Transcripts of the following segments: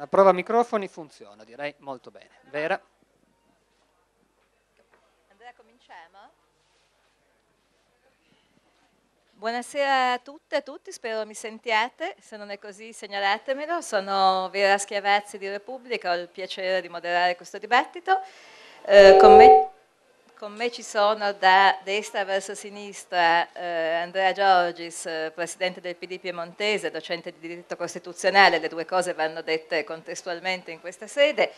Una prova microfoni funziona, direi molto bene. Vera? Andrea, cominciamo? Buonasera a tutte e a tutti, spero mi sentiate, se non è così segnalatemelo. Sono Vera Schiavazzi di Repubblica, ho il piacere di moderare questo dibattito. Eh, con me... Con me ci sono da destra verso sinistra eh, Andrea Giorgis, eh, presidente del PD Piemontese, docente di diritto costituzionale, le due cose vanno dette contestualmente in questa sede.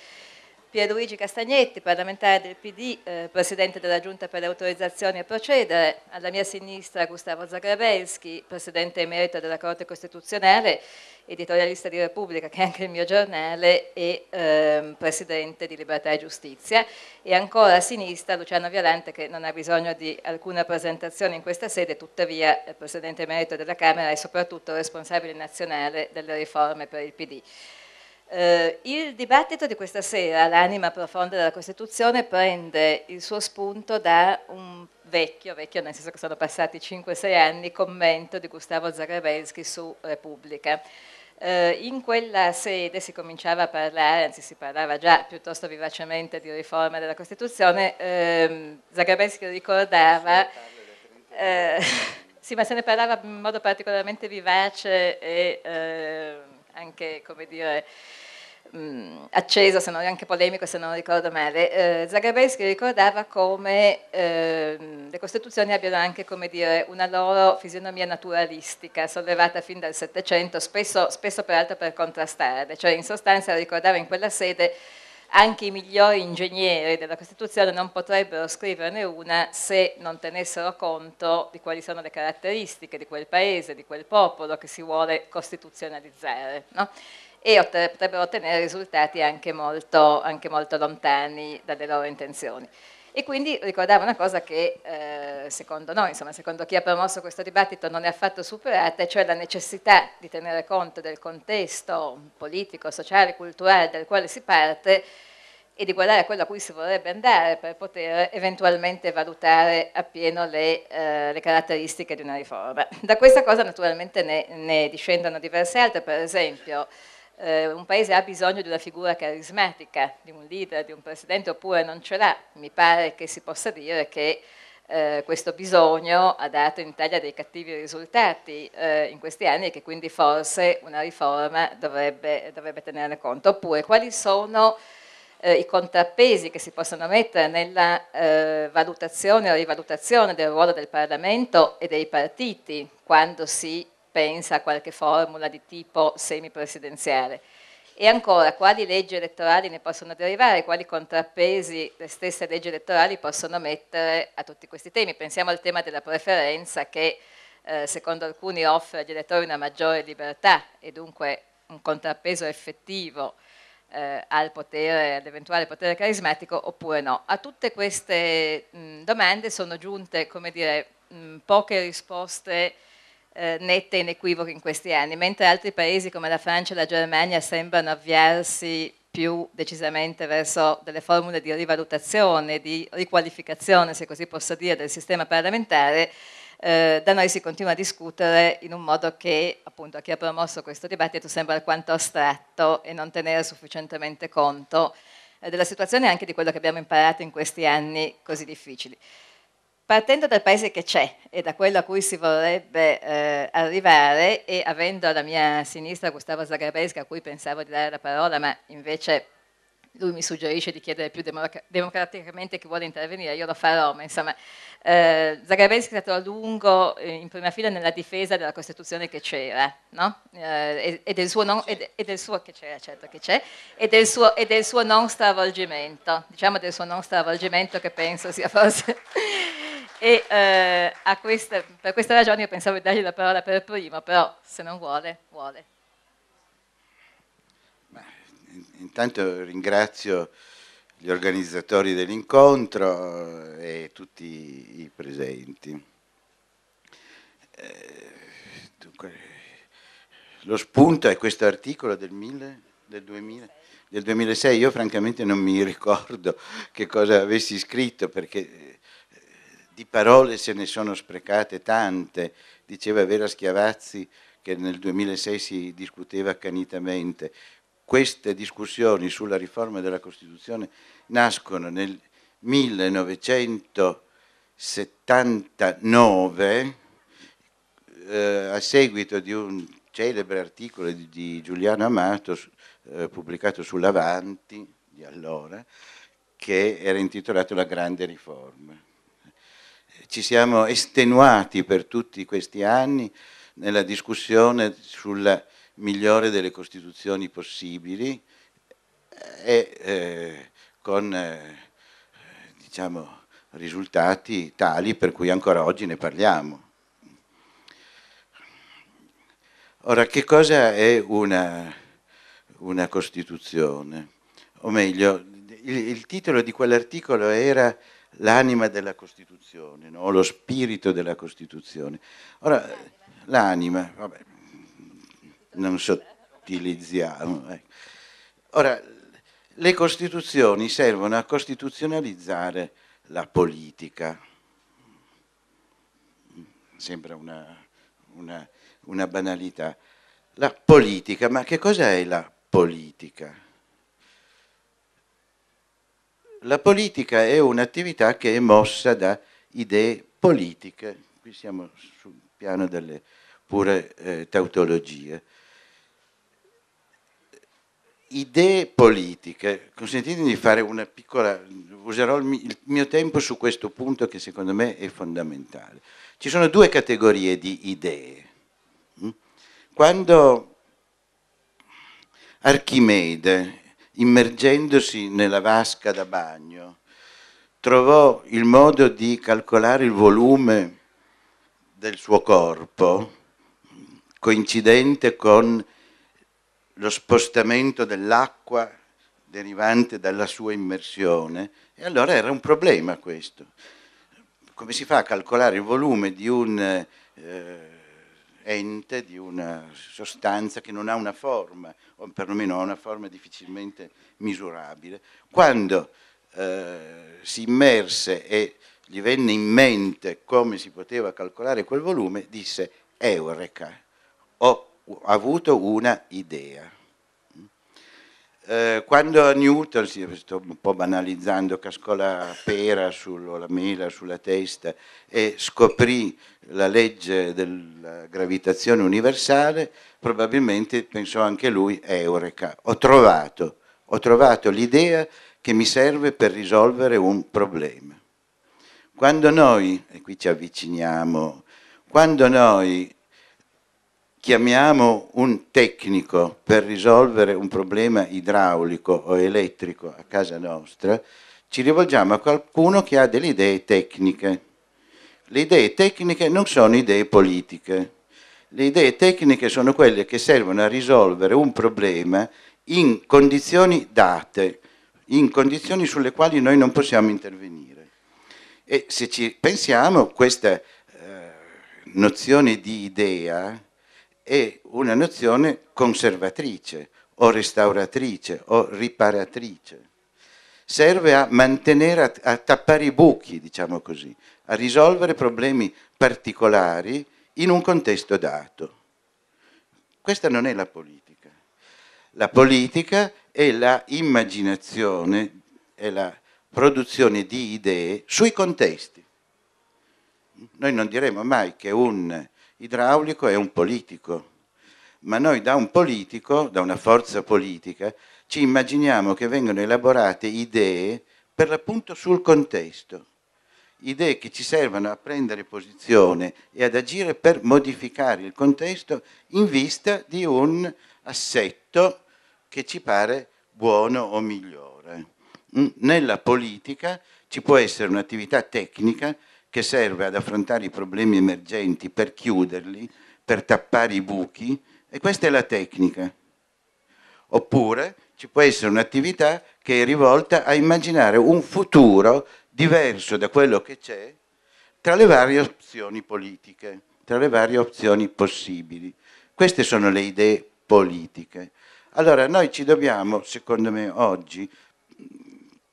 Pierluigi Castagnetti, parlamentare del PD, eh, presidente della Giunta per le autorizzazioni a procedere, alla mia sinistra Gustavo Zagrebelski, presidente emerito della Corte Costituzionale, editorialista di Repubblica, che è anche il mio giornale, e ehm, presidente di Libertà e Giustizia, e ancora a sinistra Luciano Violante, che non ha bisogno di alcuna presentazione in questa sede, tuttavia è eh, presidente emerito della Camera e soprattutto responsabile nazionale delle riforme per il PD. Eh, il dibattito di questa sera, l'anima profonda della Costituzione, prende il suo spunto da un vecchio, vecchio nel senso che sono passati 5-6 anni, commento di Gustavo Zagrebelski su Repubblica. Eh, in quella sede si cominciava a parlare, anzi si parlava già piuttosto vivacemente di riforma della Costituzione, ehm, Zagrebelski ricordava... Eh, sì, ma se ne parlava in modo particolarmente vivace e ehm, anche, come dire, mh, mm, accesa, se non anche polemico, se non ricordo male, eh, Zagabelsky ricordava come eh, le Costituzioni abbiano anche dire, una loro fisionomia naturalistica, sollevata fin dal Settecento, spesso, spesso peraltro per contrastarle, cioè in sostanza ricordava in quella sede anche i migliori ingegneri della Costituzione non potrebbero scriverne una se non tenessero conto di quali sono le caratteristiche di quel paese, di quel popolo che si vuole costituzionalizzare. No? e otter- potrebbero ottenere risultati anche molto, anche molto, lontani dalle loro intenzioni. E quindi ricordavo una cosa che eh, secondo noi, insomma, secondo chi ha promosso questo dibattito non è affatto superata, cioè la necessità di tenere conto del contesto politico, sociale, culturale dal quale si parte e di guardare a quello a cui si vorrebbe andare per poter eventualmente valutare appieno le, eh, le caratteristiche di una riforma. Da questa cosa naturalmente ne, ne discendono diverse altre, per esempio eh, un paese ha bisogno di una figura carismatica, di un leader, di un presidente, oppure non ce l'ha. Mi pare che si possa dire che eh, questo bisogno ha dato in Italia dei cattivi risultati eh, in questi anni e che quindi forse una riforma dovrebbe, dovrebbe tenerne conto. Oppure quali sono eh, i contrappesi che si possono mettere nella eh, valutazione o rivalutazione del ruolo del Parlamento e dei partiti quando si pensa a qualche formula di tipo semipresidenziale. E ancora, quali leggi elettorali ne possono derivare, quali contrappesi le stesse leggi elettorali possono mettere a tutti questi temi? Pensiamo al tema della preferenza che eh, secondo alcuni offre agli elettori una maggiore libertà e dunque un contrappeso effettivo eh, al potere, all'eventuale potere carismatico oppure no. A tutte queste mh, domande sono giunte, come dire, mh, poche risposte eh, nette e inequivoche in questi anni, mentre altri paesi come la Francia e la Germania sembrano avviarsi più decisamente verso delle formule di rivalutazione, di riqualificazione, se così posso dire, del sistema parlamentare, eh, da noi si continua a discutere in un modo che appunto a chi ha promosso questo dibattito sembra alquanto astratto e non tenere sufficientemente conto eh, della situazione e anche di quello che abbiamo imparato in questi anni così difficili. Partendo dal paese che c'è e da quello a cui si vorrebbe eh, arrivare e avendo alla mia sinistra Gustavo Zagabesca a cui pensavo di dare la parola, ma invece lui mi suggerisce di chiedere più democ- democraticamente chi vuole intervenire, io lo farò, ma insomma eh, Zagabelli è stato a lungo eh, in prima fila nella difesa della Costituzione che c'era, no? eh, e, e, del suo non, e, e del suo, che c'era, certo che c'è, e del suo, e del suo non stravolgimento, diciamo del suo non stravolgimento che penso sia forse... E eh, queste, per questa ragione io pensavo di dargli la parola per primo, però se non vuole, vuole. Beh, intanto ringrazio gli organizzatori dell'incontro e tutti i presenti. Eh, dunque, lo spunto è questo articolo del, mille, del 2000 del 2006, io francamente non mi ricordo che cosa avessi scritto perché eh, di parole se ne sono sprecate tante, diceva Vera Schiavazzi che nel 2006 si discuteva accanitamente. Queste discussioni sulla riforma della Costituzione nascono nel 1979 eh, a seguito di un celebre articolo di, di Giuliano Amato eh, pubblicato sull'Avanti di allora che era intitolato La grande riforma ci siamo estenuati per tutti questi anni nella discussione sulla migliore delle Costituzioni possibili e eh, con eh, diciamo, risultati tali per cui ancora oggi ne parliamo. Ora, che cosa è una, una Costituzione? O meglio, il, il titolo di quell'articolo era l'anima della Costituzione, no? lo spirito della Costituzione. Ora, l'anima, vabbè, non sottilizziamo. Ecco. Ora, le Costituzioni servono a costituzionalizzare la politica. Sembra una, una, una banalità. La politica, ma che cos'è la politica? la politica è un'attività che è mossa da idee politiche, qui siamo sul piano delle pure eh, tautologie. Idee politiche, consentitemi di fare una piccola, userò il mio, il mio tempo su questo punto che secondo me è fondamentale. Ci sono due categorie di idee. Mm? Quando Archimede immergendosi nella vasca da bagno, trovò il modo di calcolare il volume del suo corpo, coincidente con lo spostamento dell'acqua derivante dalla sua immersione. E allora era un problema questo. Come si fa a calcolare il volume di un... Eh, ente, di una sostanza che non ha una forma, o perlomeno ha una forma difficilmente misurabile. Quando eh, si immerse e gli venne in mente come si poteva calcolare quel volume, disse Eureka, ho avuto una idea. Eh, quando Newton, sto un po' banalizzando, cascò la pera sulla mela, sulla testa e scoprì la legge della gravitazione universale, probabilmente pensò anche lui, Eureka, ho trovato, ho trovato l'idea che mi serve per risolvere un problema. Quando noi, e qui ci avviciniamo, quando noi chiamiamo un tecnico per risolvere un problema idraulico o elettrico a casa nostra, ci rivolgiamo a qualcuno che ha delle idee tecniche. Le idee tecniche non sono idee politiche. Le idee tecniche sono quelle che servono a risolvere un problema in condizioni date, in condizioni sulle quali noi non possiamo intervenire. E se ci pensiamo, questa eh, nozione di idea è una nozione conservatrice o restauratrice o riparatrice. Serve a mantenere, a, a tappare i buchi, diciamo così, a risolvere problemi particolari in un contesto dato. Questa non è la politica. La politica è la immaginazione, è la produzione di idee sui contesti. Noi non diremo mai che un idraulico è un politico, ma noi da un politico, da una forza politica, ci immaginiamo che vengano elaborate idee per l'appunto sul contesto, idee che ci servano a prendere posizione e ad agire per modificare il contesto in vista di un assetto che ci pare buono o migliore. Mm, nella politica ci può essere un'attività tecnica che serve ad affrontare i problemi emergenti per chiuderli, per tappare i buchi e questa è la tecnica. Oppure ci può essere un'attività che è rivolta a immaginare un futuro diverso da quello che c'è tra le varie opzioni politiche, tra le varie opzioni possibili. Queste sono le idee politiche. Allora noi ci dobbiamo, secondo me, oggi,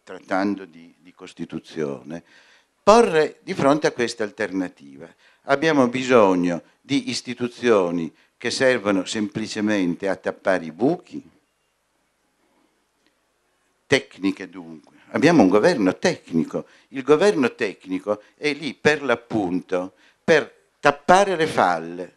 trattando di, di Costituzione, porre di fronte a questa alternativa. Abbiamo bisogno di istituzioni che servono semplicemente a tappare i buchi, tecniche dunque. Abbiamo un governo tecnico, il governo tecnico è lì per l'appunto per tappare le falle,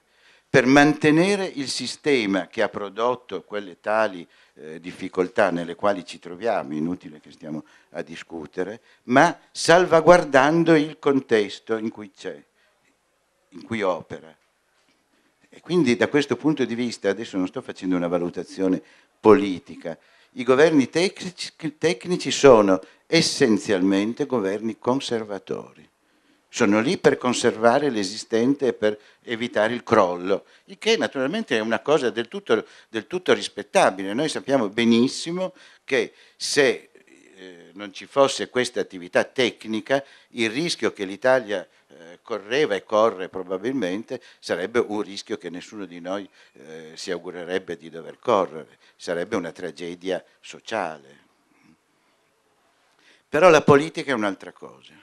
per mantenere il sistema che ha prodotto quelle tali eh, difficoltà nelle quali ci troviamo, inutile che stiamo a discutere, ma salvaguardando il contesto in cui c'è, in cui opera. E quindi da questo punto di vista, adesso non sto facendo una valutazione politica, i governi tecnici sono essenzialmente governi conservatori sono lì per conservare l'esistente e per evitare il crollo, il che naturalmente è una cosa del tutto, del tutto rispettabile. Noi sappiamo benissimo che se eh, non ci fosse questa attività tecnica, il rischio che l'Italia eh, correva e corre probabilmente sarebbe un rischio che nessuno di noi eh, si augurerebbe di dover correre, sarebbe una tragedia sociale. Però la politica è un'altra cosa.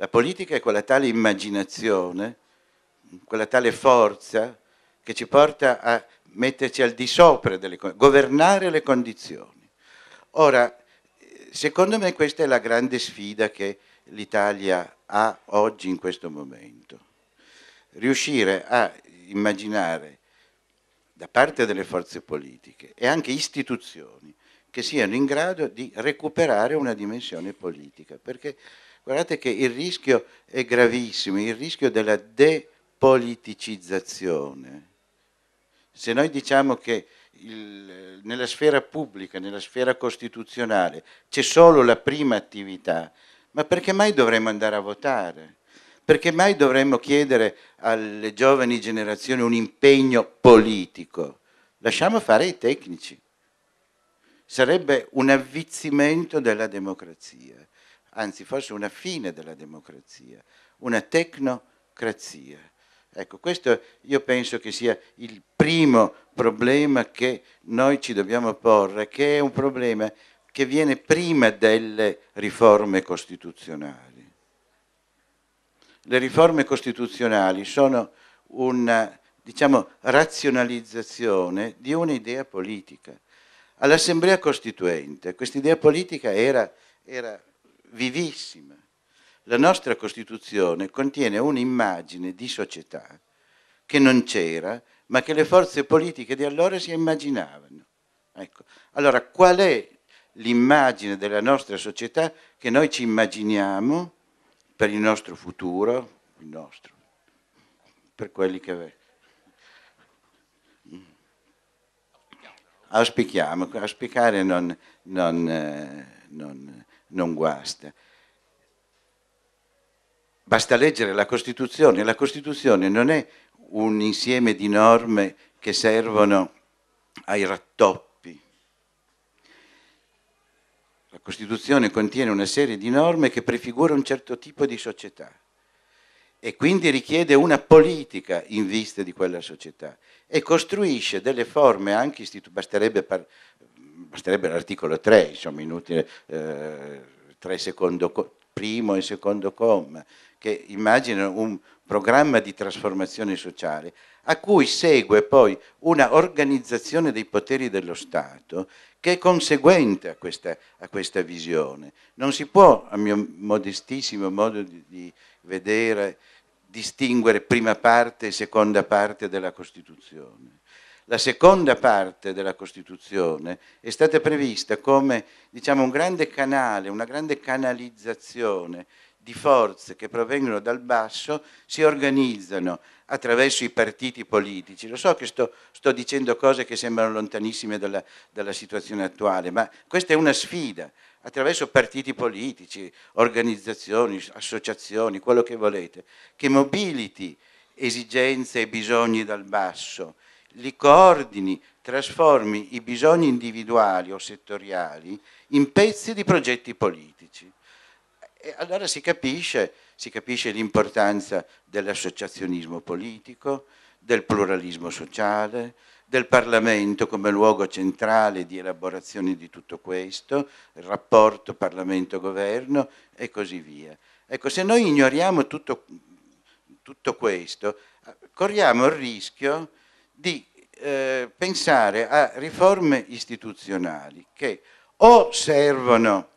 La politica è quella tale immaginazione, quella tale forza che ci porta a metterci al di sopra delle condizioni, governare le condizioni. Ora, secondo me questa è la grande sfida che l'Italia ha oggi in questo momento. Riuscire a immaginare da parte delle forze politiche e anche istituzioni che siano in grado di recuperare una dimensione politica, perché Guardate che il rischio è gravissimo, il rischio della depoliticizzazione. Se noi diciamo che il, nella sfera pubblica, nella sfera costituzionale, c'è solo la prima attività, ma perché mai dovremmo andare a votare? Perché mai dovremmo chiedere alle giovani generazioni un impegno politico? Lasciamo fare i tecnici. Sarebbe un avvizzimento della democrazia anzi forse una fine della democrazia, una tecnocrazia. Ecco, questo io penso che sia il primo problema che noi ci dobbiamo porre, che è un problema che viene prima delle riforme costituzionali. Le riforme costituzionali sono una diciamo, razionalizzazione di un'idea politica. All'Assemblea Costituente questa idea politica era, era vivissima. La nostra Costituzione contiene un'immagine di società che non c'era, ma che le forze politiche di allora si immaginavano. Ecco. Allora, qual è l'immagine della nostra società che noi ci immaginiamo per il nostro futuro, il nostro, per quelli che auspichiamo, auspicare non, non, eh, non, non guasta. Basta leggere la Costituzione. La Costituzione non è un insieme di norme che servono ai rattoppi. La Costituzione contiene una serie di norme che prefigura un certo tipo di società e quindi richiede una politica in vista di quella società e costruisce delle forme anche istituzionali, basterebbe par- basterebbe l'articolo 3, insomma inutile, eh, tra secondo, primo e secondo comma, che immaginano un programma di trasformazione sociale a cui segue poi una organizzazione dei poteri dello Stato che è conseguente a questa, a questa visione. Non si può, a mio modestissimo modo di, di vedere, distinguere prima parte e seconda parte della Costituzione la seconda parte della Costituzione è stata prevista come diciamo, un grande canale, una grande canalizzazione di forze che provengono dal basso, si organizzano attraverso i partiti politici. Lo so che sto, sto dicendo cose che sembrano lontanissime dalla, dalla situazione attuale, ma questa è una sfida attraverso partiti politici, organizzazioni, associazioni, quello che volete, che mobiliti esigenze e bisogni dal basso li coordini, trasformi i bisogni individuali o settoriali in pezzi di progetti politici. E allora si capisce, capisce l'importanza dell'associazionismo politico, del pluralismo sociale, del Parlamento come luogo centrale di elaborazione di tutto questo, il rapporto Parlamento-Governo e così via. Ecco, se noi ignoriamo tutto, tutto questo, corriamo il rischio di eh, pensare a riforme istituzionali che o servono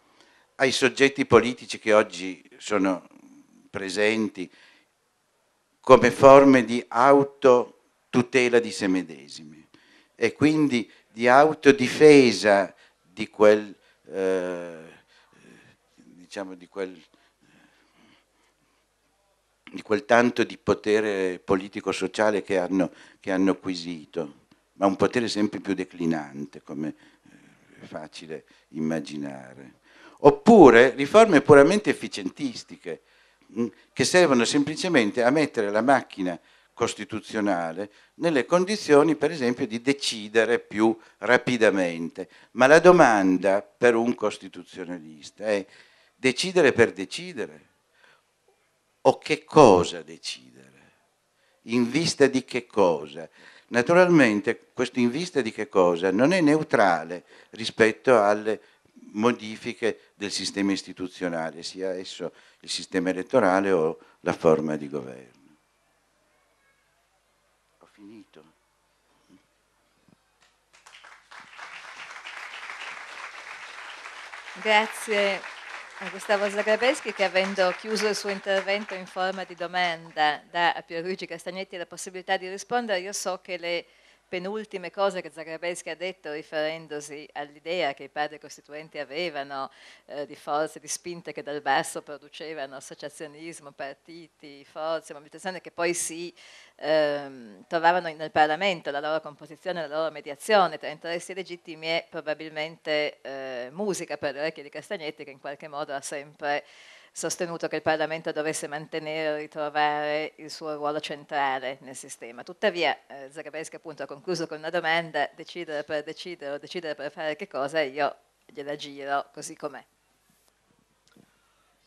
ai soggetti politici che oggi sono presenti come forme di autotutela di se medesimi e quindi di autodifesa di quel, eh, diciamo di quel, di quel tanto di potere politico-sociale che hanno che hanno acquisito, ma un potere sempre più declinante, come eh, è facile immaginare. Oppure riforme puramente efficientistiche, mm, che servono semplicemente a mettere la macchina costituzionale nelle condizioni, per esempio, di decidere più rapidamente. Ma la domanda per un costituzionalista è decidere per decidere o che cosa decidere? in vista di che cosa? Naturalmente questo in vista di che cosa non è neutrale rispetto alle modifiche del sistema istituzionale, sia esso il sistema elettorale o la forma di governo. Ho finito. Grazie. Gustavo Zagrebeschi che avendo chiuso il suo intervento in forma di domanda da Pierluigi Castagnetti la possibilità di rispondere, io so che le penultime cose che Zagrebelsky ha detto riferendosi all'idea che i padri costituenti avevano eh, di forze, di spinte che dal basso producevano associazionismo, partiti, forze, mobilitazione che poi si ehm, trovavano nel Parlamento, la loro composizione, la loro mediazione tra interessi legittimi è probabilmente eh, musica per le orecchie di Castagnetti che in qualche modo ha sempre sostenuto che il Parlamento dovesse mantenere e ritrovare il suo ruolo centrale nel sistema. Tuttavia eh, Zagabeschi appunto ha concluso con una domanda, decidere per decidere o decidere per fare che cosa, io gliela giro così com'è.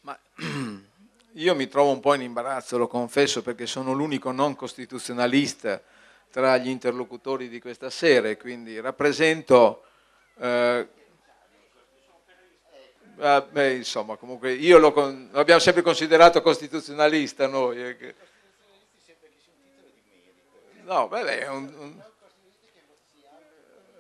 Ma io mi trovo un po' in imbarazzo, lo confesso, perché sono l'unico non costituzionalista tra gli interlocutori di questa sera quindi rappresento eh, Vabbè, eh, insomma, comunque io lo con... abbiamo sempre considerato costituzionalista noi. Costituzionalisti eh, sempre che sia un di merito. No, vabbè, è un... un...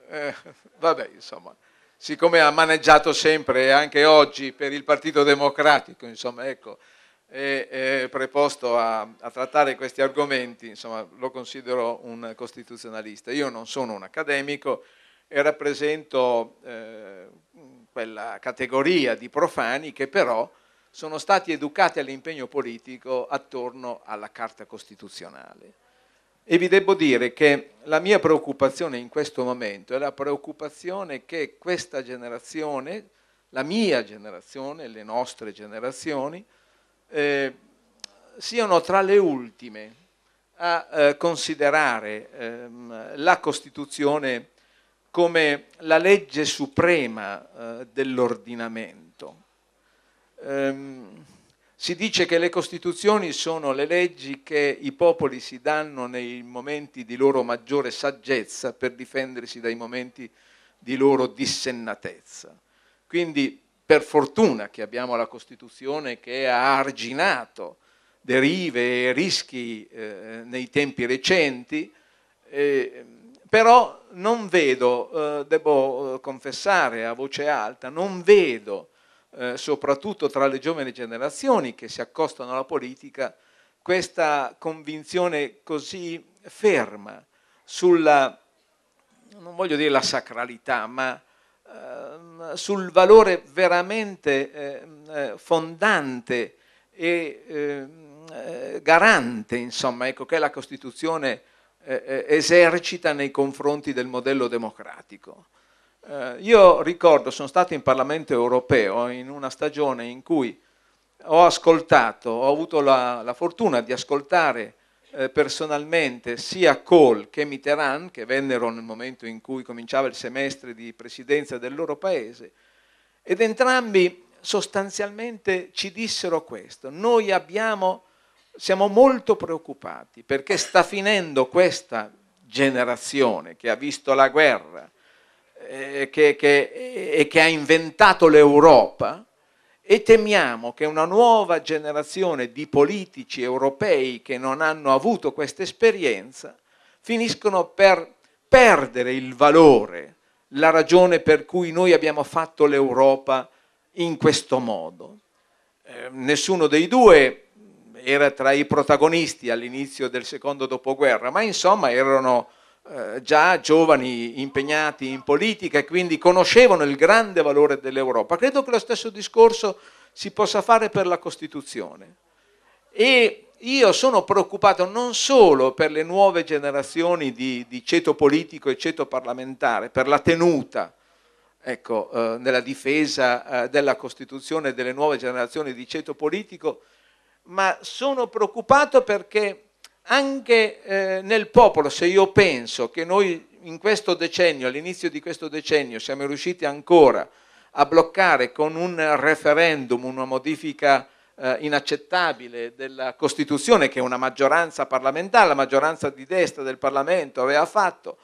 Eh, vabbè, insomma, siccome ha maneggiato sempre e anche oggi per il Partito Democratico, insomma, ecco, è, è preposto a, a, trattare questi argomenti, insomma, lo considero un costituzionalista. Io non sono un accademico e rappresento... Eh, quella categoria di profani che però sono stati educati all'impegno politico attorno alla Carta Costituzionale. E vi devo dire che la mia preoccupazione in questo momento è la preoccupazione che questa generazione, la mia generazione, le nostre generazioni, eh, siano tra le ultime a eh, considerare ehm, la Costituzione come la legge suprema eh, dell'ordinamento. Ehm, si dice che le costituzioni sono le leggi che i popoli si danno nei momenti di loro maggiore saggezza per difendersi dai momenti di loro dissennatezza. Quindi per fortuna che abbiamo la Costituzione che ha arginato derive e rischi eh, nei tempi recenti, eh, però non vedo, eh, devo eh, confessare a voce alta, non vedo, eh, soprattutto tra le giovani generazioni che si accostano alla politica, questa convinzione così ferma sulla, non voglio dire la sacralità, ma eh, sul valore veramente ehm, eh, fondante e ehm, eh, garante, insomma, ecco, che è la Costituzione eh, eh, esercita nei confronti del modello democratico. Eh, io ricordo, sono stato in Parlamento europeo in una stagione in cui ho ascoltato, ho avuto la, la fortuna di ascoltare eh, personalmente sia Kohl che Mitterrand, che vennero nel momento in cui cominciava il semestre di presidenza del loro paese, ed entrambi sostanzialmente ci dissero questo, noi abbiamo siamo molto preoccupati perché sta finendo questa generazione che ha visto la guerra eh, che, che, e che ha inventato l'Europa e temiamo che una nuova generazione di politici europei che non hanno avuto questa esperienza finiscono per perdere il valore, la ragione per cui noi abbiamo fatto l'Europa in questo modo. Eh, nessuno dei due era tra i protagonisti all'inizio del secondo dopoguerra, ma insomma erano eh, già giovani impegnati in politica e quindi conoscevano il grande valore dell'Europa. Credo che lo stesso discorso si possa fare per la Costituzione. E io sono preoccupato non solo per le nuove generazioni di, di ceto politico e ceto parlamentare, per la tenuta, ecco, eh, nella difesa eh, della Costituzione e delle nuove generazioni di ceto politico, ma sono preoccupato perché anche eh, nel popolo, se io penso che noi in questo decennio, all'inizio di questo decennio, siamo riusciti ancora a bloccare con un referendum una modifica eh, inaccettabile della Costituzione che una maggioranza parlamentare, la maggioranza di destra del Parlamento aveva fatto,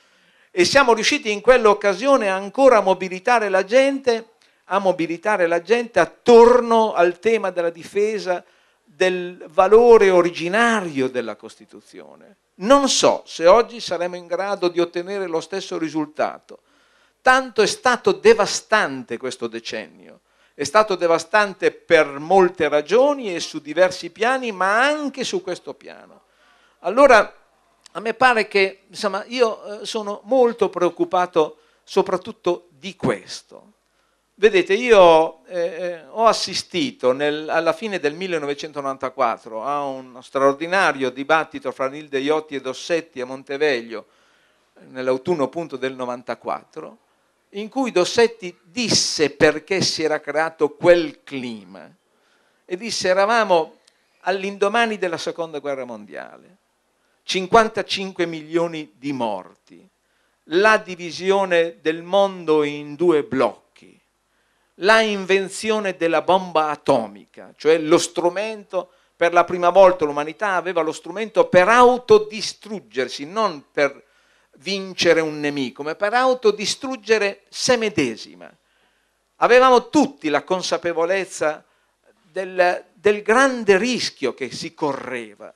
e siamo riusciti in quell'occasione ancora a mobilitare la gente, a mobilitare la gente attorno al tema della difesa del valore originario della Costituzione. Non so se oggi saremo in grado di ottenere lo stesso risultato. Tanto è stato devastante questo decennio. È stato devastante per molte ragioni e su diversi piani, ma anche su questo piano. Allora, a me pare che, insomma, io eh, sono molto preoccupato soprattutto di questo. Vedete, io eh, eh, ho assistito nel, alla fine del 1994 a uno straordinario dibattito fra Nilde Iotti e Dossetti a Monteveglio, nell'autunno appunto del 94, in cui Dossetti disse perché si era creato quel clima e disse eravamo all'indomani della seconda guerra mondiale, 55 milioni di morti, la divisione del mondo in due blocchi la invenzione della bomba atomica, cioè lo strumento, per la prima volta l'umanità aveva lo strumento per autodistruggersi, non per vincere un nemico, ma per autodistruggere se medesima. Avevamo tutti la consapevolezza del, del grande rischio che si correva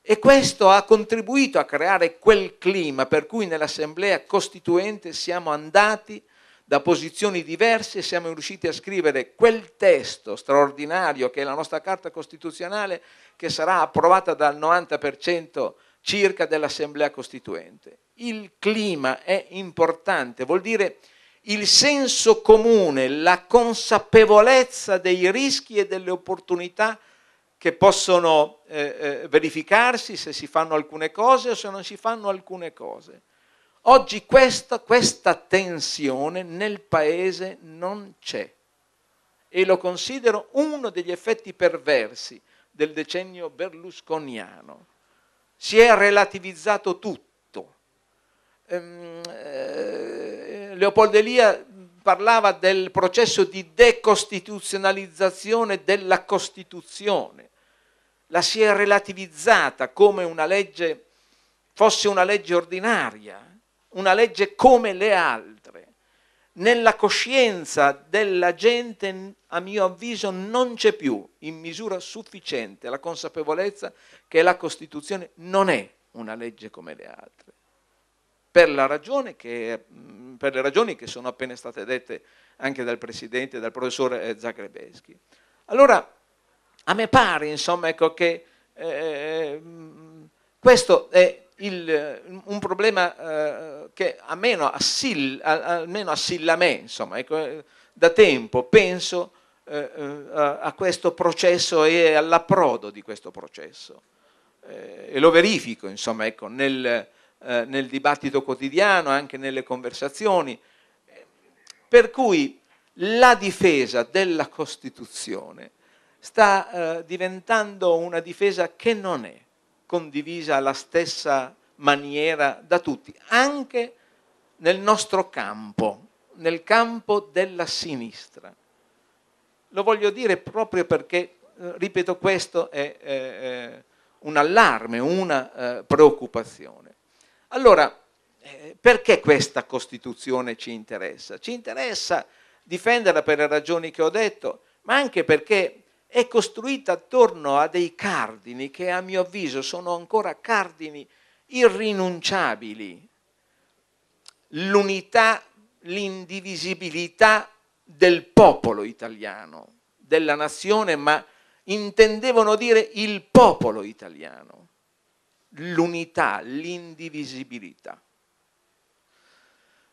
e questo ha contribuito a creare quel clima per cui nell'Assemblea Costituente siamo andati a da posizioni diverse siamo riusciti a scrivere quel testo straordinario che è la nostra Carta Costituzionale che sarà approvata dal 90% circa dell'Assemblea Costituente. Il clima è importante, vuol dire il senso comune, la consapevolezza dei rischi e delle opportunità che possono eh, eh verificarsi se si fanno alcune cose o se non si fanno alcune cose. Oggi questa, questa tensione nel paese non c'è e lo considero uno degli effetti perversi del decennio berlusconiano. Si è relativizzato tutto. Ehm, eh, Leopoldo Elia parlava del processo di decostituzionalizzazione della Costituzione. La si è relativizzata come una legge, fosse una legge ordinaria una legge come le altre. Nella coscienza della gente, a mio avviso, non c'è più in misura sufficiente la consapevolezza che la Costituzione non è una legge come le altre. Per, che, mm, per le ragioni che sono appena state dette anche dal Presidente, dal professore eh, Zagrebeschi. Allora, a me pare, insomma, ecco, che eh, mm, questo è il, un problema eh, che almeno assil, almeno assilla me, insomma, ecco, eh, da tempo penso eh, eh, a, a, questo processo e all'approdo di questo processo. Eh, e lo verifico, insomma, ecco, nel, eh, nel dibattito quotidiano, anche nelle conversazioni. Per cui la difesa della Costituzione sta eh, diventando una difesa che non è, condivisa alla stessa maniera da tutti, anche nel nostro campo, nel campo della sinistra. Lo voglio dire proprio perché, eh, ripeto, questo è eh, un allarme, una eh, preoccupazione. Allora, eh, perché questa Costituzione ci interessa? Ci interessa difenderla per le ragioni che ho detto, ma anche perché è costruita attorno a dei cardini che a mio avviso sono ancora cardini irrinunciabili. L'unità, l'indivisibilità del popolo italiano, della nazione, ma intendevano dire il popolo italiano, l'unità, l'indivisibilità.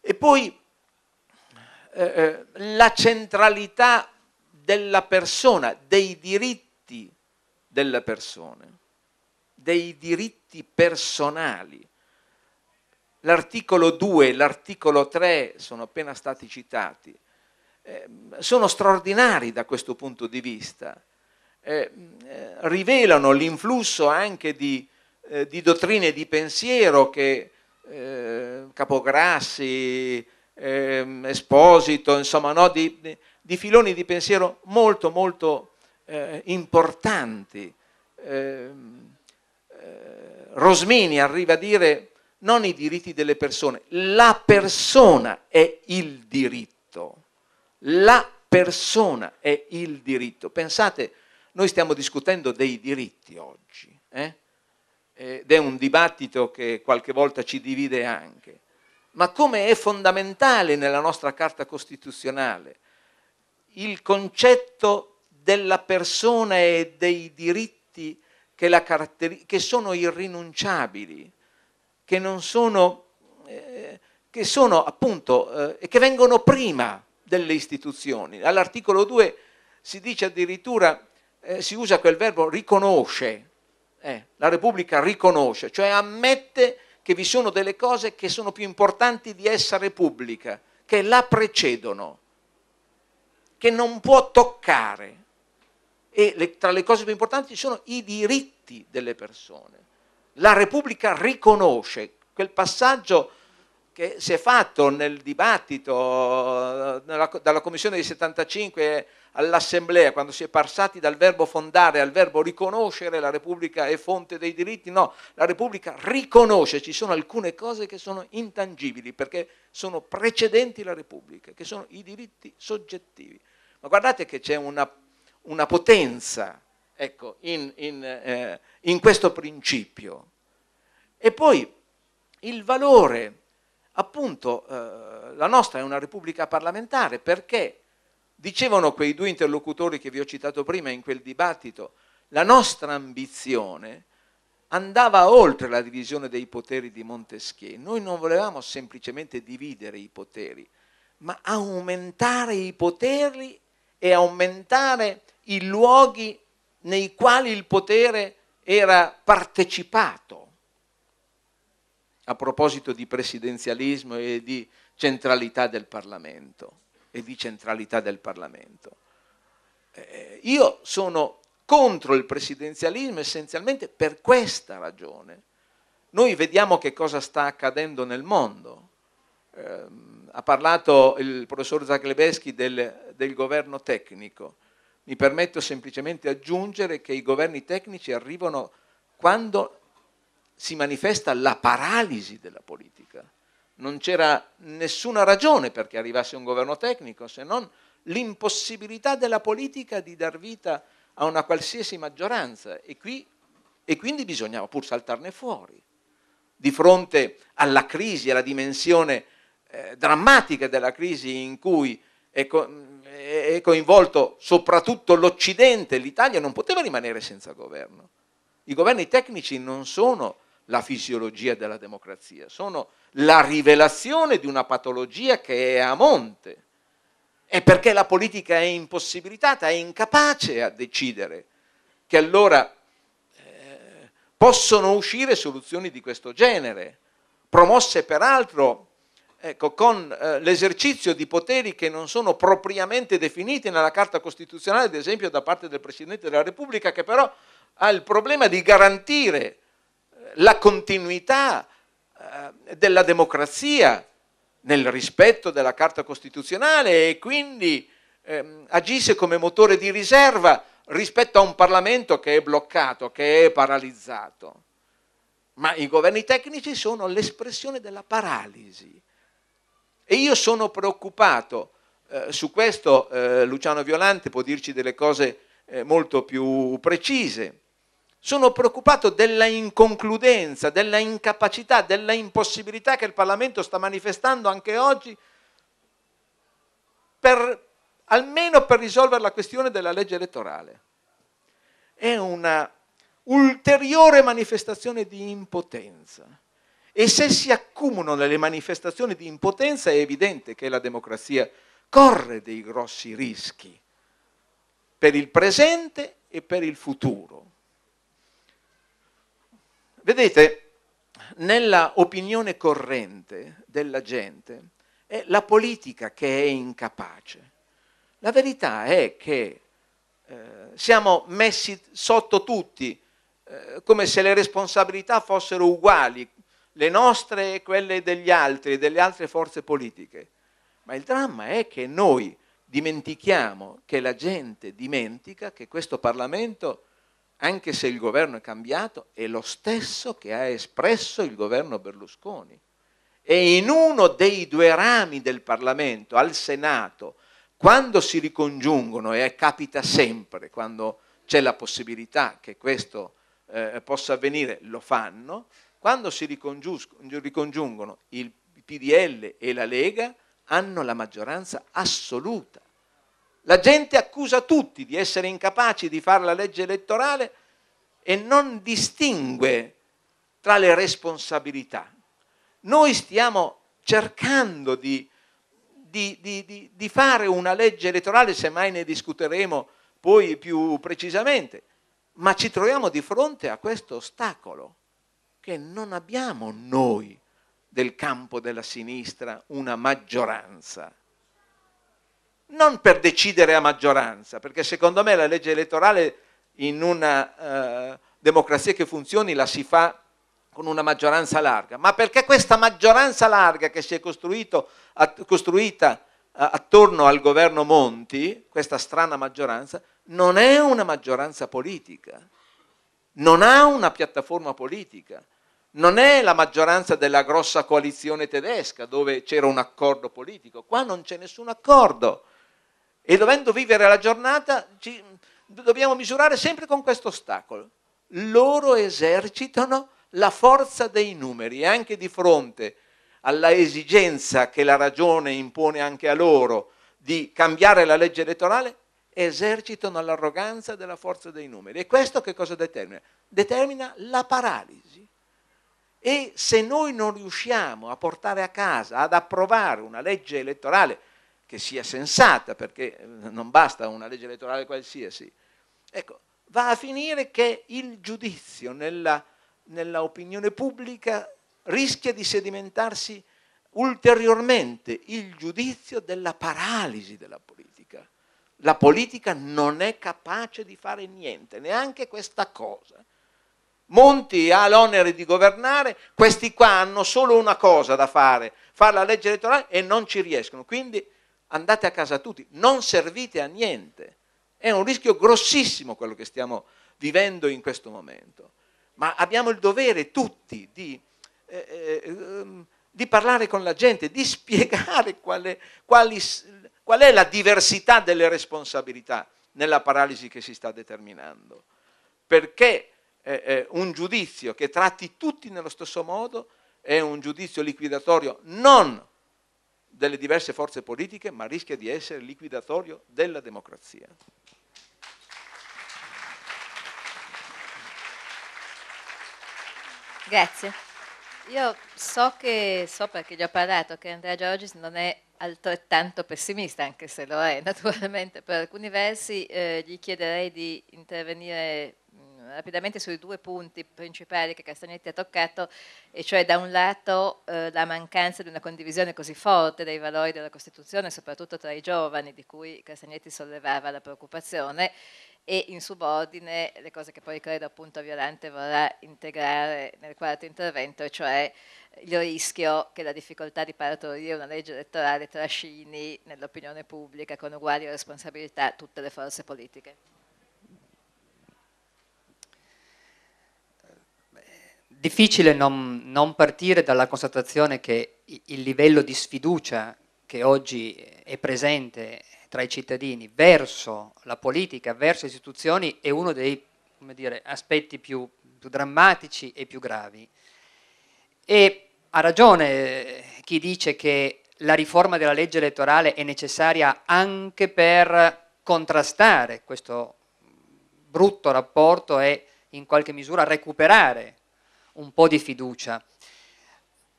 E poi eh, eh la centralità della persona, dei diritti delle persone, dei diritti personali. L'articolo 2 e l'articolo 3 sono appena stati citati, eh, sono straordinari da questo punto di vista, eh, eh, rivelano l'influsso anche di, eh, di, dottrine di pensiero che eh, Capograssi, ehm, Esposito, insomma, no, di, di di filoni di pensiero molto molto eh, importanti. Eh, eh, Rosmini arriva a dire non i diritti delle persone, la persona è il diritto, la persona è il diritto. Pensate, noi stiamo discutendo dei diritti oggi eh? ed è un dibattito che qualche volta ci divide anche, ma come è fondamentale nella nostra Carta Costituzionale il concetto della persona e dei diritti che, la caratteri- che sono irrinunciabili, che non sono, eh, che sono appunto, eh, che vengono prima delle istituzioni. All'articolo 2 si dice addirittura, eh, si usa quel verbo riconosce, eh, la Repubblica riconosce, cioè ammette che vi sono delle cose che sono più importanti di essere pubblica, che la precedono che non può toccare. E le, tra le cose più importanti ci sono i diritti delle persone. La Repubblica riconosce quel passaggio che si è fatto nel dibattito eh, nella, dalla Commissione di 75 all'Assemblea, quando si è passati dal verbo fondare al verbo riconoscere, la Repubblica è fonte dei diritti, no, la Repubblica riconosce, ci sono alcune cose che sono intangibili perché sono precedenti la Repubblica, che sono i diritti soggettivi. Ma guardate che c'è una, una potenza ecco, in, in, eh, in questo principio. E poi il valore, appunto, eh, la nostra è una repubblica parlamentare perché, dicevano quei due interlocutori che vi ho citato prima in quel dibattito, la nostra ambizione andava oltre la divisione dei poteri di Montesquieu. Noi non volevamo semplicemente dividere i poteri, ma aumentare i poteri e aumentare i luoghi nei quali il potere era partecipato. A proposito di presidenzialismo e di centralità del Parlamento, e di centralità del Parlamento. Eh, io sono contro il presidenzialismo essenzialmente per questa ragione. Noi vediamo che cosa sta accadendo nel mondo. Eh, ha parlato il professor Zaglebeschi del del governo tecnico. Mi permetto semplicemente di aggiungere che i governi tecnici arrivano quando si manifesta la paralisi della politica. Non c'era nessuna ragione perché arrivasse un governo tecnico se non l'impossibilità della politica di dar vita a una qualsiasi maggioranza e, qui, e quindi bisognava pur saltarne fuori. Di fronte alla crisi, alla dimensione eh, drammatica della crisi in cui ecco, è coinvolto soprattutto l'Occidente, l'Italia non poteva rimanere senza governo. I governi tecnici non sono la fisiologia della democrazia, sono la rivelazione di una patologia che è a monte. È perché la politica è impossibilitata, è incapace a decidere, che allora eh, possono uscire soluzioni di questo genere, promosse peraltro ecco, con eh, l'esercizio di poteri che non sono propriamente definiti nella Carta Costituzionale, ad esempio da parte del Presidente della Repubblica, che però ha il problema di garantire eh, la continuità eh, della democrazia nel rispetto della Carta Costituzionale e quindi ehm, agisse come motore di riserva rispetto a un Parlamento che è bloccato, che è paralizzato. Ma i governi tecnici sono l'espressione della paralisi e io sono preoccupato. Eh, su questo eh, Luciano Violante può dirci delle cose eh, molto più precise. Sono preoccupato della inconcludenza, della incapacità, della impossibilità che il Parlamento sta manifestando anche oggi per, almeno per risolvere la questione della legge elettorale. È una ulteriore manifestazione di impotenza. E se si accumulano le manifestazioni di impotenza è evidente che la democrazia corre dei grossi rischi per il presente e per il futuro. Vedete, nella opinione corrente della gente è la politica che è incapace. La verità è che eh, siamo messi sotto tutti eh, come se le responsabilità fossero uguali, le nostre e quelle degli altri, delle altre forze politiche. Ma il dramma è che noi dimentichiamo, che la gente dimentica che questo Parlamento, anche se il governo è cambiato, è lo stesso che ha espresso il governo Berlusconi. E in uno dei due rami del Parlamento, al Senato, quando si ricongiungono, e capita sempre quando c'è la possibilità che questo eh, possa avvenire, lo fanno, quando si ricongiungono il PDL e la Lega, hanno la maggioranza assoluta. La gente accusa tutti di essere incapaci di fare la legge elettorale e non distingue tra le responsabilità. Noi stiamo cercando di, di, di, di, fare una legge elettorale, semmai ne discuteremo poi più precisamente, ma ci troviamo di fronte a questo ostacolo che non abbiamo noi del campo della sinistra una maggioranza. Non per decidere a maggioranza, perché secondo me la legge elettorale in una eh, democrazia che funzioni la si fa con una maggioranza larga, ma perché questa maggioranza larga che si è att costruita eh, attorno al governo Monti, questa strana maggioranza, non è una maggioranza politica, non ha una piattaforma politica, non è la maggioranza della grossa coalizione tedesca dove c'era un accordo politico, qua non c'è nessun accordo e dovendo vivere la giornata ci, dobbiamo misurare sempre con questo ostacolo. Loro esercitano la forza dei numeri e anche di fronte alla esigenza che la ragione impone anche a loro di cambiare la legge elettorale, esercitano l'arroganza della forza dei numeri. E questo che cosa determina? Determina la paralisi. E se noi non riusciamo a portare a casa, ad approvare una legge elettorale che sia sensata, perché eh, non basta una legge elettorale qualsiasi, ecco, va a finire che il giudizio nella, nella opinione pubblica rischia di sedimentarsi ulteriormente il giudizio della paralisi della politica. La politica non è capace di fare niente, neanche questa cosa. Monti ha l'onere di governare, questi qua hanno solo una cosa da fare, fare la legge elettorale e non ci riescono. Quindi andate a casa tutti, non servite a niente. È un rischio grossissimo quello che stiamo vivendo in questo momento. Ma abbiamo il dovere tutti di, eh, eh, ehm, di parlare con la gente, di spiegare quale, quali, qual è la diversità delle responsabilità nella paralisi che si sta determinando. Perché eh, un giudizio che tratti tutti nello stesso modo è un giudizio liquidatorio non delle diverse forze politiche, ma rischia di essere liquidatorio della democrazia. Grazie. Io so che, so perché gli ho parlato, che Andrea Giorgis non è altrettanto pessimista, anche se lo è naturalmente per alcuni versi, eh, gli chiederei di intervenire rapidamente sui due punti principali che Castagnetti ha toccato, e cioè da un lato eh, la mancanza di una condivisione così forte dei valori della Costituzione, soprattutto tra i giovani, di cui Castagnetti sollevava la preoccupazione, e in subordine le cose che poi credo appunto Violante vorrà integrare nel quarto intervento, e cioè il rischio che la difficoltà di partorire una legge elettorale trascini nell'opinione pubblica con uguali responsabilità tutte le forze politiche. difficile non, non, partire dalla constatazione che il livello di sfiducia che oggi è presente tra i cittadini verso la politica, verso le istituzioni, è uno dei dire, aspetti più, più drammatici e più gravi. E ha ragione eh, chi dice che la riforma della legge elettorale è necessaria anche per contrastare questo brutto rapporto e in qualche misura recuperare un po' di fiducia.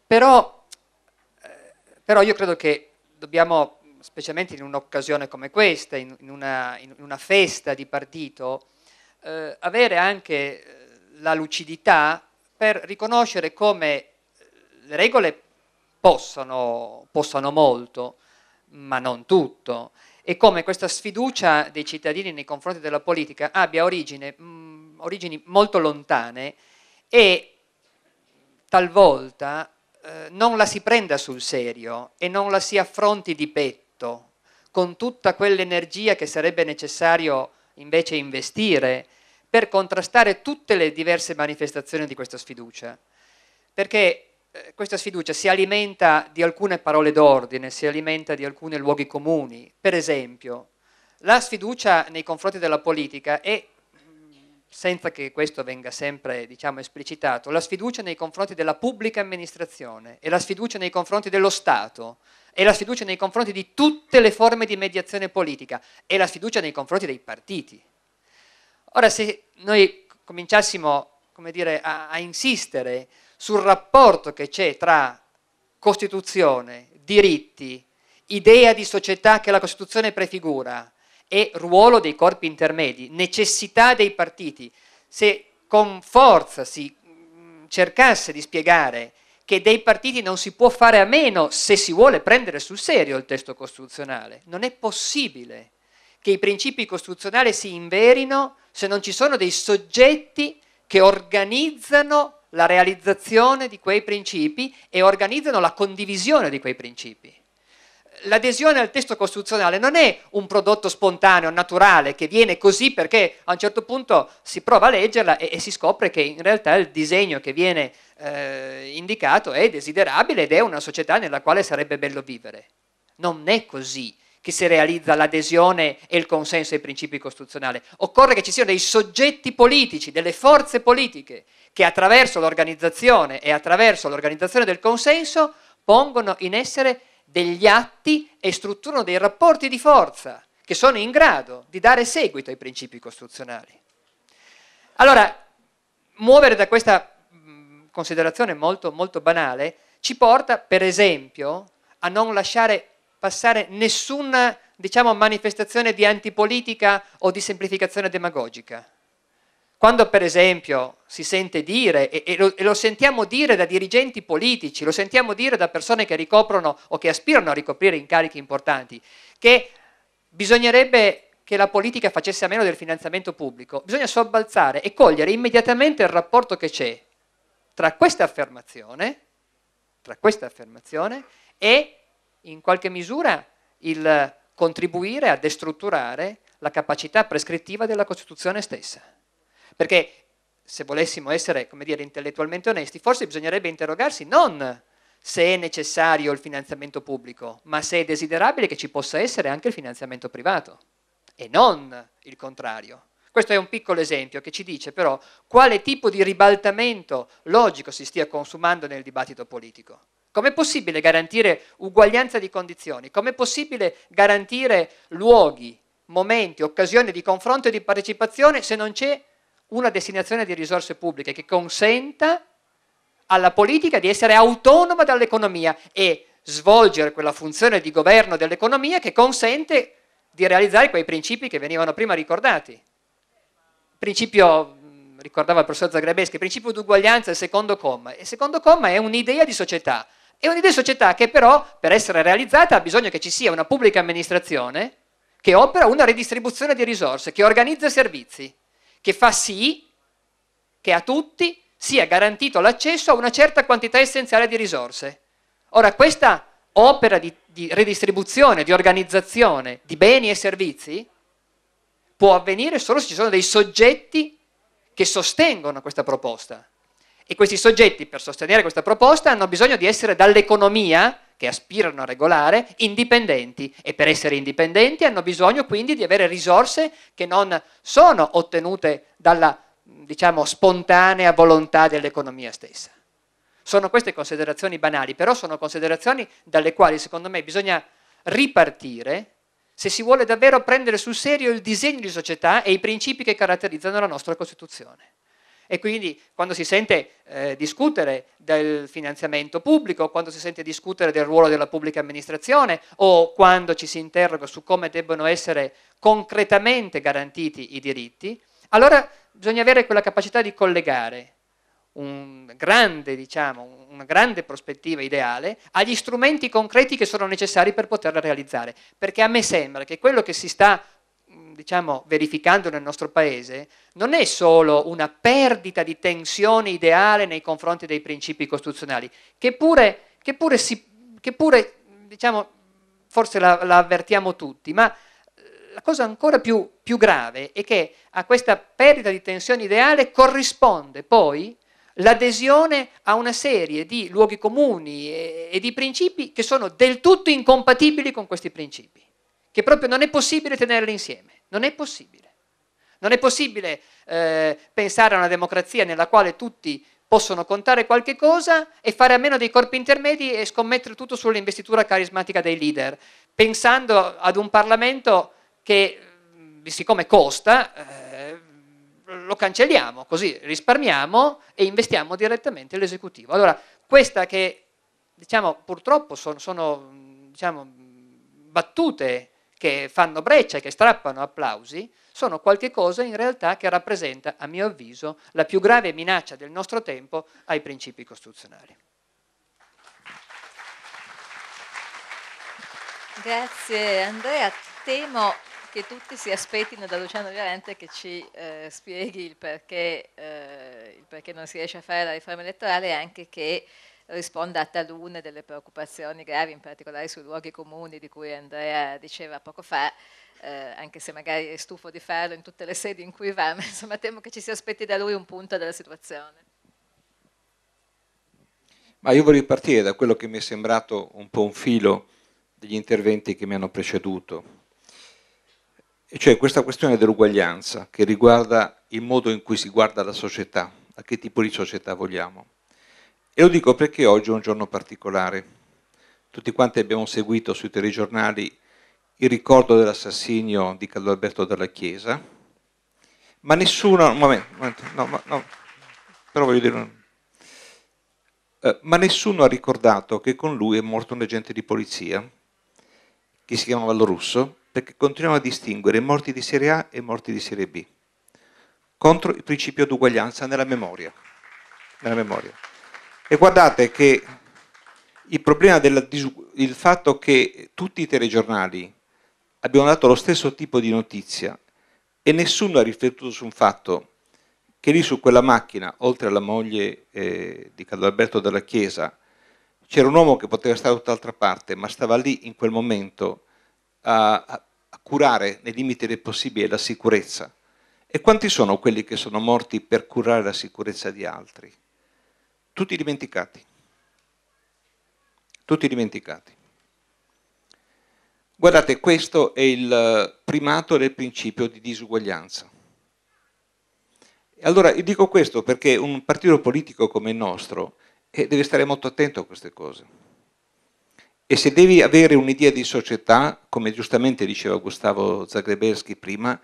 Però, eh, però io credo che dobbiamo, specialmente in un'occasione come questa, in, una, in una, festa di partito, eh, avere anche eh, la lucidità per riconoscere come eh, le regole possono, possono molto, ma non tutto, e come questa sfiducia dei cittadini nei confronti della politica abbia origine, mh, mm, origini molto lontane e talvolta eh, non la si prenda sul serio e non la si affronti di petto con tutta quell'energia che sarebbe necessario invece investire per contrastare tutte le diverse manifestazioni di questa sfiducia. Perché eh, questa sfiducia si alimenta di alcune parole d'ordine, si alimenta di alcuni luoghi comuni. Per esempio, la sfiducia nei confronti della politica è senza che questo venga sempre diciamo, esplicitato, la sfiducia nei confronti della pubblica amministrazione e la sfiducia nei confronti dello Stato e la sfiducia nei confronti di tutte le forme di mediazione politica e la sfiducia nei confronti dei partiti. Ora, se noi cominciassimo dire, a, a insistere sul rapporto che c'è tra Costituzione, diritti, idea di società che la Costituzione prefigura, e ruolo dei corpi intermedi, necessità dei partiti. Se con forza si mm, cercasse di spiegare che dei partiti non si può fare a meno se si vuole prendere sul serio il testo costituzionale, non è possibile che i principi costituzionali si inverino se non ci sono dei soggetti che organizzano la realizzazione di quei principi e organizzano la condivisione di quei principi l'adesione al testo costituzionale non è un prodotto spontaneo, naturale, che viene così perché a un certo punto si prova a leggerla e, e si scopre che in realtà il disegno che viene eh, indicato è desiderabile ed è una società nella quale sarebbe bello vivere. Non è così che si realizza l'adesione e il consenso ai principi costituzionali. Occorre che ci siano dei soggetti politici, delle forze politiche, che attraverso l'organizzazione e attraverso l'organizzazione del consenso pongono in essere degli atti e strutturano dei rapporti di forza che sono in grado di dare seguito ai principi costituzionali. Allora, muovere da questa mm, considerazione molto, molto banale ci porta, per esempio, a non lasciare passare nessuna diciamo, manifestazione di antipolitica o di semplificazione demagogica. Quando per esempio si sente dire, e, e, lo, e, lo, sentiamo dire da dirigenti politici, lo sentiamo dire da persone che ricoprono o che aspirano a ricoprire incarichi importanti, che bisognerebbe che la politica facesse a meno del finanziamento pubblico, bisogna sobbalzare e cogliere immediatamente il rapporto che c'è tra questa affermazione, tra questa affermazione e in qualche misura il contribuire a destrutturare la capacità prescrittiva della Costituzione stessa. Perché se volessimo essere, come dire, intellettualmente onesti, forse bisognerebbe interrogarsi non se è necessario il finanziamento pubblico, ma se è desiderabile che ci possa essere anche il finanziamento privato e non il contrario. Questo è un piccolo esempio che ci dice però quale tipo di ribaltamento logico si stia consumando nel dibattito politico. Com'è possibile garantire uguaglianza di condizioni? Com'è possibile garantire luoghi, momenti, occasioni di confronto e di partecipazione se non c'è una destinazione di risorse pubbliche che consenta alla politica di essere autonoma dall'economia e svolgere quella funzione di governo dell'economia che consente di realizzare quei principi che venivano prima ricordati. principio, mm, ricordava il professor Zagrebeschi, principio di uguaglianza, il secondo comma. Il secondo comma è un'idea di società. È un'idea di società che però, per essere realizzata, ha bisogno che ci sia una pubblica amministrazione che opera una redistribuzione di risorse, che organizza servizi che fa sì che a tutti sia garantito l'accesso a una certa quantità essenziale di risorse. Ora, questa opera di, di redistribuzione, di organizzazione di beni e servizi può avvenire solo se ci sono dei soggetti che sostengono questa proposta. E questi soggetti, per sostenere questa proposta, hanno bisogno di essere dall'economia che aspirano a regolare, indipendenti e per essere indipendenti hanno bisogno quindi di avere risorse che non sono ottenute dalla diciamo, spontanea volontà dell'economia stessa. Sono queste considerazioni banali, però sono considerazioni dalle quali secondo me bisogna ripartire se si vuole davvero prendere sul serio il disegno di società e i principi che caratterizzano la nostra Costituzione. E quindi quando si sente eh, discutere del finanziamento pubblico, quando si sente discutere del ruolo della pubblica amministrazione o quando ci si interroga su come debbano essere concretamente garantiti i diritti, allora bisogna avere quella capacità di collegare un grande, diciamo, una grande prospettiva ideale agli strumenti concreti che sono necessari per poterla realizzare. Perché a me sembra che quello che si sta diciamo, verificando nel nostro paese, non è solo una perdita di tensione ideale nei confronti dei principi costituzionali, che pure, che pure, si, che pure diciamo, forse la, la, avvertiamo tutti, ma eh, la cosa ancora più, più grave è che a questa perdita di tensione ideale corrisponde poi l'adesione a una serie di luoghi comuni e, e, di principi che sono del tutto incompatibili con questi principi, che proprio non è possibile tenerli insieme. Non è possibile. Non è possibile eh, pensare a una democrazia nella quale tutti possono contare qualche cosa e fare a meno dei corpi intermedi e scommettere tutto sull'investitura carismatica dei leader, pensando ad un Parlamento che, siccome costa, eh, lo cancelliamo, così risparmiamo e investiamo direttamente l'esecutivo. Allora, questa che, diciamo, purtroppo sono, sono diciamo, battute che fanno breccia e che strappano applausi, sono qualche cosa in realtà che rappresenta, a mio avviso, la più grave minaccia del nostro tempo ai principi costituzionali. Grazie Andrea, temo che tutti si aspettino da Luciano Violente che ci eh, spieghi il perché, eh, il perché, non si riesce a fare la riforma elettorale e anche che risponda a talune delle preoccupazioni gravi, in particolare sui luoghi comuni di cui Andrea diceva poco fa, eh, anche se magari è stufo di farlo in tutte le sedi in cui va, ma insomma temo che ci si aspetti da lui un punto della situazione. Ma io vorrei partire da quello che mi è sembrato un po' un filo degli interventi che mi hanno preceduto, e cioè questa questione dell'uguaglianza che riguarda il modo in cui si guarda la società, a che tipo di società vogliamo. E lo dico perché oggi è un giorno particolare. Tutti quanti abbiamo seguito sui telegiornali il ricordo dell'assassinio di Carlo Alberto dalla Chiesa, ma nessuno, un momento, un momento, no, no, però voglio dire, eh, ma nessuno ha ricordato che con lui è morto un agente di polizia, che si chiamava Lo Russo, perché continuiamo a distinguere morti di serie A e morti di serie B, contro il principio d'uguaglianza nella memoria. Nella memoria. E guardate che il problema del il fatto che tutti i telegiornali abbiamo dato lo stesso tipo di notizia e nessuno ha riflettuto su un fatto che lì su quella macchina, oltre alla moglie eh, di Alberto della Chiesa, c'era un uomo che poteva stare da tutt'altra parte, ma stava lì in quel momento a, a, curare nei limiti del possibile la sicurezza. E quanti sono quelli che sono morti per curare la sicurezza di altri? tutti dimenticati. Tutti dimenticati. Guardate, questo è il primato del principio di disuguaglianza. Allora, dico questo perché un partito politico come il nostro eh, deve stare molto attento a queste cose. E se devi avere un'idea di società, come giustamente diceva Gustavo Zagrebelski prima,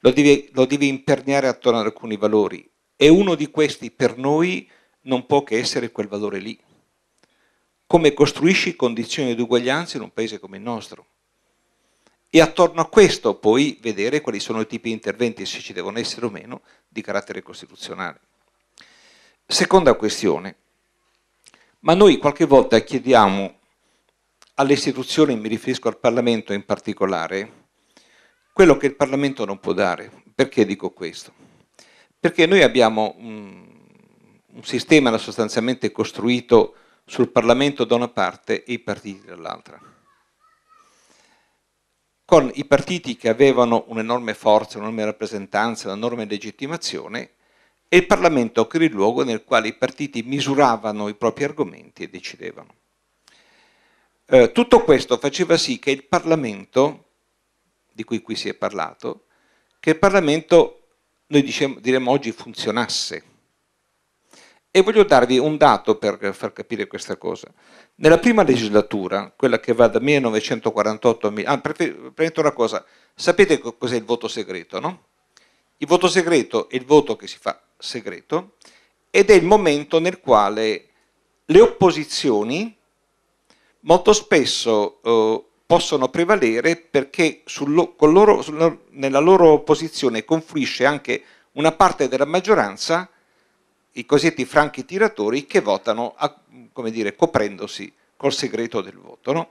lo devi, lo devi imperniare attorno ad alcuni valori. E uno di questi per noi è non può che essere quel valore lì. Come costruisci condizioni di uguaglianza in un paese come il nostro? E attorno a questo poi vedere quali sono i tipi di interventi, se ci devono essere o meno, di carattere costituzionale. Seconda questione, ma noi qualche volta chiediamo alle istituzioni, mi riferisco al Parlamento in particolare, quello che il Parlamento non può dare. Perché dico questo? Perché noi abbiamo un un sistema era sostanzialmente costruito sul Parlamento da una parte e i partiti dall'altra, con i partiti che avevano un'enorme forza, un'enorme rappresentanza, un'enorme legittimazione e il Parlamento che era il luogo nel quale i partiti misuravano i propri argomenti e decidevano. Eh, tutto questo faceva sì che il Parlamento, di cui qui si è parlato, che il Parlamento, noi diciamo, diremmo oggi, funzionasse e voglio darvi un dato per far capire questa cosa. Nella prima legislatura, quella che va da 1948 a... Ah, prendete una cosa, sapete cos'è il voto segreto, no? Il voto segreto è il voto che si fa segreto ed è il momento nel quale le opposizioni molto spesso eh, possono prevalere perché sul, loro, sul, nella loro opposizione confluisce anche una parte della maggioranza i cosiddetti franchi tiratori che votano, a, come dire, coprendosi col segreto del voto. No?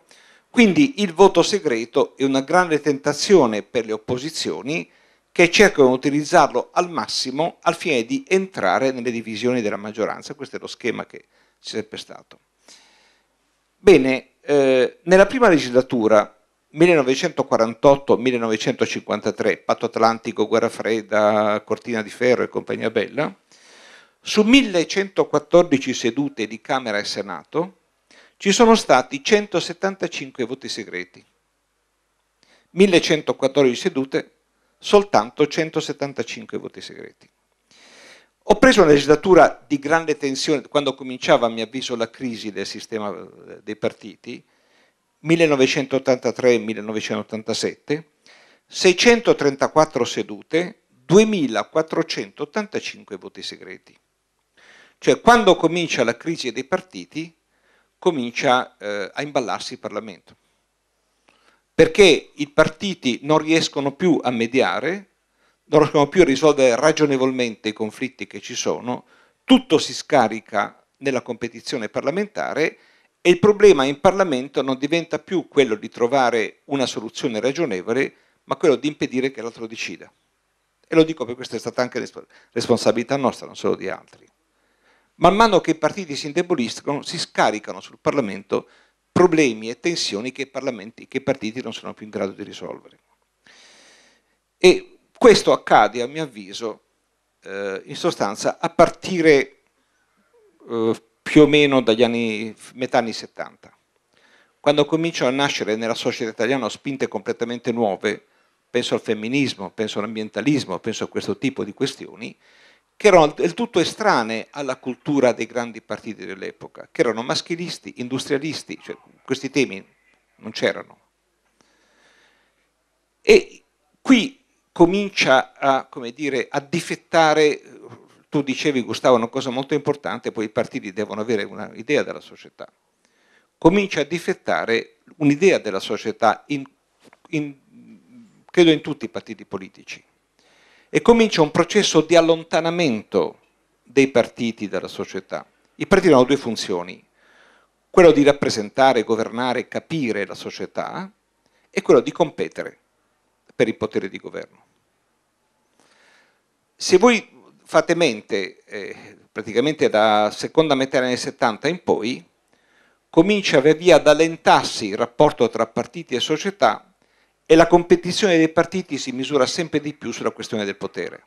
Quindi il voto segreto è una grande tentazione per le opposizioni che cercano di utilizzarlo al massimo al fine di entrare nelle divisioni della maggioranza. Questo è lo schema che c'è sempre stato. Bene, eh, nella prima legislatura 1948-1953, patto atlantico, guerra fredda, cortina di ferro e compagnia bella, su 1114 sedute di Camera e Senato ci sono stati 175 voti segreti. 1114 sedute, soltanto 175 voti segreti. Ho preso una legislatura di grande tensione, quando cominciava a mio avviso la crisi del sistema eh, dei partiti, 1983-1987, 634 sedute, 2485 voti segreti. Cioè quando comincia la crisi dei partiti comincia eh, a imballarsi il Parlamento. Perché i partiti non riescono più a mediare, non riescono più a risolvere ragionevolmente i conflitti che ci sono, tutto si scarica nella competizione parlamentare e il problema in Parlamento non diventa più quello di trovare una soluzione ragionevole, ma quello di impedire che l'altro decida. E lo dico perché questa è stata anche responsabilità nostra, non solo di altri. Man mano che i partiti si indeboliscono, si scaricano sul Parlamento problemi e tensioni che i, che i partiti non sono più in grado di risolvere. E questo accade, a mio avviso, eh, in sostanza a partire eh, più o meno dagli anni, metà anni 70, quando cominciano a nascere nella società italiana spinte completamente nuove, penso al femminismo, penso all'ambientalismo, penso a questo tipo di questioni, che erano del tutto estranee alla cultura dei grandi partiti dell'epoca, che erano maschilisti, industrialisti, cioè questi temi non c'erano. E qui comincia a, dire, a difettare, tu dicevi Gustavo una cosa molto importante, poi i partiti devono avere un'idea della società, comincia a difettare un'idea della società, in, in, credo in tutti i partiti politici e comincia un processo di allontanamento dei partiti dalla società. I partiti hanno due funzioni, quello di rappresentare, governare, capire la società e quello di competere per il potere di governo. Se voi fate mente, eh, praticamente da seconda metà degli anni 70 in poi, comincia via via ad allentarsi il rapporto tra partiti e società e la competizione dei partiti si misura sempre di più sulla questione del potere.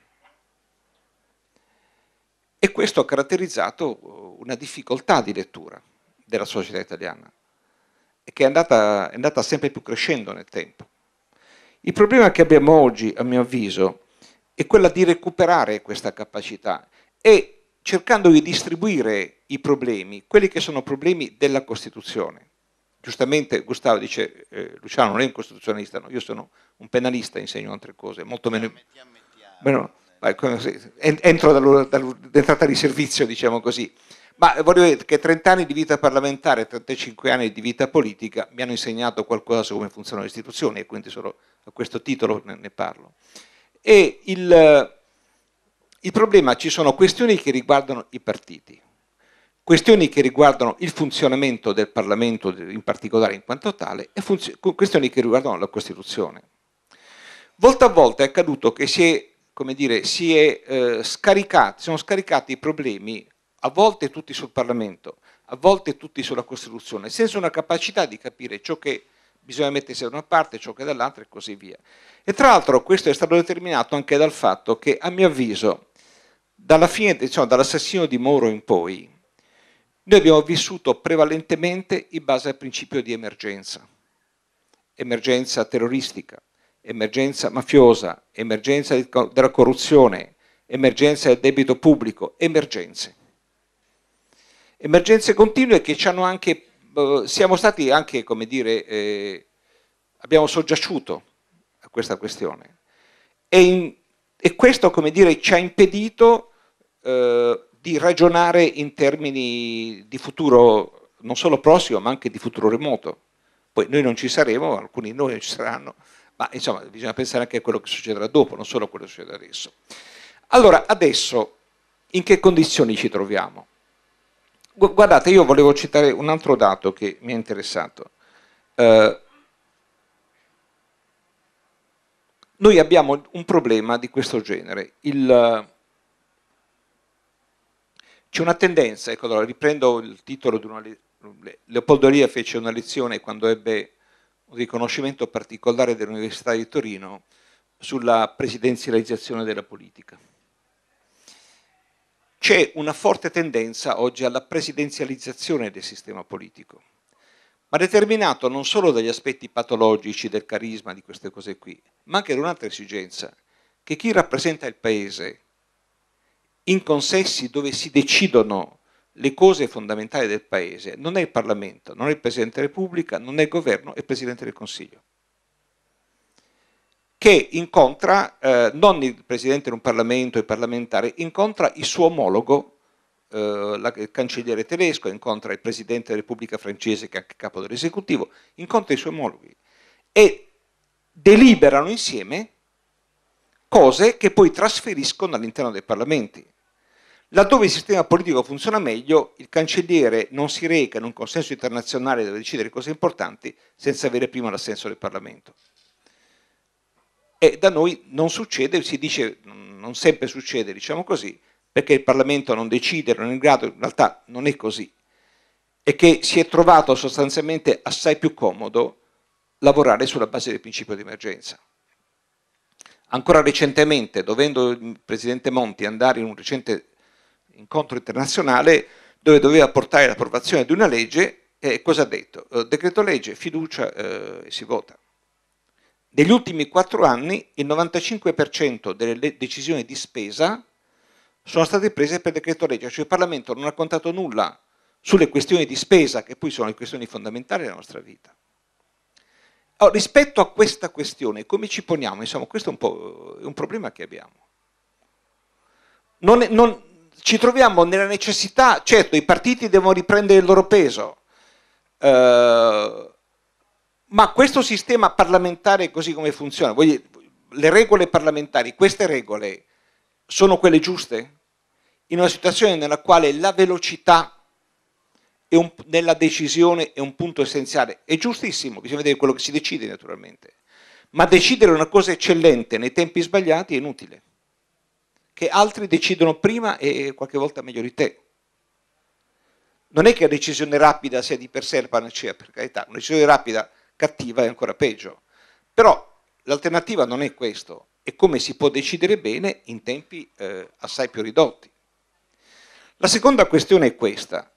E questo ha caratterizzato uh, una difficoltà di lettura della società italiana, che è andata, è andata sempre più crescendo nel tempo. Il problema che abbiamo oggi, a mio avviso, è quello di recuperare questa capacità e cercando di distribuire i problemi, quelli che sono problemi della Costituzione, giustamente Gustavo dice, eh, Luciano non è un costituzionalista, no? io sono un penalista, insegno altre cose, molto meno... Meno, eh. entro dall'entrata di servizio, diciamo così. Ma voglio dire che 30 anni di vita parlamentare e 35 anni di vita politica mi hanno insegnato qualcosa su come funzionano le istituzioni e quindi solo a questo titolo ne, ne parlo. E il, il problema, ci sono questioni che riguardano i partiti questioni che riguardano il funzionamento del Parlamento in particolare in quanto tale e questioni che riguardano la Costituzione. Volta a volta è accaduto che si è, come dire, si è, eh, scaricati, sono scaricati i problemi a volte tutti sul Parlamento, a volte tutti sulla Costituzione, senza una capacità di capire ciò che bisogna mettersi da una parte, ciò che dall'altra e così via. E tra l'altro questo è stato determinato anche dal fatto che, a mio avviso, dall'assassino diciamo, dall di Moro in poi, noi abbiamo vissuto prevalentemente in base al principio di emergenza, emergenza terroristica, emergenza mafiosa, emergenza della corruzione, emergenza del debito pubblico, emergenze. Emergenze continue che ci hanno anche, eh, siamo stati anche, come dire, eh, abbiamo soggiaciuto a questa questione. E, in, e questo, come dire, ci ha impedito eh, di ragionare in termini di futuro non solo prossimo ma anche di futuro remoto. Poi noi non ci saremo, alcuni di noi non ci saranno, ma insomma bisogna pensare anche a quello che succederà dopo, non solo a quello che succede adesso. Allora, adesso in che condizioni ci troviamo? Guardate, io volevo citare un altro dato che mi è interessato. Eh, noi abbiamo un problema di questo genere. Il, c'è una tendenza, ecco, allora, riprendo il titolo di una Leopoldo Lia fece una lezione quando ebbe un riconoscimento particolare dell'Università di Torino sulla presidenzializzazione della politica. C'è una forte tendenza oggi alla presidenzializzazione del sistema politico, ma determinato non solo dagli aspetti patologici del carisma di queste cose qui, ma anche da un'altra esigenza, che chi rappresenta il paese in consessi dove si decidono le cose fondamentali del Paese, non è il Parlamento, non è il Presidente della Repubblica, non è il Governo, è il Presidente del Consiglio, che incontra eh, non il Presidente di un Parlamento, il parlamentare, incontra il suo omologo, eh, la, il cancelliere tedesco, incontra il Presidente della Repubblica francese che è anche capo dell'esecutivo, incontra i suoi omologhi e deliberano insieme cose che poi trasferiscono all'interno dei parlamenti. Laddove il sistema politico funziona meglio, il cancelliere non si reca in un consenso internazionale dove decidere cose importanti senza avere prima l'assenso del Parlamento. E da noi non succede, si dice, non sempre succede, diciamo così, perché il Parlamento non decide, non è in grado, in realtà non è così, e che si è trovato sostanzialmente assai più comodo lavorare sulla base del principio di emergenza. Ancora recentemente, dovendo il Presidente Monti andare in un recente incontro internazionale dove doveva portare l'approvazione di una legge e cosa ha detto? Eh, decreto legge, fiducia eh, e si vota. Negli ultimi quattro anni il 95% delle decisioni di spesa sono state prese per decreto legge, cioè il Parlamento non ha contato nulla sulle questioni di spesa, che poi sono le questioni fondamentali della nostra vita. Allora, oh, rispetto a questa questione, come ci poniamo? Insomma, questo è un, po', eh, un problema che abbiamo. Non è, non, ci troviamo nella necessità, certo i partiti devono riprendere il loro peso, eh, ma questo sistema parlamentare così come funziona, Voi, le regole parlamentari, queste regole sono quelle giuste? In una situazione nella quale la velocità un, nella decisione è un punto essenziale, è giustissimo, bisogna vedere quello che si decide naturalmente, ma decidere una cosa eccellente nei tempi sbagliati è inutile che altri decidono prima e qualche volta meglio di te. Non è che la decisione rapida sia di per sé la panacea, per carità, una decisione rapida cattiva è ancora peggio. Però l'alternativa non è questo, è come si può decidere bene in tempi eh, assai più ridotti. La seconda questione è questa.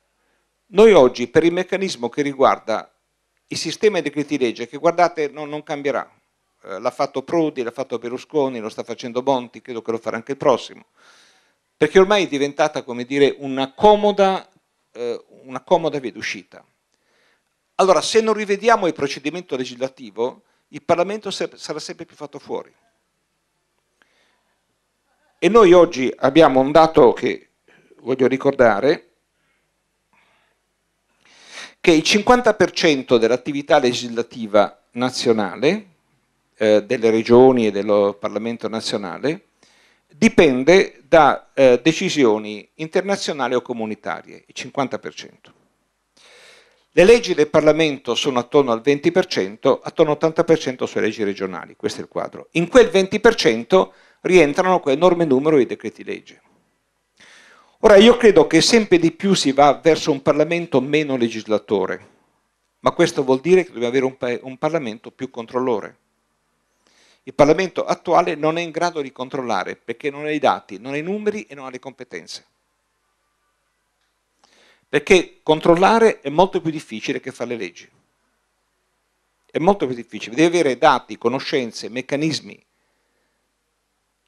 Noi oggi per il meccanismo che riguarda il sistema dei decreti legge, che guardate non, non cambierà, eh, l'ha fatto Prodi, l'ha fatto Berlusconi, lo sta facendo Monti, credo che lo farà anche il prossimo, perché ormai è diventata, come dire, una comoda, eh, una comoda via d'uscita. Allora, se non rivediamo il procedimento legislativo, il Parlamento sarà sempre più fatto fuori. E noi oggi abbiamo un dato che voglio ricordare, che il 50% dell'attività legislativa nazionale eh, delle regioni e del Parlamento nazionale dipende da eh, decisioni internazionali o comunitarie, il 50%. Le leggi del Parlamento sono attorno al 20%, attorno al 80% sulle leggi regionali, questo è il quadro. In quel 20% rientrano quell'enorme numero di decreti legge. Ora io credo che sempre di più si va verso un Parlamento meno legislatore, ma questo vuol dire che dobbiamo avere un, un Parlamento più controllore il Parlamento attuale non è in grado di controllare perché non ha i dati, non ha i numeri e non ha le competenze. Perché controllare è molto più difficile che fare le leggi. È molto più difficile, deve avere dati, conoscenze, meccanismi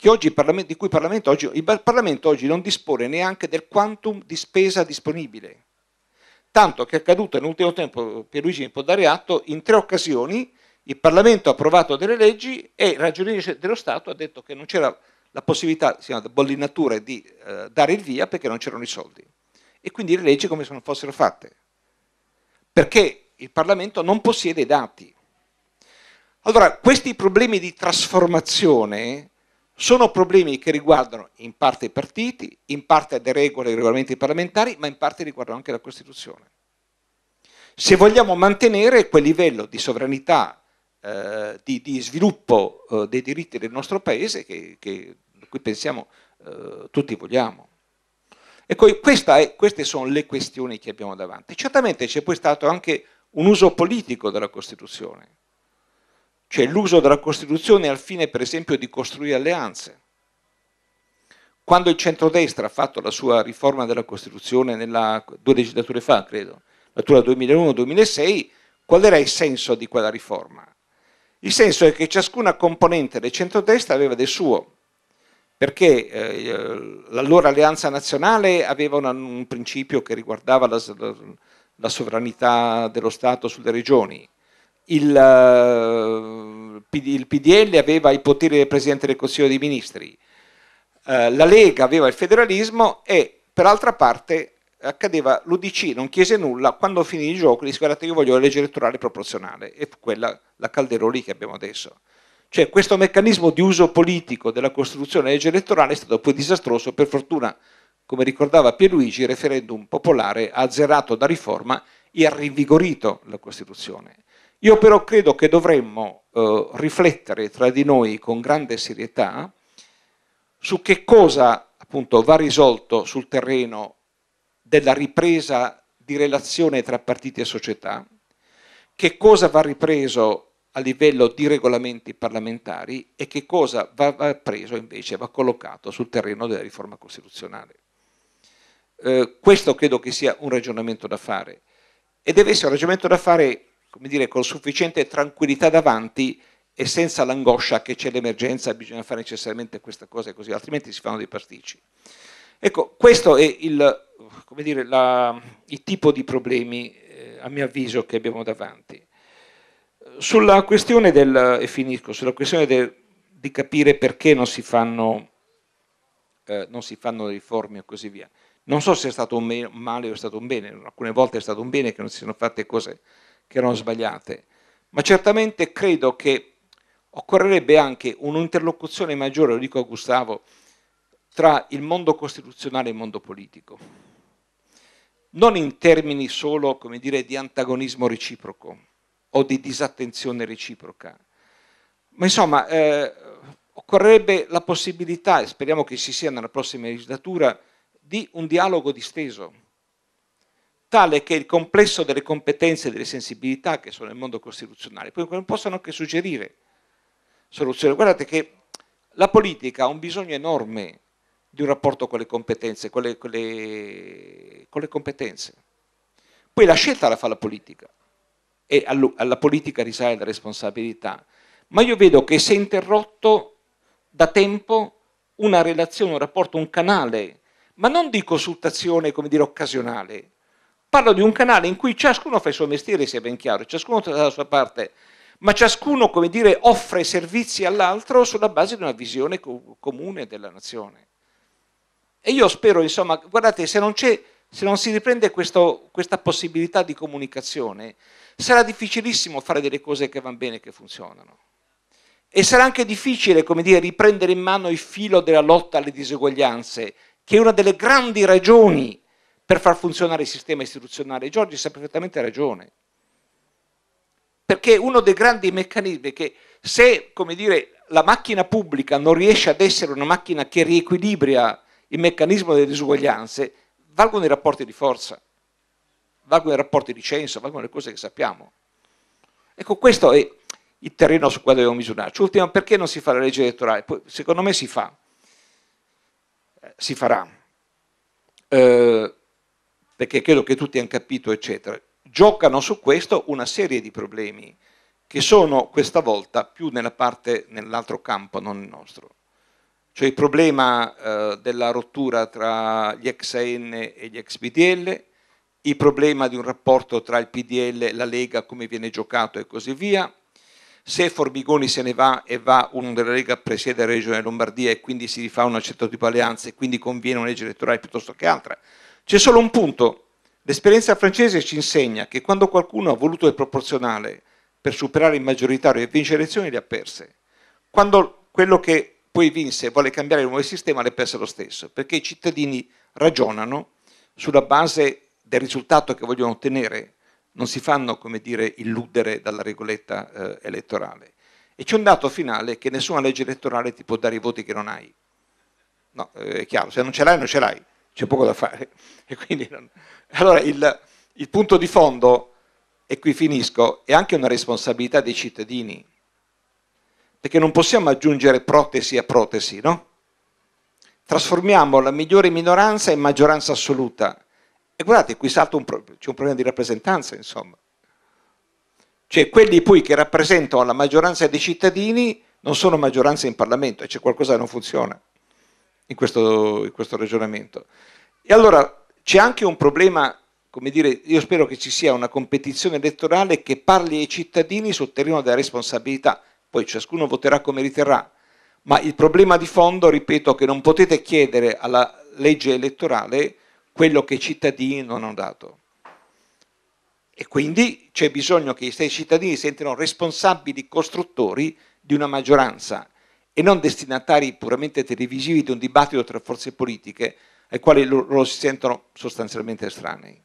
di cui il Parlamento oggi, il Parlamento oggi non dispone neanche del quantum di spesa disponibile. Tanto che è accaduto nell'ultimo tempo, Pierluigi mi può dare atto, in tre occasioni il Parlamento ha approvato delle leggi e il ragioniere dello Stato ha detto che non c'era la possibilità, si chiama bollinatura, di eh, dare il via perché non c'erano i soldi. E quindi le leggi come se non fossero fatte. Perché il Parlamento non possiede i dati. Allora, questi problemi di trasformazione sono problemi che riguardano in parte i partiti, in parte le regole e i regolamenti parlamentari, ma in parte riguardano anche la Costituzione. Se vogliamo mantenere quel livello di sovranità eh, di, di, sviluppo eh, dei diritti del nostro paese che, che cui pensiamo eh, tutti vogliamo. Ecco, questa, queste sono le questioni che abbiamo davanti. Certamente c'è poi stato anche un uso politico della Costituzione, cioè l'uso della Costituzione al fine, per esempio, di costruire alleanze. Quando il centrodestra ha fatto la sua riforma della Costituzione nella, due legislature fa, credo, la 2001-2006, qual era il senso di quella riforma? Il senso è che ciascuna componente del centrodestra aveva del suo, perché eh, l'allora alleanza nazionale aveva una, un principio che riguardava la, la, la, sovranità dello Stato sulle regioni, il, uh, il, PDL aveva i poteri del Presidente del Consiglio dei Ministri, uh, la Lega aveva il federalismo e per altra parte accadeva, l'UDC non chiese nulla, quando finì il gioco disse guardate io voglio la legge elettorale proporzionale e quella la Calderoli che abbiamo adesso. Cioè questo meccanismo di uso politico della costruzione della legge elettorale è stato poi disastroso, per fortuna come ricordava Pierluigi il referendum popolare ha azzerato da riforma e ha rinvigorito la Costituzione. Io però credo che dovremmo eh, riflettere tra di noi con grande serietà su che cosa appunto va risolto sul terreno della ripresa di relazione tra partiti e società, che cosa va ripreso a livello di regolamenti parlamentari e che cosa va, preso invece, va collocato sul terreno della riforma costituzionale. Eh, questo credo che sia un ragionamento da fare e deve essere un ragionamento da fare come dire, con sufficiente tranquillità davanti e senza l'angoscia che c'è l'emergenza, bisogna fare necessariamente questa cosa e così, altrimenti si fanno dei pasticci. Ecco, questo è il, dire, la, il tipo di problemi, eh, a mio avviso, che abbiamo davanti. Sulla questione del, e finisco, sulla questione del, di capire perché non si fanno, eh, non si fanno riforme e così via. Non so se è stato un male o è stato un bene, alcune volte è stato un bene che non si siano fatte cose che erano sbagliate, ma certamente credo che occorrerebbe anche un'interlocuzione maggiore, lo dico a Gustavo, tra il mondo costituzionale e il mondo politico, non in termini solo come dire, di antagonismo reciproco o di disattenzione reciproca, ma insomma eh, occorrerebbe la possibilità, e speriamo che ci sia nella prossima legislatura, di un dialogo disteso, tale che il complesso delle competenze e delle sensibilità che sono nel mondo costituzionale non possano anche suggerire soluzioni. Guardate che la politica ha un bisogno enorme di un rapporto con le competenze, con le, con le, con le competenze. Poi la scelta la fa la politica e alla politica risale la responsabilità, ma io vedo che si è interrotto da tempo una relazione, un rapporto, un canale, ma non di consultazione, come dire, occasionale. Parlo di un canale in cui ciascuno fa il suo mestiere, sia ben chiaro, ciascuno fa la sua parte, ma ciascuno, come dire, offre servizi all'altro sulla base di una visione comune della nazione. E io spero, insomma, guardate, se non, se non si riprende questo, questa possibilità di comunicazione, sarà difficilissimo fare delle cose che vanno bene e che funzionano. E sarà anche difficile, come dire, riprendere in mano il filo della lotta alle diseguaglianze, che è una delle grandi ragioni per far funzionare il sistema istituzionale. Giorgi ha perfettamente ragione. Perché uno dei grandi meccanismi è che se, come dire, la macchina pubblica non riesce ad essere una macchina che riequilibra il meccanismo delle disuguaglianze valgono i rapporti di forza, valgono i rapporti di censo, valgono le cose che sappiamo. Ecco, questo è il terreno su cui dobbiamo misurarci. Ultimo, perché non si fa la legge elettorale? Poi, secondo me si fa, eh, si farà, eh, perché credo che tutti hanno capito, eccetera. Giocano su questo una serie di problemi che sono questa volta più nella parte, nell'altro campo, non il nostro. Cioè il problema eh, della rottura tra gli ex AN e gli ex PDL, il problema di un rapporto tra il PDL e la Lega, come viene giocato e così via. Se Formigoni se ne va e va uno della Lega a presiedere la regione Lombardia e quindi si rifà un certo tipo di alleanza e quindi conviene una legge elettorale piuttosto che altra. C'è solo un punto. L'esperienza francese ci insegna che quando qualcuno ha voluto il proporzionale per superare il maggioritario e vincere le elezioni le ha perse. Quando quello che poi vinse e vuole cambiare il nuovo sistema, le perse lo stesso, perché i cittadini ragionano sulla base del risultato che vogliono ottenere, non si fanno, come dire, illudere dalla regoletta eh, elettorale. E c'è un dato finale che nessuna legge elettorale ti può dare i voti che non hai. No, eh, è chiaro, se non ce l'hai non ce l'hai, c'è poco da fare. Non... Allora il, il punto di fondo, e qui finisco, è anche una responsabilità dei cittadini perché non possiamo aggiungere protesi a protesi, no? Trasformiamo la migliore minoranza in maggioranza assoluta. E guardate, qui salta un pro- c'è un problema di rappresentanza, insomma. Cioè, quelli poi che rappresentano la maggioranza dei cittadini non sono maggioranza in Parlamento e c'è qualcosa che non funziona in questo, in questo ragionamento. E allora c'è anche un problema come dire, io spero che ci sia una competizione elettorale che parli ai cittadini sul terreno della responsabilità, poi ciascuno voterà come riterrà, ma il problema di fondo, ripeto, che non potete chiedere alla legge elettorale quello che i cittadini non hanno dato. E quindi c'è bisogno che i stessi cittadini sentano responsabili costruttori di una maggioranza e non destinatari puramente televisivi di un dibattito tra forze politiche ai quali loro si sentono sostanzialmente estranei.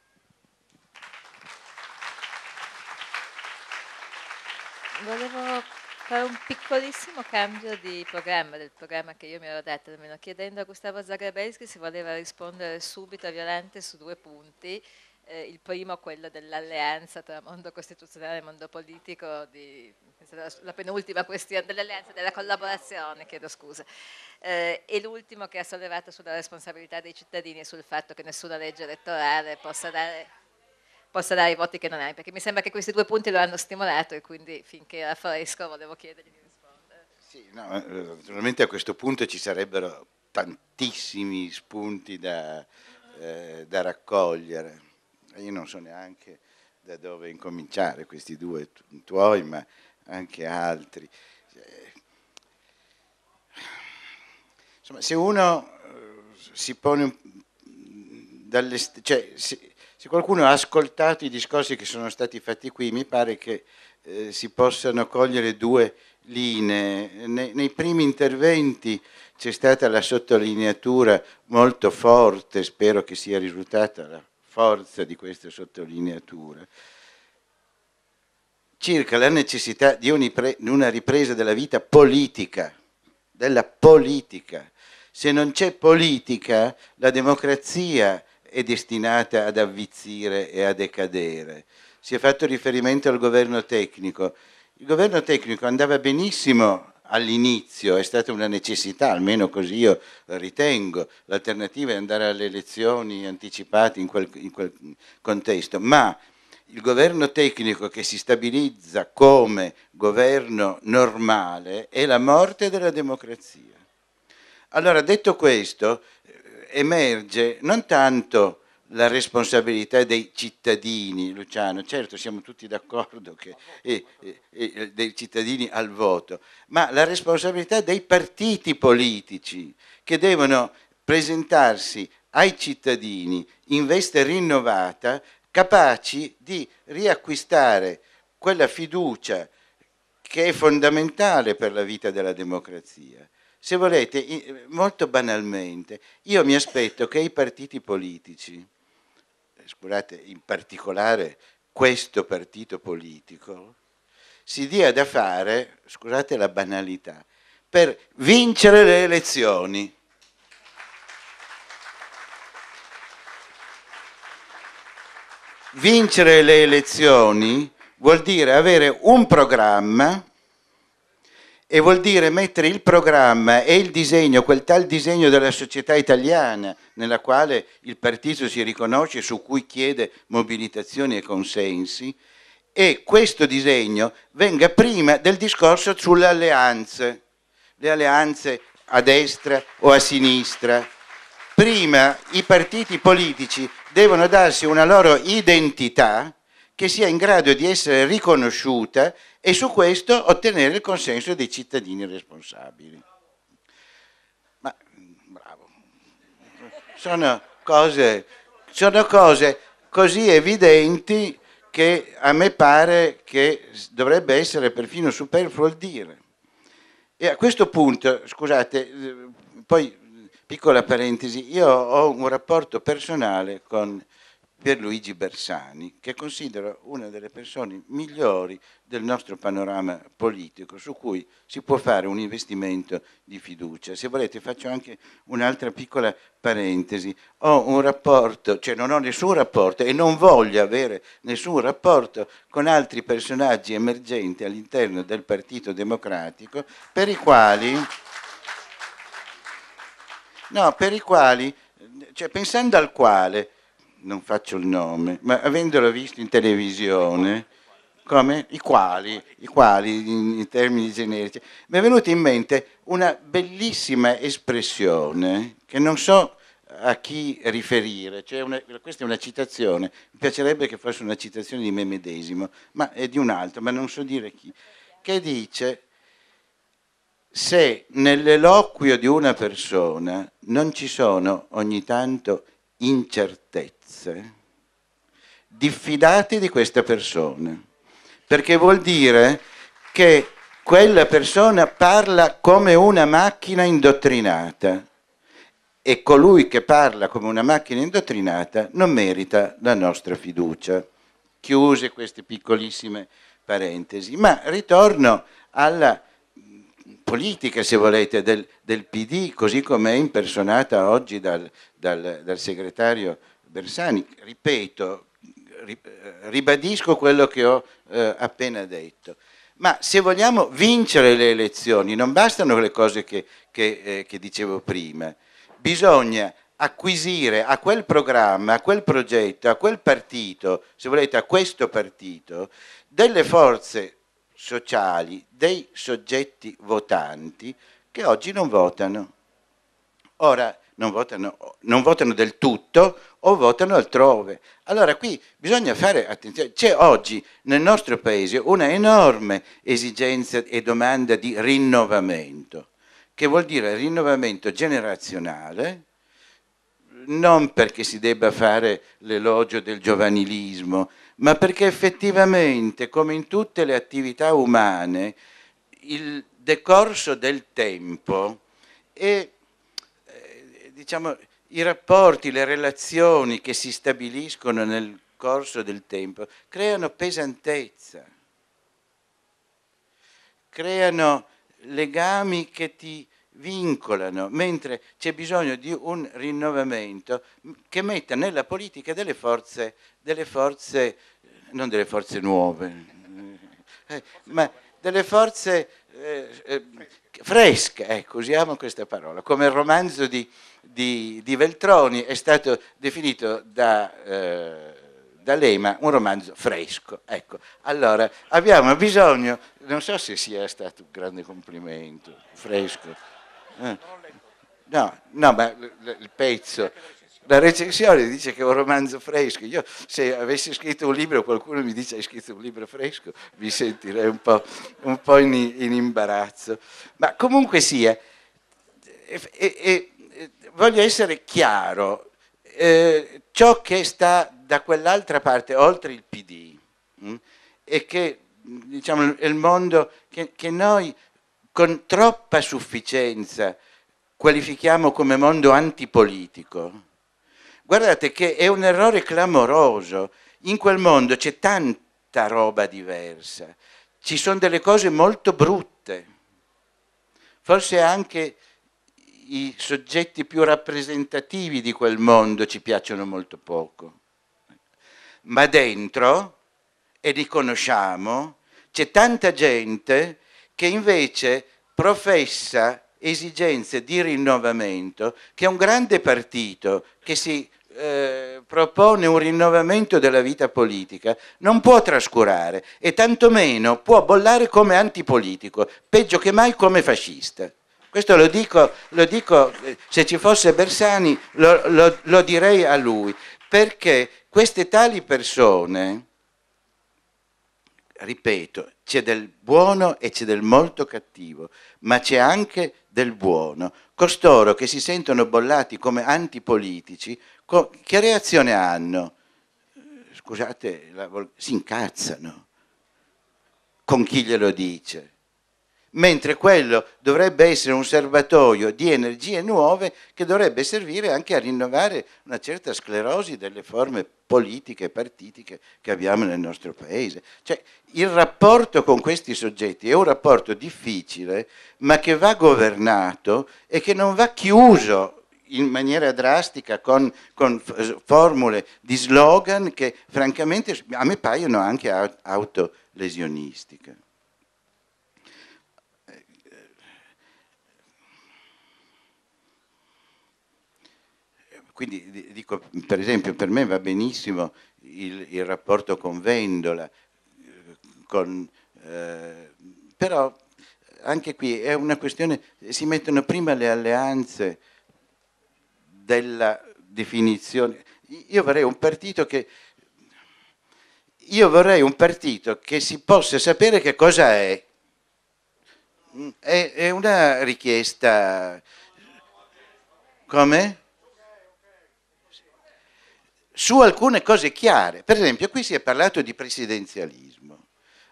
Volevo fare un piccolissimo cambio di programma, del programma che io mi ero detta, almeno chiedendo a Gustavo Zagrebelski se voleva rispondere subito a Violante su due punti. Eh, il primo quello dell'alleanza tra mondo costituzionale e mondo politico, di, la penultima questione dell'alleanza, della collaborazione, chiedo scusa, eh, e l'ultimo che ha sollevato sulla responsabilità dei cittadini e sul fatto che nessuna legge elettorale possa dare possa dare i voti che non hai, perché mi sembra che questi due punti lo hanno stimolato e quindi finché era fresco volevo chiedergli di rispondere. Sì, no, eh, naturalmente a questo punto ci sarebbero tantissimi spunti da, eh, da raccogliere. Io non so neanche da dove incominciare questi due tuoi, ma anche altri. Insomma, se uno eh, si pone cioè, se, se qualcuno ha ascoltato i discorsi che sono stati fatti qui, mi pare che eh, si possano cogliere due linee. Ne, nei primi interventi c'è stata la sottolineatura molto forte, spero che sia risultata la forza di questa sottolineatura, circa la necessità di una ripresa della vita politica, della politica. Se non c'è politica, la democrazia è destinata ad avvizzire e a decadere. Si è fatto riferimento al governo tecnico. Il governo tecnico andava benissimo all'inizio, è stata una necessità, almeno così io la ritengo, l'alternativa è andare alle elezioni anticipate in quel, in quel contesto, ma il governo tecnico che si stabilizza come governo normale è la morte della democrazia. Allora, detto questo, emerge non tanto la responsabilità dei cittadini, Luciano, certo siamo tutti d'accordo che eh, eh, dei cittadini al voto, ma la responsabilità dei partiti politici che devono presentarsi ai cittadini in veste rinnovata, capaci di riacquistare quella fiducia che è fondamentale per la vita della democrazia se volete, molto banalmente, io mi aspetto che i partiti politici, scusate, in particolare questo partito politico, si dia da fare, scusate la banalità, per vincere le elezioni. Vincere le elezioni vuol dire avere un programma e vuol dire mettere il programma e il disegno, quel tal disegno della società italiana nella quale il partito si riconosce, su cui chiede mobilitazioni e consensi, e questo disegno venga prima del discorso sulle alleanze, le alleanze a destra o a sinistra. Prima i partiti politici devono darsi una loro identità, che sia in grado di essere riconosciuta e su questo ottenere il consenso dei cittadini responsabili. Ma, bravo. Sono cose, sono cose così evidenti che a me pare che dovrebbe essere perfino superfluo il dire. E a questo punto, scusate, eh, poi piccola parentesi, io ho un rapporto personale con Pierluigi Bersani, che considero una delle persone migliori del nostro panorama politico, su cui si può fare un investimento di fiducia. Se volete faccio anche un'altra piccola parentesi. Ho un rapporto, cioè non ho nessun rapporto e non voglio avere nessun rapporto con altri personaggi emergenti all'interno del Partito Democratico per i quali... No, per i quali, cioè pensando al quale non faccio il nome, ma avendolo visto in televisione, come, i, quali, i quali, in, in termini generici, mi è venuta in mente una bellissima espressione che non so a chi riferire, cioè una, questa è una citazione, mi piacerebbe che fosse una citazione di me medesimo, ma è di un altro, ma non so dire chi, che dice se nell'eloquio di una persona non ci sono ogni tanto incertezze, bellezze, diffidate di questa persona, perché vuol dire che quella persona parla come una macchina indottrinata e colui che parla come una macchina indottrinata non merita la nostra fiducia. Chiuse queste piccolissime parentesi, ma ritorno alla politica, se volete, del, del PD, così come è impersonata oggi dal, dal, dal segretario Bersani, ripeto, ribadisco quello che ho eh, appena detto. Ma se vogliamo vincere le elezioni, non bastano le cose che, che, eh, che dicevo prima, bisogna acquisire a quel programma, a quel progetto, a quel partito, se volete a questo partito, delle forze sociali, dei soggetti votanti che oggi non votano. Ora, non votano, non votano del tutto o votano altrove. Allora qui bisogna fare attenzione, c'è oggi nel nostro paese una enorme esigenza e domanda di rinnovamento, che vuol dire rinnovamento generazionale, non perché si debba fare l'elogio del giovanilismo, ma perché effettivamente, come in tutte le attività umane, il decorso del tempo è diciamo, i rapporti, le relazioni che si stabiliscono nel corso del tempo creano pesantezza, creano legami che ti vincolano, mentre c'è bisogno di un rinnovamento che metta nella politica delle forze, delle forze non delle forze nuove, eh, ma delle forze eh, eh, fresca, ecco, usiamo questa parola, come il romanzo di, di, di Veltroni è stato definito da, eh, da, Lema un romanzo fresco. Ecco, allora abbiamo bisogno, non so se sia stato un grande complimento, fresco. Eh. No, no, ma il pezzo, la recensione dice che è un romanzo fresco. Io se avessi scritto un libro, qualcuno mi dice hai scritto un libro fresco, mi sentirei un po', un po in, in, imbarazzo. Ma comunque sia, e, e, e, voglio essere chiaro, eh, ciò che sta da quell'altra parte, oltre il PD, mh, mm, è che diciamo, il mondo che, che noi con troppa sufficienza qualifichiamo come mondo antipolitico Guardate che è un errore clamoroso. In quel mondo c'è tanta roba diversa. Ci sono delle cose molto brutte. Forse anche i soggetti più rappresentativi di quel mondo ci piacciono molto poco. Ma dentro, e li conosciamo, c'è tanta gente che invece professa esigenze di rinnovamento che un grande partito che si eh, propone un rinnovamento della vita politica non può trascurare e tantomeno può bollare come antipolitico, peggio che mai come fascista. Questo lo dico, lo dico eh, se ci fosse Bersani lo, lo, lo direi a lui, perché queste tali persone, ripeto, c'è del buono e c'è del molto cattivo, ma c'è anche del buono. Costoro che si sentono bollati come antipolitici, che reazione hanno? Scusate, si incazzano con chi glielo dice mentre quello dovrebbe essere un serbatoio di energie nuove che dovrebbe servire anche a rinnovare una certa sclerosi delle forme politiche e partitiche che abbiamo nel nostro paese. Cioè, il rapporto con questi soggetti è un rapporto difficile, ma che va governato e che non va chiuso in maniera drastica con, con formule di slogan che francamente a me paiono anche autolesionistiche. Quindi dico, per esempio, per me va benissimo il, il rapporto con Vendola, eh, con, eh, però anche qui è una questione, si mettono prima le alleanze della definizione. Io vorrei un partito che, io vorrei un partito che si possa sapere che cosa è. Mm, è, è una richiesta. Come? su alcune cose chiare. Per esempio, qui si è parlato di presidenzialismo.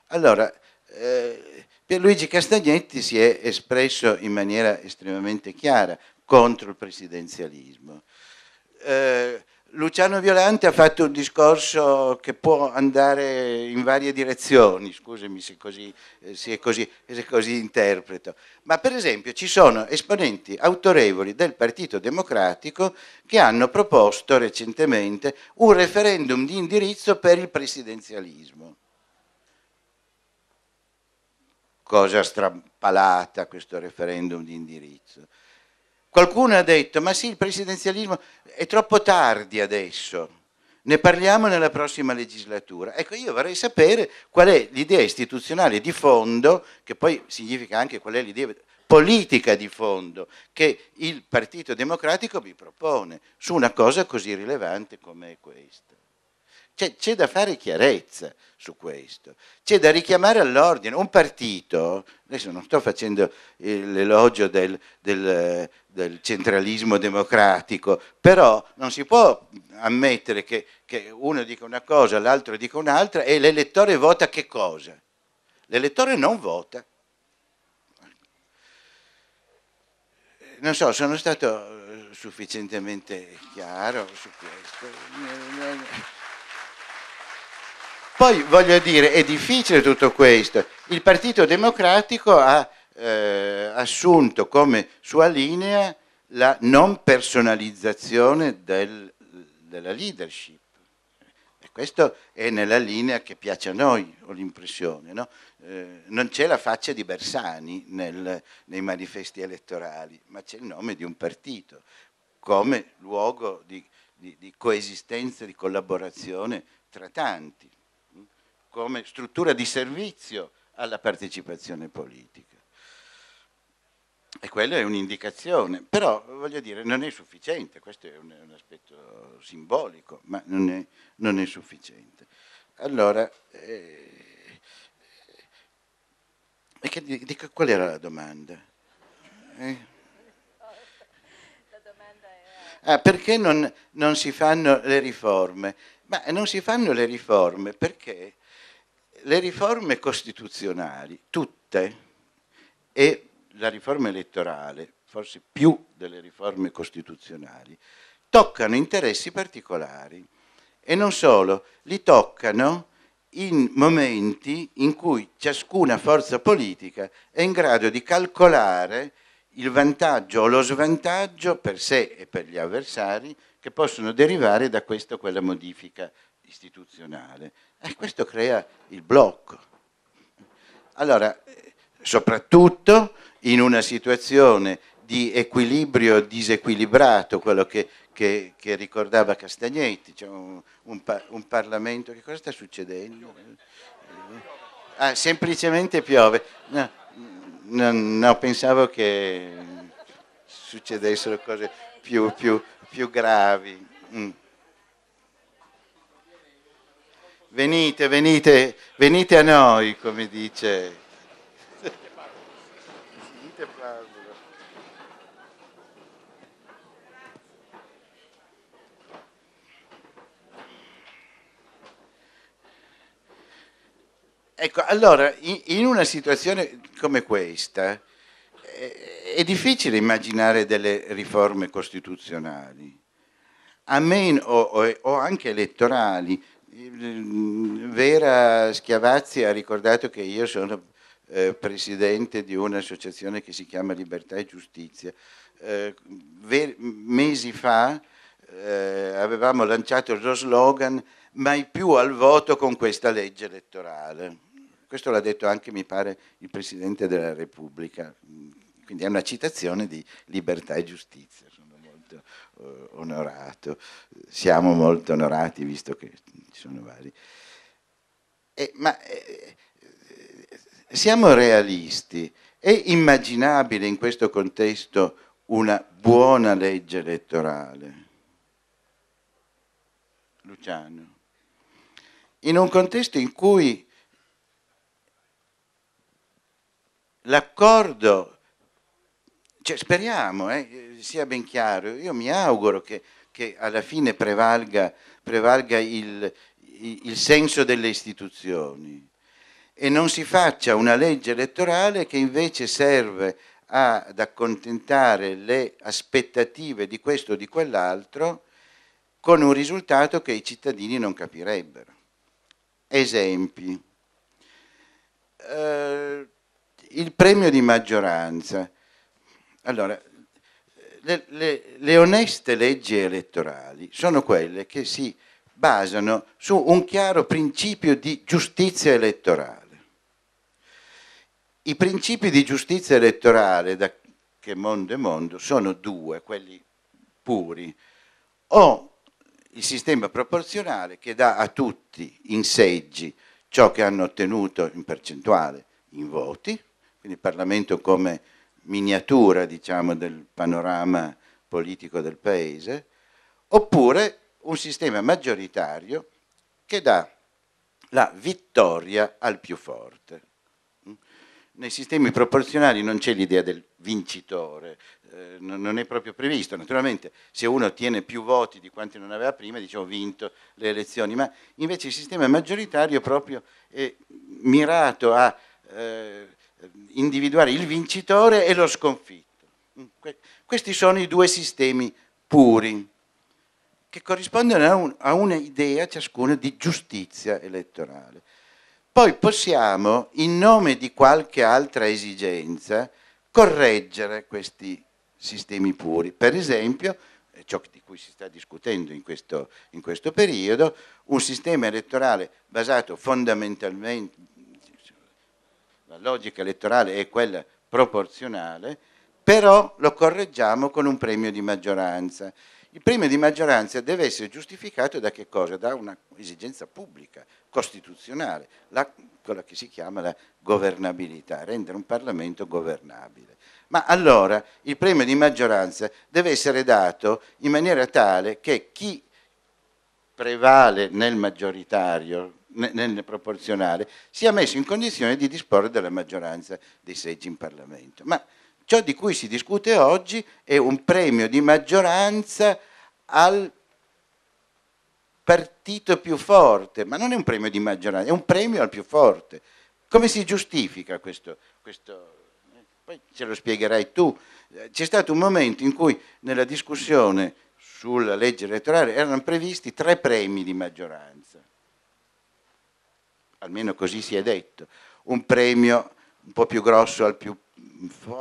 Allora, eh, Pierluigi Castagnetti si è espresso in maniera estremamente chiara contro il presidenzialismo. Eh, Luciano Violante ha fatto un discorso che può andare in varie direzioni, scusami se, così, eh, se, così, se così interpreto, ma per esempio ci sono esponenti autorevoli del Partito Democratico che hanno proposto recentemente un referendum di indirizzo per il presidenzialismo. Cosa strampalata questo referendum di indirizzo Qualcuno ha detto, ma sì, il presidenzialismo è troppo tardi adesso, ne parliamo nella prossima legislatura. Ecco, io vorrei sapere qual è l'idea istituzionale di fondo, che poi significa anche qual è l'idea politica di fondo che il Partito Democratico vi propone su una cosa così rilevante come questa. Cioè, c'è da fare chiarezza su questo, c'è da richiamare all'ordine un partito, adesso non sto facendo eh, l'elogio del, del, del centralismo democratico, però non si può ammettere che, che uno dica una cosa, l'altro dica un'altra e l'elettore vota che cosa? L'elettore non vota. Non so, sono stato eh, sufficientemente chiaro su questo. Poi voglio dire, è difficile tutto questo. Il Partito Democratico ha eh, assunto come sua linea la non personalizzazione del, della leadership. E questo è nella linea che piace a noi, ho l'impressione. No? Eh, non c'è la faccia di Bersani nel, nei manifesti elettorali, ma c'è il nome di un partito come luogo di, di, di coesistenza, di collaborazione tra tanti come struttura di servizio alla partecipazione politica. E quella è un'indicazione, però voglio dire, non è sufficiente, questo è un, un aspetto simbolico, ma non è, non è sufficiente. Allora, eh, eh, di, di, qual era la domanda? Eh? Ah, perché non, non si fanno le riforme? Ma non si fanno le riforme perché le riforme costituzionali, tutte, e la riforma elettorale, forse più delle riforme costituzionali, toccano interessi particolari e non solo, li toccano in momenti in cui ciascuna forza politica è in grado di calcolare il vantaggio o lo svantaggio per sé e per gli avversari che possono derivare da questa o quella modifica istituzionale. E questo crea il blocco. Allora, soprattutto in una situazione di equilibrio disequilibrato, quello che, che, che ricordava Castagnetti, cioè un, un, un, Parlamento, che cosa sta succedendo? Ah, semplicemente piove. No, no, no, pensavo che succedessero cose più, più, più gravi. Mm. venite, venite, venite a noi, come dice. Ecco, allora, in una situazione come questa eh, è difficile immaginare delle riforme costituzionali, a meno, o, o anche elettorali, Mm, Vera Schiavazzi ha ricordato che io sono eh, presidente di un'associazione che si chiama Libertà e Giustizia. Eh, ver- mesi fa eh, avevamo lanciato lo slogan mai più al voto con questa legge elettorale. Questo l'ha detto anche, mi pare, il Presidente della Repubblica. Mm, quindi è una citazione di libertà e giustizia. Sono molto eh, onorato. Siamo molto onorati visto che ci sono vari. Eh, ma eh, eh, siamo realisti, è immaginabile in questo contesto una buona legge elettorale? Luciano, in un contesto in cui l'accordo, cioè speriamo, eh, sia ben chiaro, io mi auguro che, che alla fine prevalga prevalga il, il senso delle istituzioni e non si faccia una legge elettorale che invece serve ad accontentare le aspettative di questo o di quell'altro con un risultato che i cittadini non capirebbero. Esempi. Eh, il premio di maggioranza. Allora, le, le, le oneste leggi elettorali sono quelle che si basano su un chiaro principio di giustizia elettorale. I principi di giustizia elettorale da che mondo è mondo sono due, quelli puri. O il sistema proporzionale che dà a tutti in seggi ciò che hanno ottenuto in percentuale in voti, quindi il Parlamento come miniatura diciamo, del panorama politico del paese, oppure un sistema maggioritario che dà la vittoria al più forte. Nei sistemi proporzionali non c'è l'idea del vincitore, eh, non è proprio previsto. Naturalmente se uno ottiene più voti di quanti non aveva prima, diciamo vinto le elezioni, ma invece il sistema maggioritario proprio è mirato a eh, eh, individuare il vincitore e lo sconfitto. Mm, questi sono i due sistemi puri che corrispondono a, un'idea ciascuno di giustizia elettorale. Poi possiamo, in nome di qualche altra esigenza, correggere questi sistemi puri. Per esempio, ciò di cui si sta discutendo in questo, in questo periodo, un sistema elettorale basato fondamentalmente la logica elettorale è quella proporzionale, però lo correggiamo con un premio di maggioranza. Il premio di maggioranza deve essere giustificato da che cosa? Da un'esigenza pubblica, costituzionale, la, quella che si chiama la governabilità, rendere un Parlamento governabile. Ma allora il premio di maggioranza deve essere dato in maniera tale che chi prevale nel maggioritario, nel proporzionale, sia messo in condizione di disporre della maggioranza dei seggi in Parlamento. Ma ciò di cui si discute oggi è un premio di maggioranza al partito più forte, ma non è un premio di maggioranza, è un premio al più forte. Come si giustifica questo? questo? Poi ce lo spiegherai tu. C'è stato un momento in cui nella discussione sulla legge elettorale erano previsti tre premi di maggioranza almeno così si è detto, un premio un po' più grosso al, più,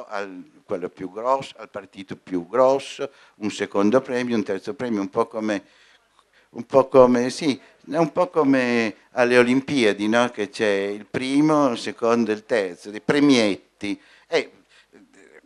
al, più grosso, al partito più grosso, un secondo premio, un terzo premio, un po' come, un po come, sì, un po come alle Olimpiadi, no? che c'è il primo, il secondo e il terzo, dei premietti. È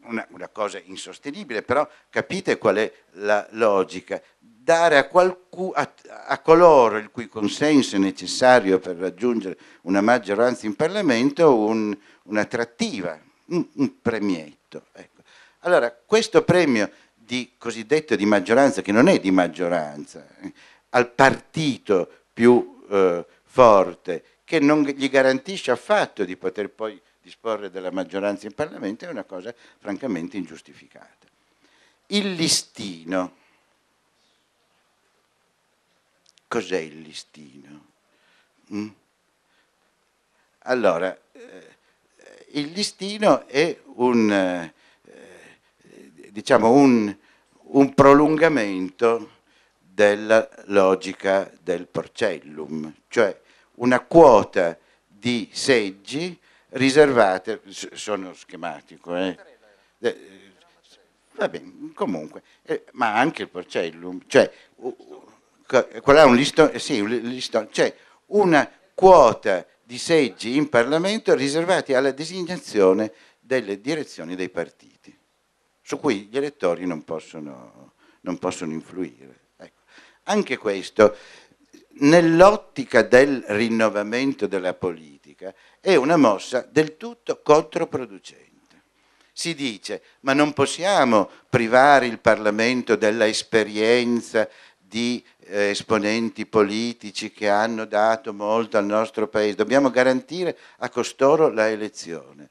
una, una cosa insostenibile, però capite qual è la logica dare a, qualcu, a, a, coloro il cui consenso è necessario per raggiungere una maggioranza in Parlamento un, un'attrattiva, un, un premietto. Ecco. Allora, questo premio di cosiddetto di maggioranza, che non è di maggioranza, eh, al partito più eh, forte, che non gli garantisce affatto di poter poi disporre della maggioranza in Parlamento, è una cosa francamente ingiustificata. Il listino cos'è il listino? Mm? Allora, eh, il listino è un, eh, diciamo un, un prolungamento della logica del porcellum, cioè una quota di seggi riservate, sono schematico, eh. Eh, eh? va bene, comunque, eh, ma anche il porcellum, cioè qual è un listone? Eh, sì, un listone, cioè una quota di seggi in Parlamento riservati alla designazione delle direzioni dei partiti, su cui gli elettori non possono, non possono influire. Ecco. Anche questo, nell'ottica del rinnovamento della politica, è una mossa del tutto controproducente. Si dice, ma non possiamo privare il Parlamento dell'esperienza di eh, esponenti politici che hanno dato molto al nostro paese. Dobbiamo garantire a costoro la elezione.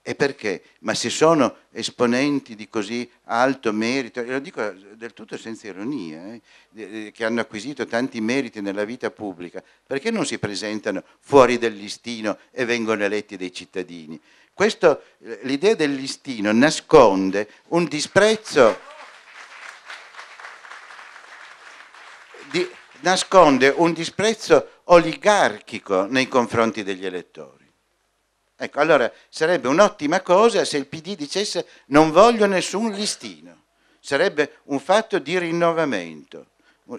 E perché? Ma se sono esponenti di così alto merito, e lo dico del tutto senza ironia, eh, che hanno acquisito tanti meriti nella vita pubblica, perché non si presentano fuori del listino e vengono eletti dai cittadini? l'idea del listino nasconde un disprezzo di, nasconde un disprezzo oligarchico nei confronti degli elettori. Ecco, allora sarebbe un'ottima cosa se il PD dicesse non voglio nessun listino, sarebbe un fatto di rinnovamento,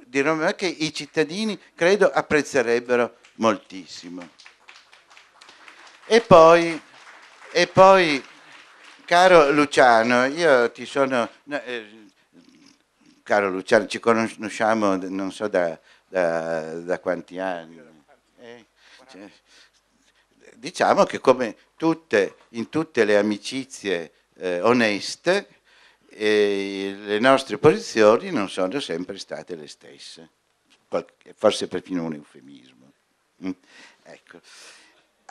di rinnovamento che i cittadini credo apprezzerebbero moltissimo. E poi, e poi caro Luciano, io ti sono... eh, Caro Luciano, ci conosciamo non so da, da, da quanti anni. Eh, cioè, diciamo che come tutte, in tutte le amicizie eh, oneste, eh, le nostre posizioni non sono sempre state le stesse, Qualche, forse perfino un eufemismo. Mm, ecco.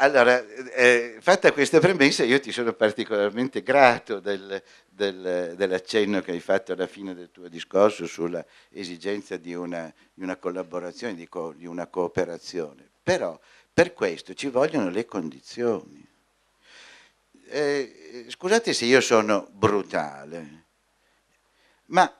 Allora, eh, eh fatta questa premessa, io ti sono particolarmente grato del, del, dell'accenno che hai fatto alla fine del tuo discorso sulla esigenza di una, di una collaborazione, di, co, di, una cooperazione. Però per questo ci vogliono le condizioni. Eh, scusate se io sono brutale, ma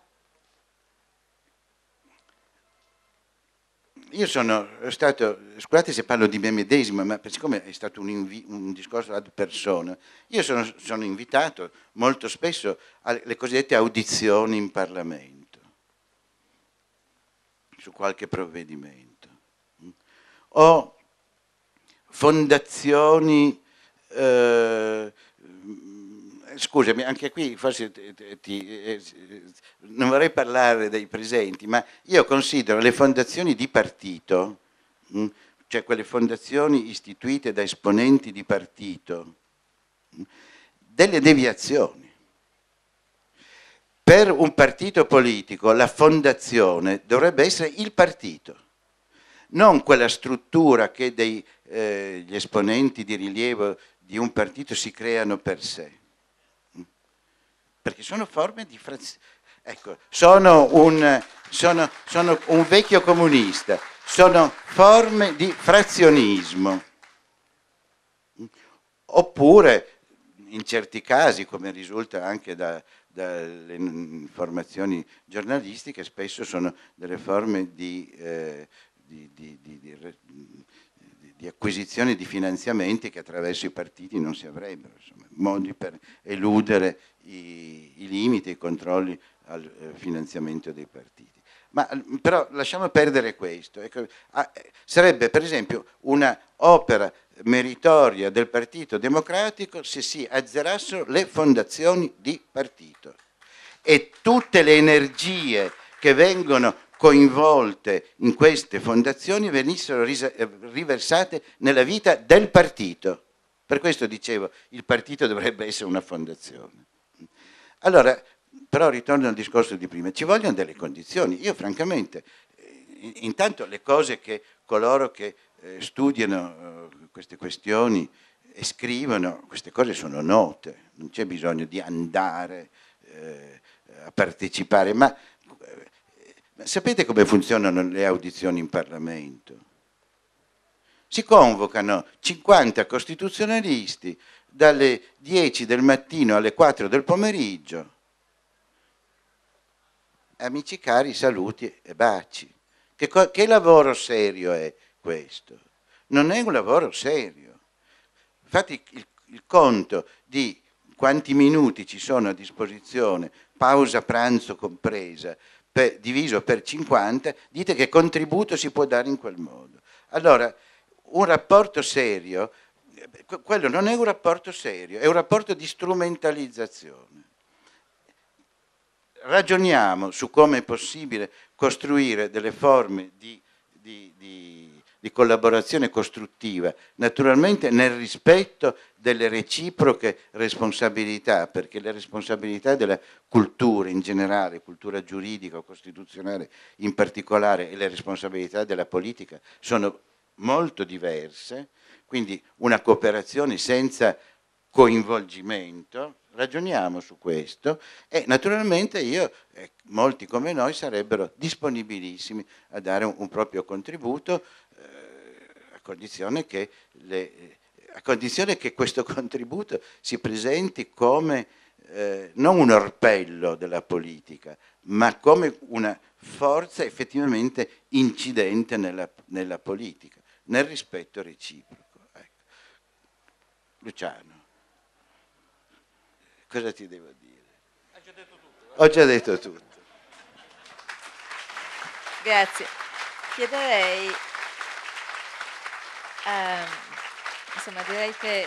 io sono stato, scusate se parlo di me medesimo, ma siccome è stato un, invi, un discorso ad persona, io sono, sono, invitato molto spesso alle cosiddette audizioni in Parlamento su qualche provvedimento mm, o fondazioni eh, scusami, anche qui forse ti, ti, eh, non vorrei parlare dei presenti, ma io considero le fondazioni di partito, mh, mm, cioè quelle fondazioni istituite da esponenti di partito, mm, delle deviazioni. Per un partito politico la fondazione dovrebbe essere il partito, non quella struttura che dei, eh, gli esponenti di rilievo di un partito si creano per sé perché sono forme di differenziate. Ecco, sono un, sono, sono un vecchio comunista, sono forme di frazionismo. Oppure, in certi casi, come risulta anche da, dalle informazioni giornalistiche, spesso sono delle forme di, eh, di, di, di di acquisizione di finanziamenti che attraverso i partiti non si avrebbero, insomma, modi per eludere i, i limiti i controlli al eh, finanziamento dei partiti. Ma, mm, però lasciamo perdere questo. Ecco, ah, eh, sarebbe per esempio un'opera meritoria del Partito Democratico se si azzerassero le fondazioni di partito e tutte le energie che vengono coinvolte in queste fondazioni venissero eh, riversate nella vita del partito. Per questo dicevo, il partito dovrebbe essere una fondazione. Allora, però ritorno al discorso di prima, ci vogliono delle condizioni. Io francamente, eh, intanto le cose che coloro che eh, studiano queste questioni e scrivono, queste cose sono note, non c'è bisogno di andare a partecipare, ma sapete come funzionano le audizioni in Parlamento? Si convocano 50 costituzionalisti dalle 10 del mattino alle 4 del pomeriggio. Amici cari, saluti e baci. Che, che lavoro serio è questo? Non è un lavoro serio. Fate il, il conto di quanti minuti ci sono a disposizione, pausa pranzo compresa, per, diviso per 50, dite che contributo si può dare in quel modo. Allora, un rapporto serio, quello non è un rapporto serio, è un rapporto di strumentalizzazione. Ragioniamo su come è possibile costruire delle forme di, di, di di collaborazione costruttiva, naturalmente nel rispetto delle reciproche responsabilità, perché le responsabilità della cultura in generale, cultura giuridica o costituzionale in particolare, e le responsabilità della politica sono molto diverse, quindi una cooperazione senza coinvolgimento, ragioniamo su questo e naturalmente io e eh, molti come noi sarebbero disponibilissimi a dare un, un proprio contributo condizione che, le, eh, a condizione che questo contributo si presenti come eh, non un orpello della politica, ma come una forza effettivamente incidente nella, nella politica, nel rispetto reciproco. Ecco. Luciano, cosa ti devo dire? Eh? Ho già detto tutto. Grazie. Chiederei eh, insomma, direi che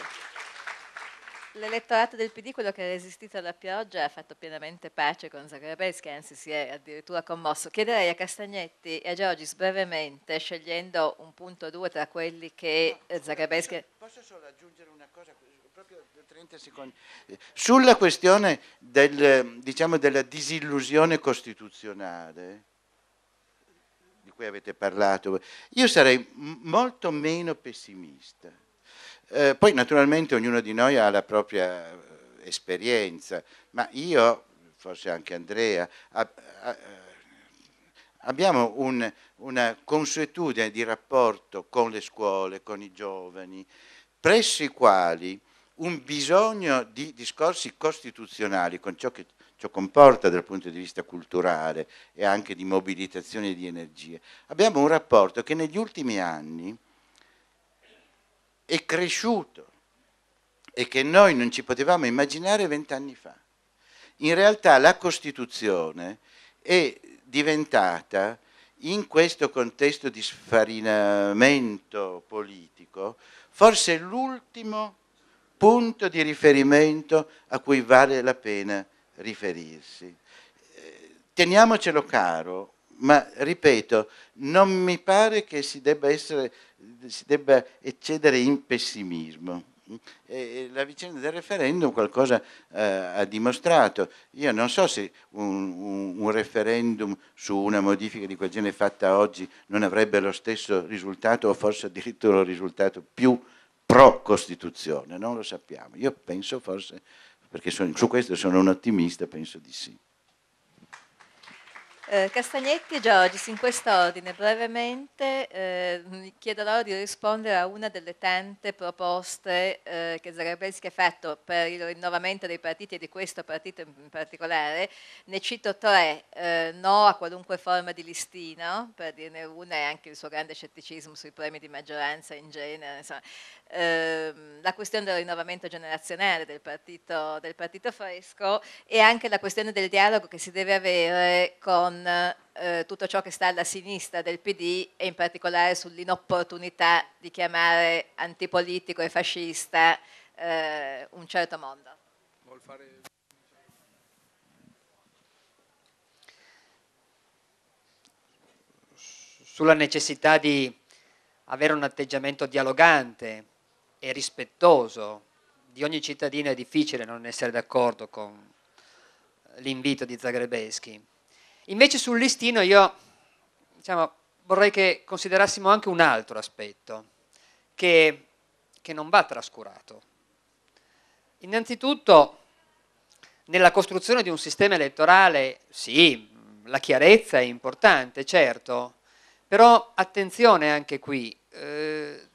l'elettorato del PD, quello che ha resistito alla pioggia, ha fatto pienamente pace con Zagrebeschi, anzi si è addirittura commosso. Chiederei a Castagnetti e a Giorgis brevemente, scegliendo un punto o due tra quelli che no, eh, Zagrebeschi... Posso, solo aggiungere una cosa? proprio 30 secondi. Sulla questione del, diciamo, della disillusione costituzionale, cui avete parlato, io sarei molto meno pessimista. Eh, poi naturalmente ognuno di noi ha la propria eh, esperienza, ma io, forse anche Andrea, a, a, eh, abbiamo un, una consuetudine di rapporto con le scuole, con i giovani, presso i quali un bisogno di discorsi costituzionali, con ciò che ciò comporta dal punto di vista culturale e anche di mobilitazione di energie. Abbiamo un rapporto che negli ultimi anni è cresciuto e che noi non ci potevamo immaginare vent'anni fa. In realtà la Costituzione è diventata, in questo contesto di sfarinamento politico, forse l'ultimo punto di riferimento a cui vale la pena riferirsi. Eh, teniamocelo caro, ma ripeto, non mi pare che si debba, essere, si debba eccedere in pessimismo. E eh, la vicenda del referendum qualcosa eh, ha dimostrato. Io non so se un, un, un, referendum su una modifica di quel genere fatta oggi non avrebbe lo stesso risultato o forse addirittura un risultato più pro Costituzione, non lo sappiamo. Io penso forse perché sono, su questo sono un ottimista, penso di sì. Eh, Castagnetti e Giorgis, in quest'ordine, brevemente eh, chiedo loro di rispondere a una delle tante proposte eh, che Zagrebelski ha fatto per il rinnovamento dei partiti e di questo partito in particolare. Ne cito tre, eh, no a qualunque forma di listino, per dirne una e anche il suo grande scetticismo sui premi di maggioranza in genere, insomma, ehm, la questione del rinnovamento generazionale del partito, del partito fresco e anche la questione del dialogo che si deve avere con eh, tutto ciò che sta alla sinistra del PD e in particolare sull'inopportunità di chiamare antipolitico e fascista eh, un certo mondo. Sulla necessità di avere un atteggiamento dialogante e rispettoso di ogni cittadino è difficile non essere d'accordo con l'invito di Zagrebeschi Invece sul listino io diciamo, vorrei che considerassimo anche un altro aspetto che, che non va trascurato. Innanzitutto, nella costruzione di un sistema elettorale, sì, la chiarezza è importante, certo, però attenzione anche qui, eh,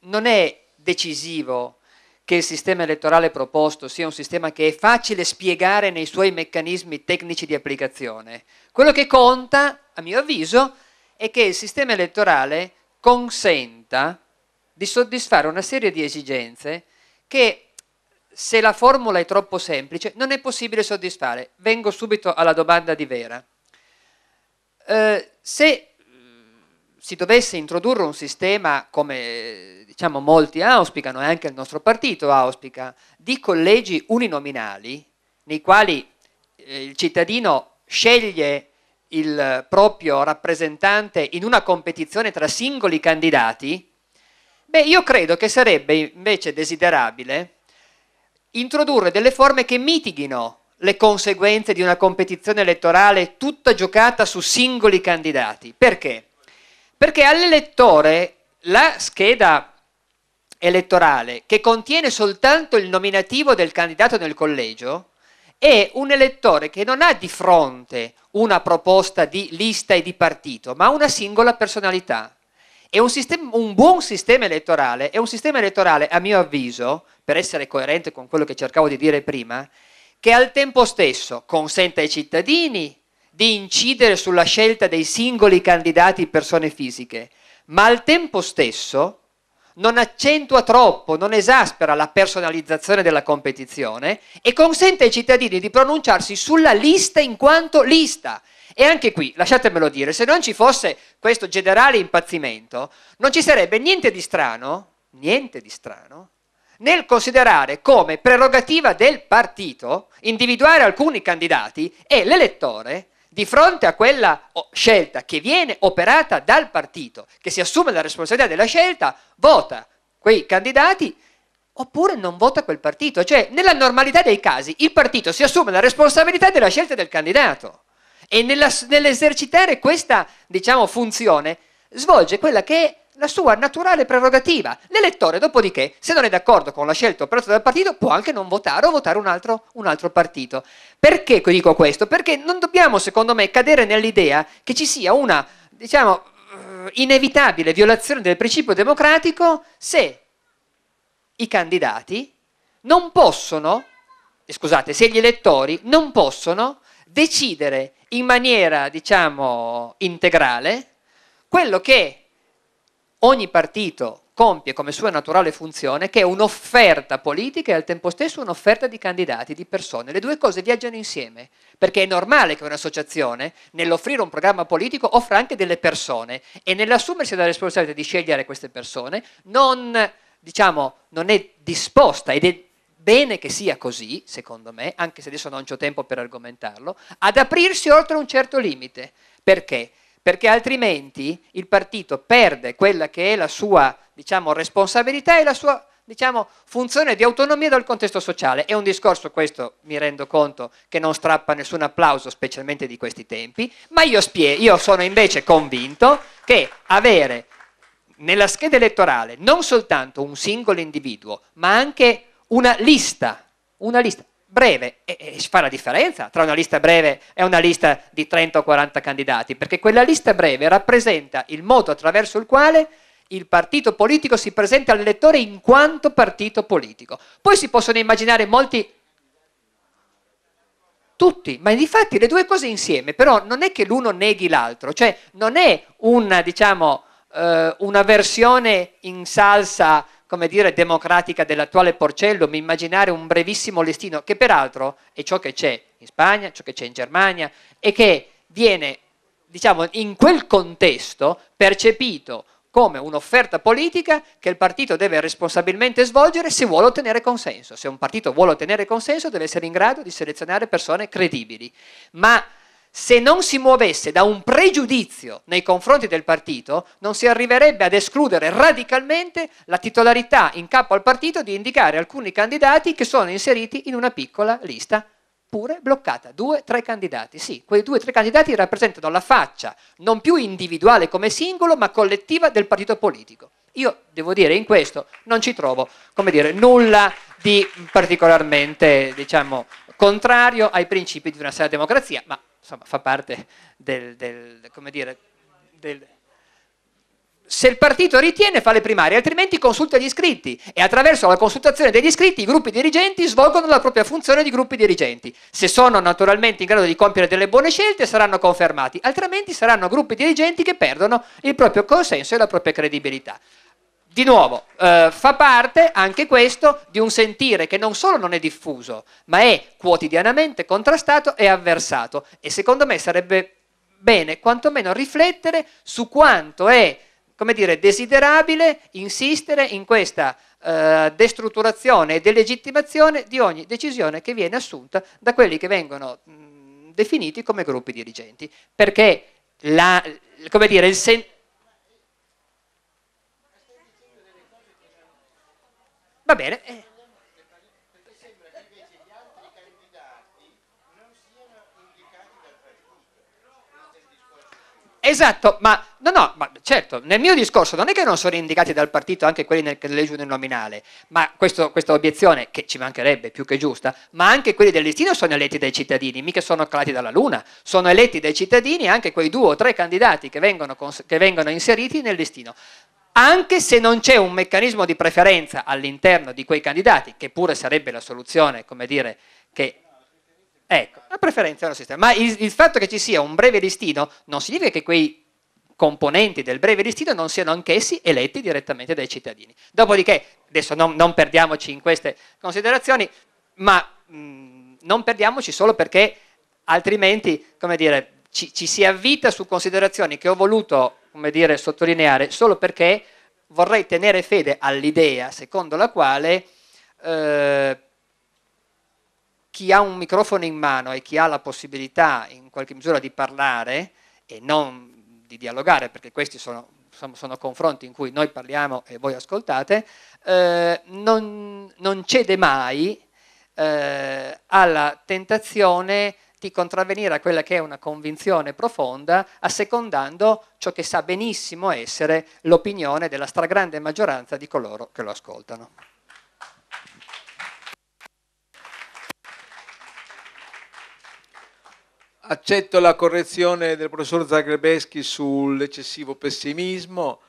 non è decisivo che il sistema elettorale proposto sia un sistema che è facile spiegare nei suoi meccanismi tecnici di applicazione. Quello che conta, a mio avviso, è che il sistema elettorale consenta di soddisfare una serie di esigenze che se la formula è troppo semplice non è possibile soddisfare. Vengo subito alla domanda di Vera. Eh, se si dovesse introdurre un sistema come diciamo, molti auspicano e anche il nostro partito auspica, di collegi uninominali nei quali eh, il cittadino sceglie il proprio rappresentante in una competizione tra singoli candidati, beh, io credo che sarebbe invece desiderabile introdurre delle forme che mitighino le conseguenze di una competizione elettorale tutta giocata su singoli candidati. Perché? Perché all'elettore la scheda elettorale che contiene soltanto il nominativo del candidato nel collegio è un elettore che non ha di fronte una proposta di lista e di partito, ma una singola personalità. Un, sistema, un, buon sistema elettorale è un sistema elettorale, a mio avviso, per essere coerente con quello che cercavo di dire prima, che al tempo stesso consente ai cittadini di incidere sulla scelta dei singoli candidati persone fisiche, ma al tempo stesso non accentua troppo, non esaspera la personalizzazione della competizione e consente ai cittadini di pronunciarsi sulla lista in quanto lista. E anche qui, lasciatemelo dire, se non ci fosse questo generale impazzimento, non ci sarebbe niente di strano, niente di strano, nel considerare come prerogativa del partito individuare alcuni candidati e l'elettore di fronte a quella oh, scelta che viene operata dal partito, che si assume la responsabilità della scelta, vota quei candidati oppure non vota quel partito. Cioè, nella normalità dei casi, il partito si assume la responsabilità della scelta del candidato e nell'esercitare questa, diciamo, funzione, svolge quella che è la sua naturale prerogativa. L'elettore, dopodiché, se non è d'accordo con la scelta operata dal partito, può anche non votare o votare un altro, un altro partito. Perché dico questo? Perché non dobbiamo, secondo me, cadere nell'idea che ci sia una, diciamo, eh, inevitabile violazione del principio democratico se i candidati non possono, scusate, se gli elettori non possono decidere in maniera, diciamo, integrale quello che ogni partito compie come sua naturale funzione, che è un'offerta politica e al tempo stesso un'offerta di candidati, di persone. Le due cose viaggiano insieme, perché è normale che un'associazione, nell'offrire un programma politico, offra anche delle persone e nell'assumersi la responsabilità di scegliere queste persone, non, diciamo, non è disposta ed è bene che sia così, secondo me, anche se adesso non ho tempo per argomentarlo, ad aprirsi oltre un certo limite. Perché? perché altrimenti il partito perde quella che è la sua diciamo, responsabilità e la sua diciamo, funzione di autonomia dal contesto sociale. È un discorso, questo mi rendo conto, che non strappa nessun applauso, specialmente di questi tempi, ma io, spie- io sono invece convinto che avere nella scheda elettorale non soltanto un singolo individuo, ma anche una lista, una lista breve e, e si fa la differenza tra una lista breve e una lista di 30 o 40 candidati, perché quella lista breve rappresenta il modo attraverso il quale il partito politico si presenta all'elettore in quanto partito politico. Poi si possono immaginare molti tutti, ma infatti le due cose insieme, però non è che l'uno neghi l'altro, cioè non è una, diciamo, eh, una versione in salsa come dire, democratica dell'attuale porcello, mi immaginare un brevissimo listino, che peraltro è ciò che c'è in Spagna, ciò che c'è in Germania, e che viene, diciamo, in quel contesto percepito come un'offerta politica che il partito deve responsabilmente svolgere se vuole ottenere consenso. Se un partito vuole ottenere consenso deve essere in grado di selezionare persone credibili. Ma se non si muovesse da un pregiudizio nei confronti del partito, non si arriverebbe ad escludere radicalmente la titolarità in capo al partito di indicare alcuni candidati che sono inseriti in una piccola lista pure bloccata. Due, tre candidati, sì, quei due, tre candidati rappresentano la faccia non più individuale come singolo, ma collettiva del partito politico. Io devo dire, in questo non ci trovo, come dire, nulla di particolarmente, diciamo, contrario ai principi di una sana democrazia, ma insomma, fa parte del, del come dire, del, se il partito ritiene fa le primarie, altrimenti consulta gli iscritti e attraverso la consultazione degli iscritti i gruppi dirigenti svolgono la propria funzione di gruppi dirigenti. Se sono naturalmente in grado di compiere delle buone scelte saranno confermati, altrimenti saranno gruppi dirigenti che perdono il proprio consenso e la propria credibilità di nuovo, eh, fa parte anche questo di un sentire che non solo non è diffuso, ma è quotidianamente contrastato e avversato. E secondo me sarebbe bene quantomeno riflettere su quanto è, come dire, desiderabile insistere in questa eh, destrutturazione e delegittimazione di ogni decisione che viene assunta da quelli che vengono mh, definiti come gruppi dirigenti. Perché la, come dire, il sentire Va bene. Eh. Esatto, ma no, no, ma certo, nel mio discorso non è che non sono indicati dal partito anche quelli nel collegio del nominale, ma questo, questa obiezione, che ci mancherebbe più che giusta, ma anche quelli del destino sono eletti dai cittadini, mica sono calati dalla luna, sono eletti dai cittadini anche quei due o tre candidati che vengono, che vengono inseriti nel destino anche se non c'è un meccanismo di preferenza all'interno di quei candidati, che pure sarebbe la soluzione, come dire, che... Ecco, la preferenza è un sistema. Ma il, il fatto che ci sia un breve listino non significa che quei componenti del breve listino non siano anch'essi eletti direttamente dai cittadini. Dopodiché, adesso non, non perdiamoci in queste considerazioni, ma mh, non perdiamoci solo perché altrimenti, come dire, ci, ci si avvita su considerazioni che ho voluto come dire, sottolineare, solo perché vorrei tenere fede all'idea secondo la quale eh, chi ha un microfono in mano e chi ha la possibilità in qualche misura di parlare e non di dialogare, perché questi sono, sono, sono confronti in cui noi parliamo e voi ascoltate, eh, non, non, cede mai eh, alla tentazione di contravvenire a quella che è una convinzione profonda, assecondando ciò che sa benissimo essere l'opinione della stragrande maggioranza di coloro che lo ascoltano. Accetto la correzione del professor Zagrebeschi sull'eccessivo pessimismo.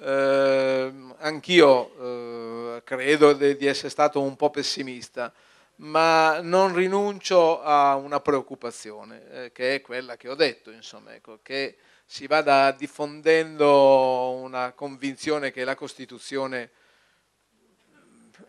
Eh, anch'io eh, credo di essere stato un po' pessimista ma non rinuncio a una preoccupazione, eh, che è quella che ho detto, insomma, ecco, che si vada diffondendo una convinzione che la Costituzione,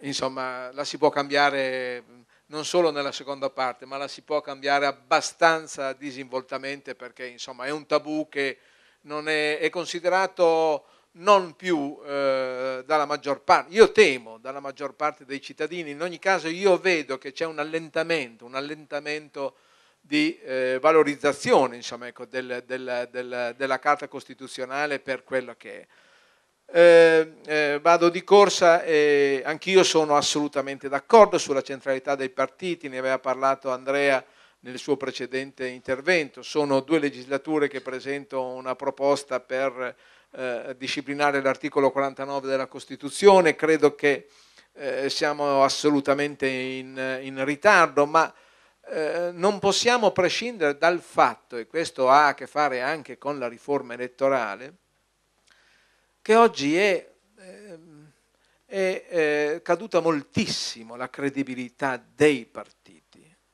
insomma, la si può cambiare non solo nella seconda parte, ma la si può cambiare abbastanza disinvoltamente perché, insomma, è un tabù che non è, è considerato non più eh, dalla maggior parte, io temo dalla maggior parte dei cittadini, in ogni caso io vedo che c'è un allentamento, un allentamento di eh, valorizzazione insomma, ecco, del, del, del, della Carta Costituzionale per quello che è. Eh, eh, vado di corsa e anch'io sono assolutamente d'accordo sulla centralità dei partiti, ne aveva parlato Andrea nel suo precedente intervento, sono due legislature che presento una proposta per eh, disciplinare l'articolo 49 della Costituzione, credo che eh, siamo assolutamente in, in ritardo, ma eh, non possiamo prescindere dal fatto, e questo ha a che fare anche con la riforma elettorale, che oggi è, ehm, è, è eh, caduta moltissimo la credibilità dei partiti.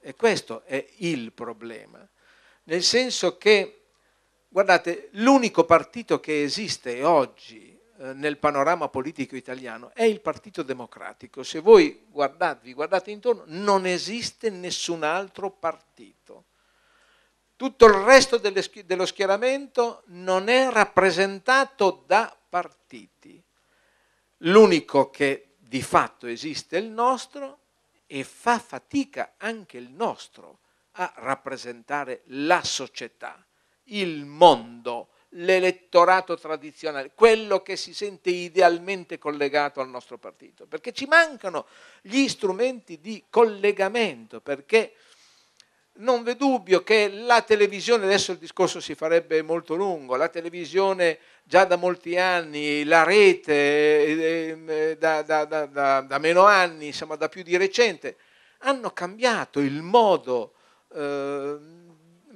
E questo è il problema, nel senso che Guardate, l'unico partito che esiste oggi eh, nel panorama politico italiano è il Partito Democratico. Se voi guardatevi, guardate intorno, non esiste nessun altro partito. Tutto il resto dello schieramento non è rappresentato da partiti. L'unico che di fatto esiste è il nostro e fa fatica anche il nostro a rappresentare la società il mondo, l'elettorato tradizionale, quello che si sente idealmente collegato al nostro partito, perché ci mancano gli strumenti di collegamento, perché non v'è dubbio che la televisione, adesso il discorso si farebbe molto lungo, la televisione già da molti anni, la rete eh, da, da, da, da meno anni, insomma da più di recente, hanno cambiato il modo eh,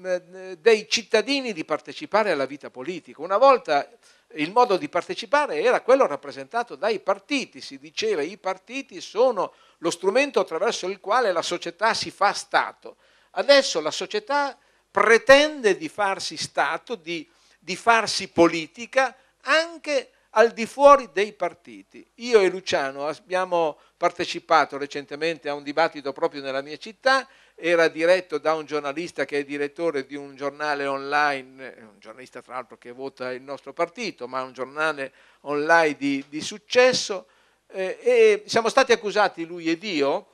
eh, dei cittadini di partecipare alla vita politica. Una volta il modo di partecipare era quello rappresentato dai partiti, si diceva i partiti sono lo strumento attraverso il quale la società si fa Stato. Adesso la società pretende di farsi Stato, di, di farsi politica anche al di fuori dei partiti. Io e Luciano abbiamo partecipato recentemente a un dibattito proprio nella mia città era diretto da un giornalista che è direttore di un giornale online, eh, un giornalista tra l'altro che vota il nostro partito, ma un giornale online di, di successo, eh, e siamo stati accusati, lui ed io,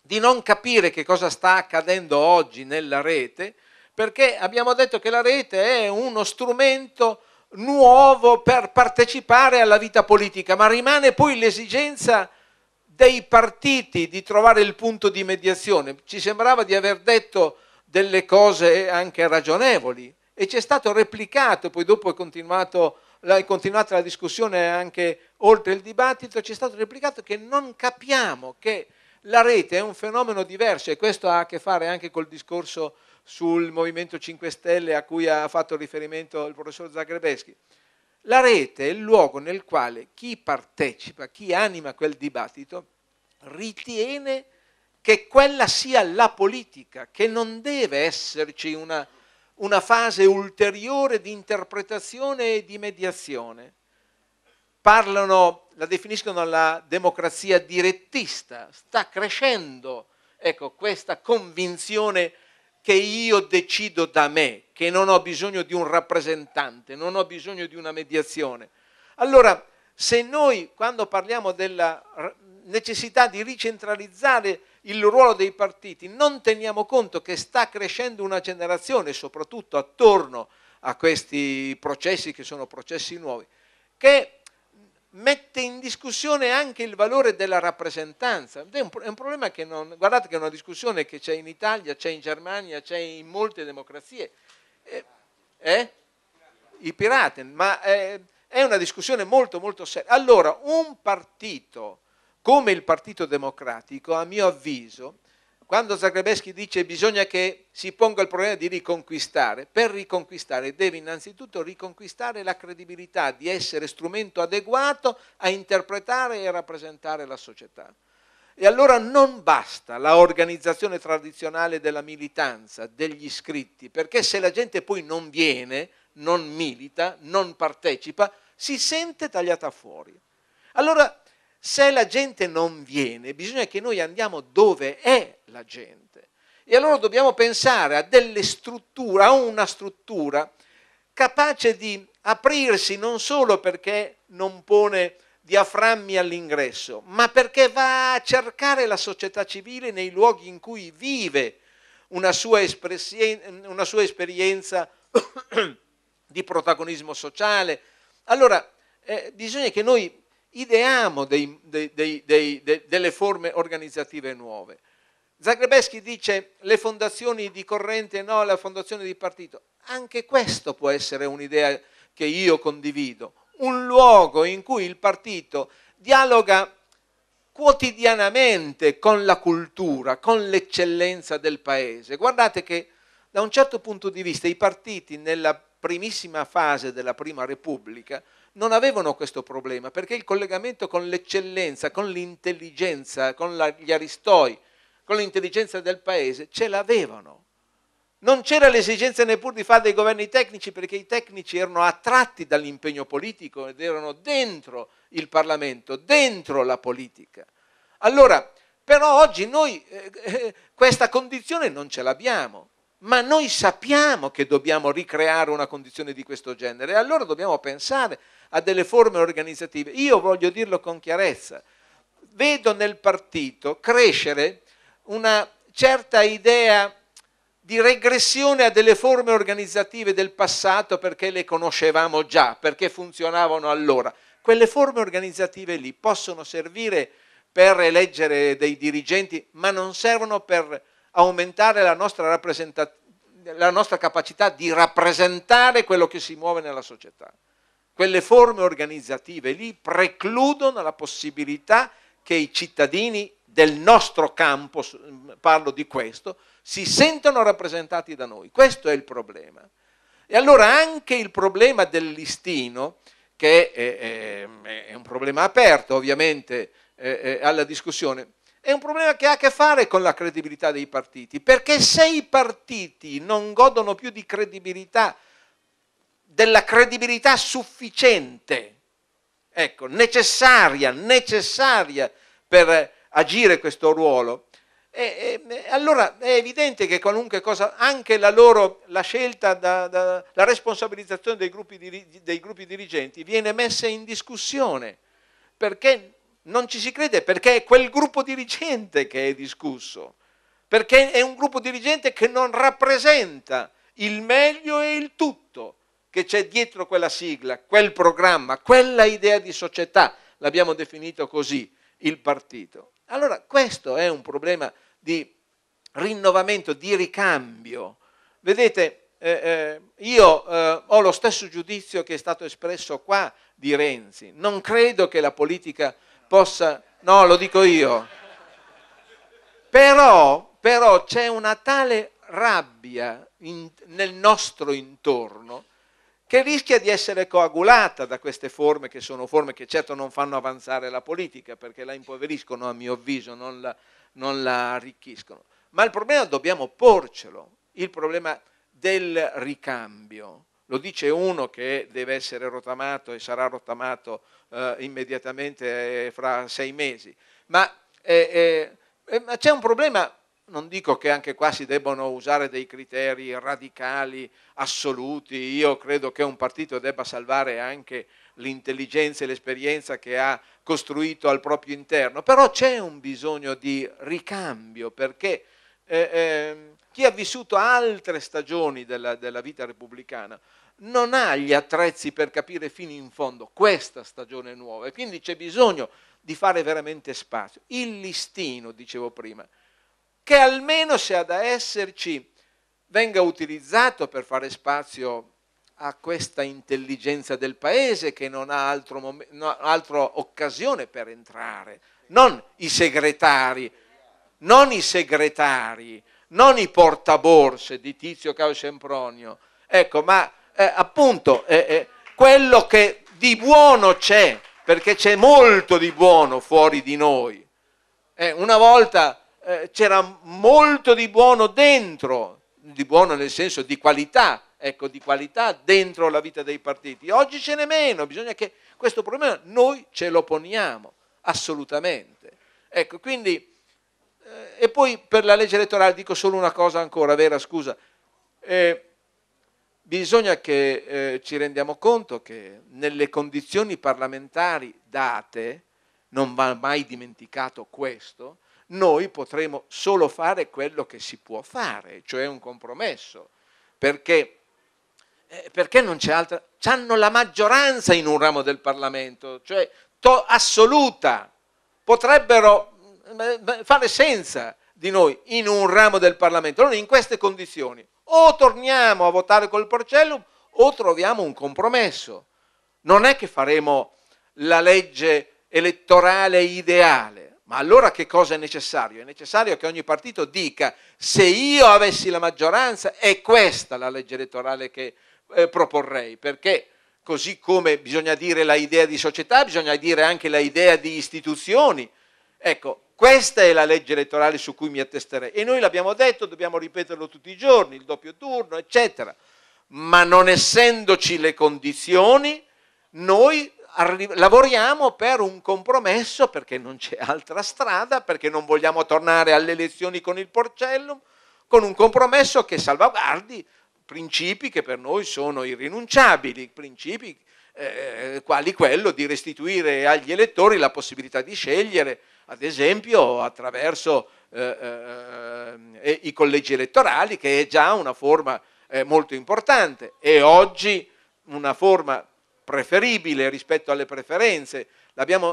di non capire che cosa sta accadendo oggi nella rete, perché abbiamo detto che la rete è uno strumento nuovo per partecipare alla vita politica, ma rimane poi l'esigenza dei partiti di trovare il punto di mediazione. Ci sembrava di aver detto delle cose anche ragionevoli e ci è stato replicato, poi dopo è, è continuata la discussione anche oltre il dibattito, ci è stato replicato che non capiamo che la rete è un fenomeno diverso e questo ha a che fare anche col discorso sul Movimento 5 Stelle a cui ha fatto riferimento il professor Zagrebeschi. La rete è il luogo nel quale chi partecipa, chi anima quel dibattito, ritiene che quella sia la politica, che non deve esserci una, una fase ulteriore di interpretazione e di mediazione. Parlano, la definiscono la democrazia direttista, sta crescendo ecco, questa convinzione che io decido da me, che non ho bisogno di un rappresentante, non ho bisogno di una mediazione. Allora, se noi quando parliamo della necessità di ricentralizzare il ruolo dei partiti, non teniamo conto che sta crescendo una generazione, soprattutto attorno a questi processi che sono processi nuovi, che mette in discussione anche il valore della rappresentanza. È un, è un problema che non, guardate che è una discussione che c'è in Italia, c'è in Germania, c'è in molte democrazie, eh? eh? I pirati, ma eh, è una discussione molto molto seria. Allora, un partito come il Partito Democratico, a mio avviso, quando Zagrebeschi dice che bisogna che si ponga il problema di riconquistare, per riconquistare deve innanzitutto riconquistare la credibilità di essere strumento adeguato a interpretare e rappresentare la società. E allora non basta la organizzazione tradizionale della militanza, degli iscritti, perché se la gente poi non viene, non milita, non partecipa, si sente tagliata fuori. Allora, se la gente non viene, bisogna che noi andiamo dove è la gente. E allora dobbiamo pensare a delle strutture, a una struttura capace di aprirsi non solo perché non pone diaframmi all'ingresso, ma perché va a cercare la società civile nei luoghi in cui vive una sua, una sua esperienza di protagonismo sociale. Allora, eh, bisogna che noi ideiamo dei, dei, dei, delle forme organizzative nuove. Zagrebeschi dice le fondazioni di corrente no, la fondazione di partito. Anche questo può essere un'idea che io condivido, un luogo in cui il partito dialoga quotidianamente con la cultura, con l'eccellenza del paese. Guardate che da un certo punto di vista i partiti nella primissima fase della Prima Repubblica non avevano questo problema perché il collegamento con l'eccellenza, con l'intelligenza, con la, gli aristoi, con l'intelligenza del paese ce l'avevano. Non c'era l'esigenza neppure di fare dei governi tecnici perché i tecnici erano attratti dall'impegno politico ed erano dentro il Parlamento, dentro la politica. Allora, però oggi noi eh, eh, questa condizione non ce l'abbiamo, ma noi sappiamo che dobbiamo ricreare una condizione di questo genere e allora dobbiamo pensare a delle forme organizzative. Io voglio dirlo con chiarezza, vedo nel partito crescere una certa idea di regressione a delle forme organizzative del passato perché le conoscevamo già, perché funzionavano allora. Quelle forme organizzative lì possono servire per eleggere dei dirigenti, ma non servono per aumentare la nostra, la nostra capacità di rappresentare quello che si muove nella società. Quelle forme organizzative lì precludono la possibilità che i cittadini del nostro campo, parlo di questo, si sentono rappresentati da noi. Questo è il problema. E allora anche il problema del listino, che è, è, è un problema aperto ovviamente eh, eh, alla discussione, è un problema che ha a che fare con la credibilità dei partiti, perché se i partiti non godono più di credibilità, della credibilità sufficiente, ecco, necessaria, necessaria per agire questo ruolo, e, eh, e, eh, eh, allora è evidente che qualunque cosa, anche la loro la scelta, da, da, la responsabilizzazione dei gruppi, di, dei gruppi dirigenti viene messa in discussione perché non ci si crede, perché è quel gruppo dirigente che è discusso, perché è un gruppo dirigente che non rappresenta il meglio e il tutto che c'è dietro quella sigla, quel programma, quella idea di società, l'abbiamo definito così, il partito. Allora questo è un problema di rinnovamento, di ricambio. Vedete, eh, eh, io eh, ho lo stesso giudizio che è stato espresso qua di Renzi. Non credo che la politica possa... No, lo dico io. Però, però c'è una tale rabbia in, nel nostro intorno che rischia di essere coagulata da queste forme, che sono forme che certo non fanno avanzare la politica, perché la impoveriscono a mio avviso, non la, non la arricchiscono. Ma il problema dobbiamo porcelo, il problema del ricambio. Lo dice uno che deve essere rotamato e sarà rotamato eh, immediatamente eh, fra sei mesi. Ma eh, eh, eh c'è un problema non dico che anche qua si debbano usare dei criteri radicali, assoluti, io credo che un partito debba salvare anche l'intelligenza e l'esperienza che ha costruito al proprio interno, però c'è un bisogno di ricambio perché eh, eh, chi ha vissuto altre stagioni della, della vita repubblicana non ha gli attrezzi per capire fino in fondo questa stagione nuova e quindi c'è bisogno di fare veramente spazio. Il listino, dicevo prima, che almeno se ha da esserci venga utilizzato per fare spazio a questa intelligenza del paese che non ha altro, no, altra occasione per entrare, non i segretari, non i segretari, non i portaborse di Tizio Cao Sempronio, ecco, ma eh, appunto eh, eh, quello che di buono c'è, perché c'è molto di buono fuori di noi. Eh, una volta eh, c'era molto di buono dentro, di buono nel senso di qualità, ecco, di qualità dentro la vita dei partiti. Oggi ce n'è meno, bisogna che questo problema noi ce lo poniamo, assolutamente. Ecco, quindi, eh, e poi per la legge elettorale dico solo una cosa ancora, vera, scusa. Eh, bisogna che eh, ci rendiamo conto che nelle condizioni parlamentari date, non va mai dimenticato questo, noi potremo solo fare quello che si può fare, cioè un compromesso. Perché, eh, perché non c'è altra? hanno la maggioranza in un ramo del Parlamento, cioè to, assoluta. Potrebbero mm, eh, fare senza di noi in un ramo del Parlamento, non in queste condizioni. O torniamo a votare col porcellum o troviamo un compromesso. Non è che faremo la legge elettorale ideale, ma allora che cosa è necessario? È necessario che ogni partito dica se io avessi la maggioranza è questa la legge elettorale che eh, proporrei, perché così come bisogna dire la idea di società, bisogna dire anche la idea di istituzioni. Ecco, questa è la legge elettorale su cui mi attesterei e noi l'abbiamo detto, dobbiamo ripeterlo tutti i giorni, il doppio turno, eccetera. Ma non essendoci le condizioni, noi lavoriamo per un compromesso perché non c'è altra strada, perché non vogliamo tornare alle elezioni con il porcellum, con un compromesso che salvaguardi principi che per noi sono irrinunciabili, principi eh, quali quello di restituire agli elettori la possibilità di scegliere, ad esempio attraverso eh, eh, eh i collegi elettorali, che è già una forma eh, molto importante e oggi una forma preferibile rispetto alle preferenze.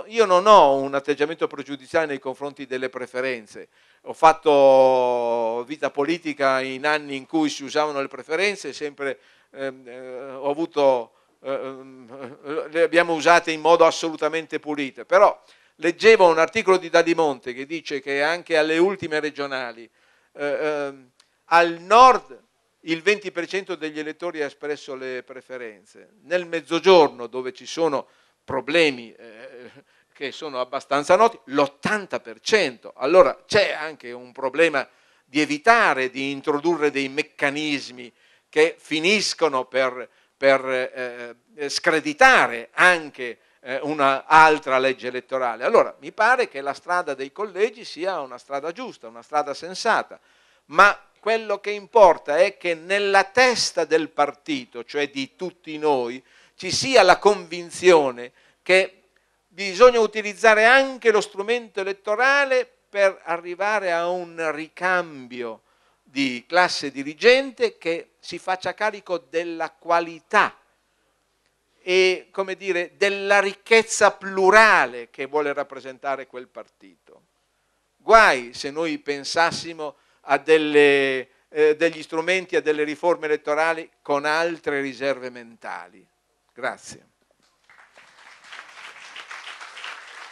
io non ho un atteggiamento pregiudiziale nei confronti delle preferenze. Ho fatto vita politica in anni in cui si usavano le preferenze, sempre ehm, eh, ho avuto, eh, ehm, le abbiamo usate in modo assolutamente pulito. Però leggevo un articolo di Dalimonte che dice che anche alle ultime regionali, eh, ehm, al nord il 20% degli elettori ha espresso le preferenze. Nel mezzogiorno, dove ci sono problemi eh, che sono abbastanza noti, l'80%. Allora c'è anche un problema di evitare di introdurre dei meccanismi che finiscono per, per eh, screditare anche eh, un'altra legge elettorale. Allora mi pare che la strada dei collegi sia una strada giusta, una strada sensata, ma quello che importa è che nella testa del partito, cioè di tutti noi, ci sia la convinzione che bisogna utilizzare anche lo strumento elettorale per arrivare a un ricambio di classe dirigente che si faccia carico della qualità e come dire, della ricchezza plurale che vuole rappresentare quel partito. Guai se noi pensassimo a delle, eh, degli strumenti, a delle riforme elettorali con altre riserve mentali. Grazie.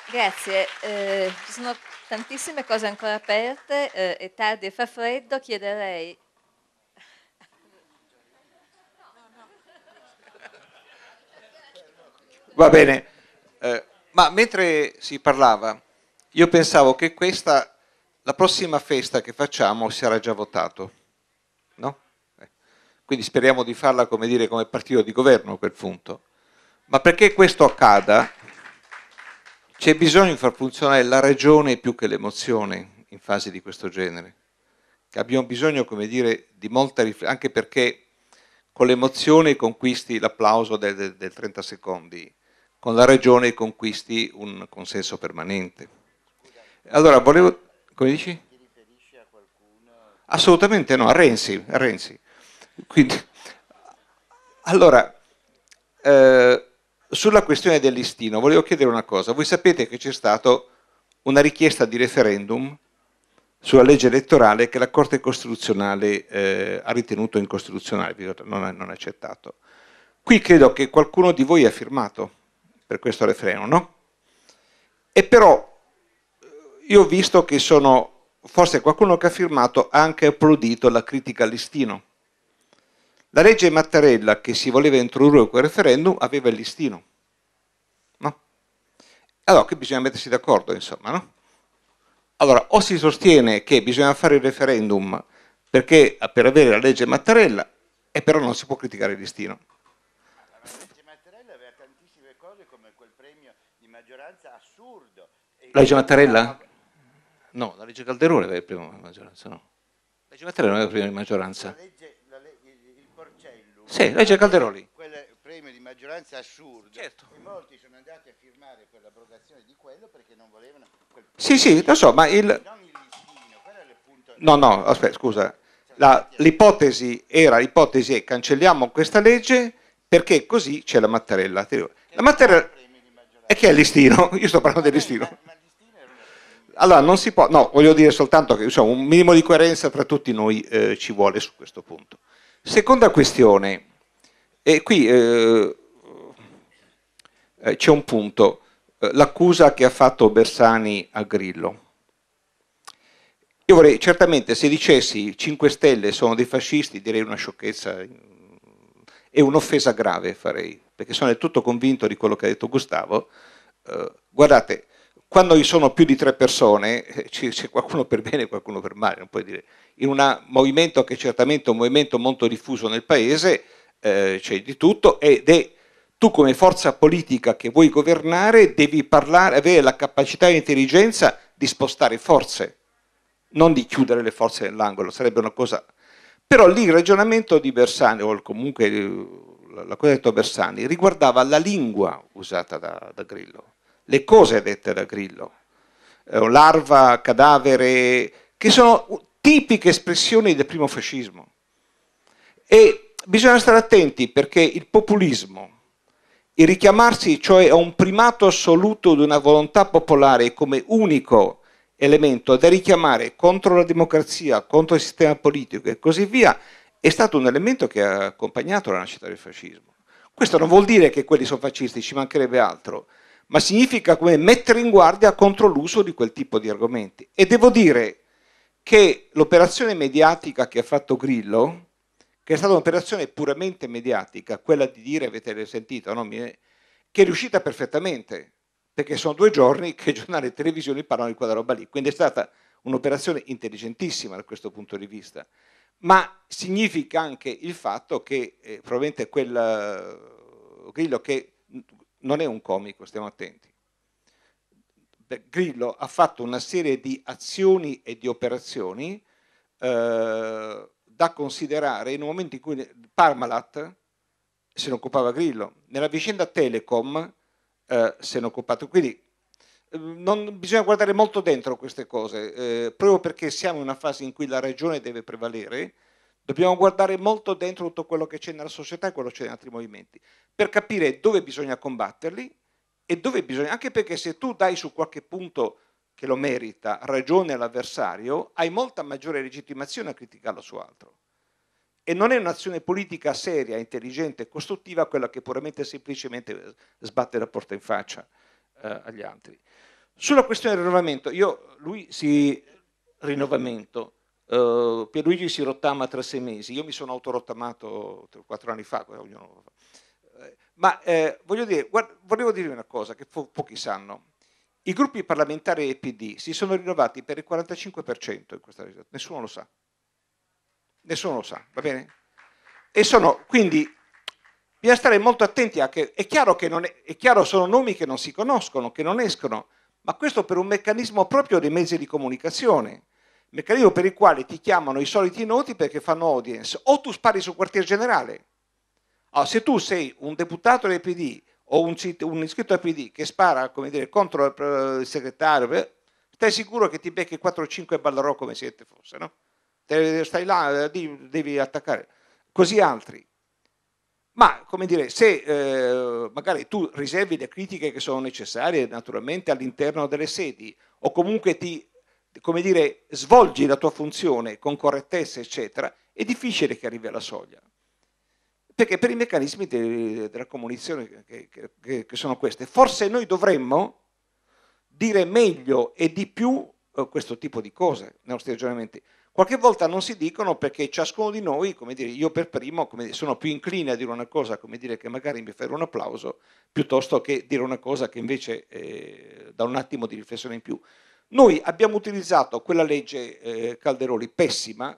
Grazie, eh, ci sono tantissime cose ancora aperte, eh, è tardi e fa freddo, chiederei... Va bene, eh, ma mentre si parlava, io pensavo che questa la prossima festa che facciamo sarà già votato. No? Eh, quindi speriamo di farla come, dire, come partito di governo a quel punto. Ma perché questo accada c'è bisogno di far funzionare la ragione più che l'emozione in fasi di questo genere. Abbiamo bisogno, come dire, di molta riflessione, anche perché con l'emozione conquisti l'applauso del, del, del 30 secondi, con la ragione conquisti un consenso permanente. Allora, volevo, come dici? Assolutamente no, a Renzi. A Renzi. Quindi, allora, eh, sulla questione del listino, volevo chiedere una cosa. Voi sapete che c'è stata una richiesta di referendum sulla legge elettorale che la Corte Costituzionale eh, ha ritenuto incostituzionale, non ha, non ha accettato. Qui credo che qualcuno di voi ha firmato per questo referendum, no? E però io ho visto che sono, forse qualcuno che ha firmato, ha anche applaudito la critica a listino. La legge Mattarella che si voleva introdurre quel referendum aveva il listino. No? Allora, che bisogna mettersi d'accordo, insomma, no? Allora, o si sostiene che bisogna fare il referendum perché, per avere la legge Mattarella, e però non si può criticare il listino. La legge Mattarella aveva tantissime cose come quel premio di maggioranza assurdo. La legge Mattarella? No, la legge Calderone aveva il primo di maggioranza, no. La legge Mattarella non aveva il primo di maggioranza. La legge, la legge, il Porcello. Sì, la legge Calderoni. Quel premio di maggioranza assurdo. Certo. E molti sono andati a firmare quell'abrogazione di quello perché non volevano... Quel... Sì, sì, lo so, ma il... No, no, aspetta, scusa. l'ipotesi era, l'ipotesi è cancelliamo questa legge perché così c'è la Mattarella. La Mattarella... E che è il listino? Io sto parlando del listino. Ma, ma allora, non si può, no, voglio dire soltanto che insomma, un minimo di coerenza tra tutti noi eh, ci vuole su questo punto. Seconda questione, e qui eh, eh c'è un punto, eh, l'accusa che ha fatto Bersani a Grillo. Io vorrei, certamente, se dicessi 5 Stelle sono dei fascisti, direi una sciocchezza e un'offesa grave farei, perché sono del tutto convinto di quello che ha detto Gustavo. Eh, guardate, quando ci sono più di tre persone, eh, c'è qualcuno per bene e qualcuno per male, non puoi dire. In un movimento che è certamente un movimento molto diffuso nel paese, eh, c'è di tutto ed è tu come forza politica che vuoi governare devi parlare, avere la capacità e l'intelligenza di spostare forze, non di chiudere le forze nell'angolo, sarebbe una cosa... Però lì il ragionamento di Bersani, o comunque eh, la cosa detto Bersani, riguardava la lingua usata da, da Grillo le cose dette da Grillo, eh, larva, cadavere, che sono tipiche espressioni del primo fascismo. E bisogna stare attenti perché il populismo, il richiamarsi cioè a un primato assoluto di una volontà popolare come unico elemento da richiamare contro la democrazia, contro il sistema politico e così via, è stato un elemento che ha accompagnato la nascita del fascismo. Questo non vuol dire che quelli sono fascisti, ci mancherebbe altro, ma significa come mettere in guardia contro l'uso di quel tipo di argomenti. E devo dire che l'operazione mediatica che ha fatto Grillo, che è stata un'operazione puramente mediatica, quella di dire, avete sentito, no? che è riuscita perfettamente, perché sono due giorni che giornali e televisioni parlano di quella roba lì, quindi è stata un'operazione intelligentissima da questo punto di vista, ma significa anche il fatto che eh, probabilmente quel eh, Grillo che non è un comico, stiamo attenti. Grillo ha fatto una serie di azioni e di operazioni eh, da considerare in un momento in cui Parmalat se ne occupava Grillo, nella vicenda Telecom eh, se ne è occupato. Quindi eh, non, bisogna guardare molto dentro queste cose, eh, proprio perché siamo in una fase in cui la ragione deve prevalere Dobbiamo guardare molto dentro tutto quello che c'è nella società e quello che c'è in altri movimenti, per capire dove bisogna combatterli e dove bisogna, anche perché se tu dai su qualche punto che lo merita ragione all'avversario, hai molta maggiore legittimazione a criticarlo su altro. E non è un'azione politica seria, intelligente e costruttiva quella che puramente e semplicemente sbatte la porta in faccia eh, agli altri. Sulla questione del rinnovamento, io, lui si rinnovamento, Uh, eh, Pierluigi si rottama tra sei mesi, io mi sono autorottamato quattro anni fa, ognuno... Eh, ma eh, voglio dire, guarda, volevo dirvi una cosa che po- pochi sanno. I gruppi parlamentari PD si sono rinnovati per il 45% in questa legislatura, nessuno lo sa. Nessuno lo sa, va bene? E sono, quindi bisogna stare molto attenti a che, è chiaro che non è, è chiaro sono nomi che non si conoscono, che non escono, ma questo per un meccanismo proprio dei mezzi di comunicazione meccanismo per il quale ti chiamano i soliti noti perché fanno audience, o tu spari sul quartier generale. Allora, ah, se tu sei un deputato del PD o un, un iscritto al PD che spara dire, contro il, eh, segretario, stai sicuro che ti becchi 4 o 5 ballerò come siete forse, no? stai là, eh, devi attaccare. Così altri. Ma, come dire, se eh, magari tu riservi le critiche che sono necessarie naturalmente all'interno delle sedi o comunque ti come dire, svolgi la tua funzione con correttezza, eccetera, è difficile che arrivi alla soglia. Perché per i meccanismi de, della comunicazione che, che, che, sono questi. Forse noi dovremmo dire meglio e di più eh, questo tipo di cose nei nostri ragionamenti. Qualche volta non si dicono perché ciascuno di noi, come dire, io per primo dire, sono più incline a dire una cosa, come dire che magari mi fare un applauso, piuttosto che dire una cosa che invece eh, da un attimo di riflessione in più. Noi abbiamo utilizzato quella legge eh, Calderoli pessima,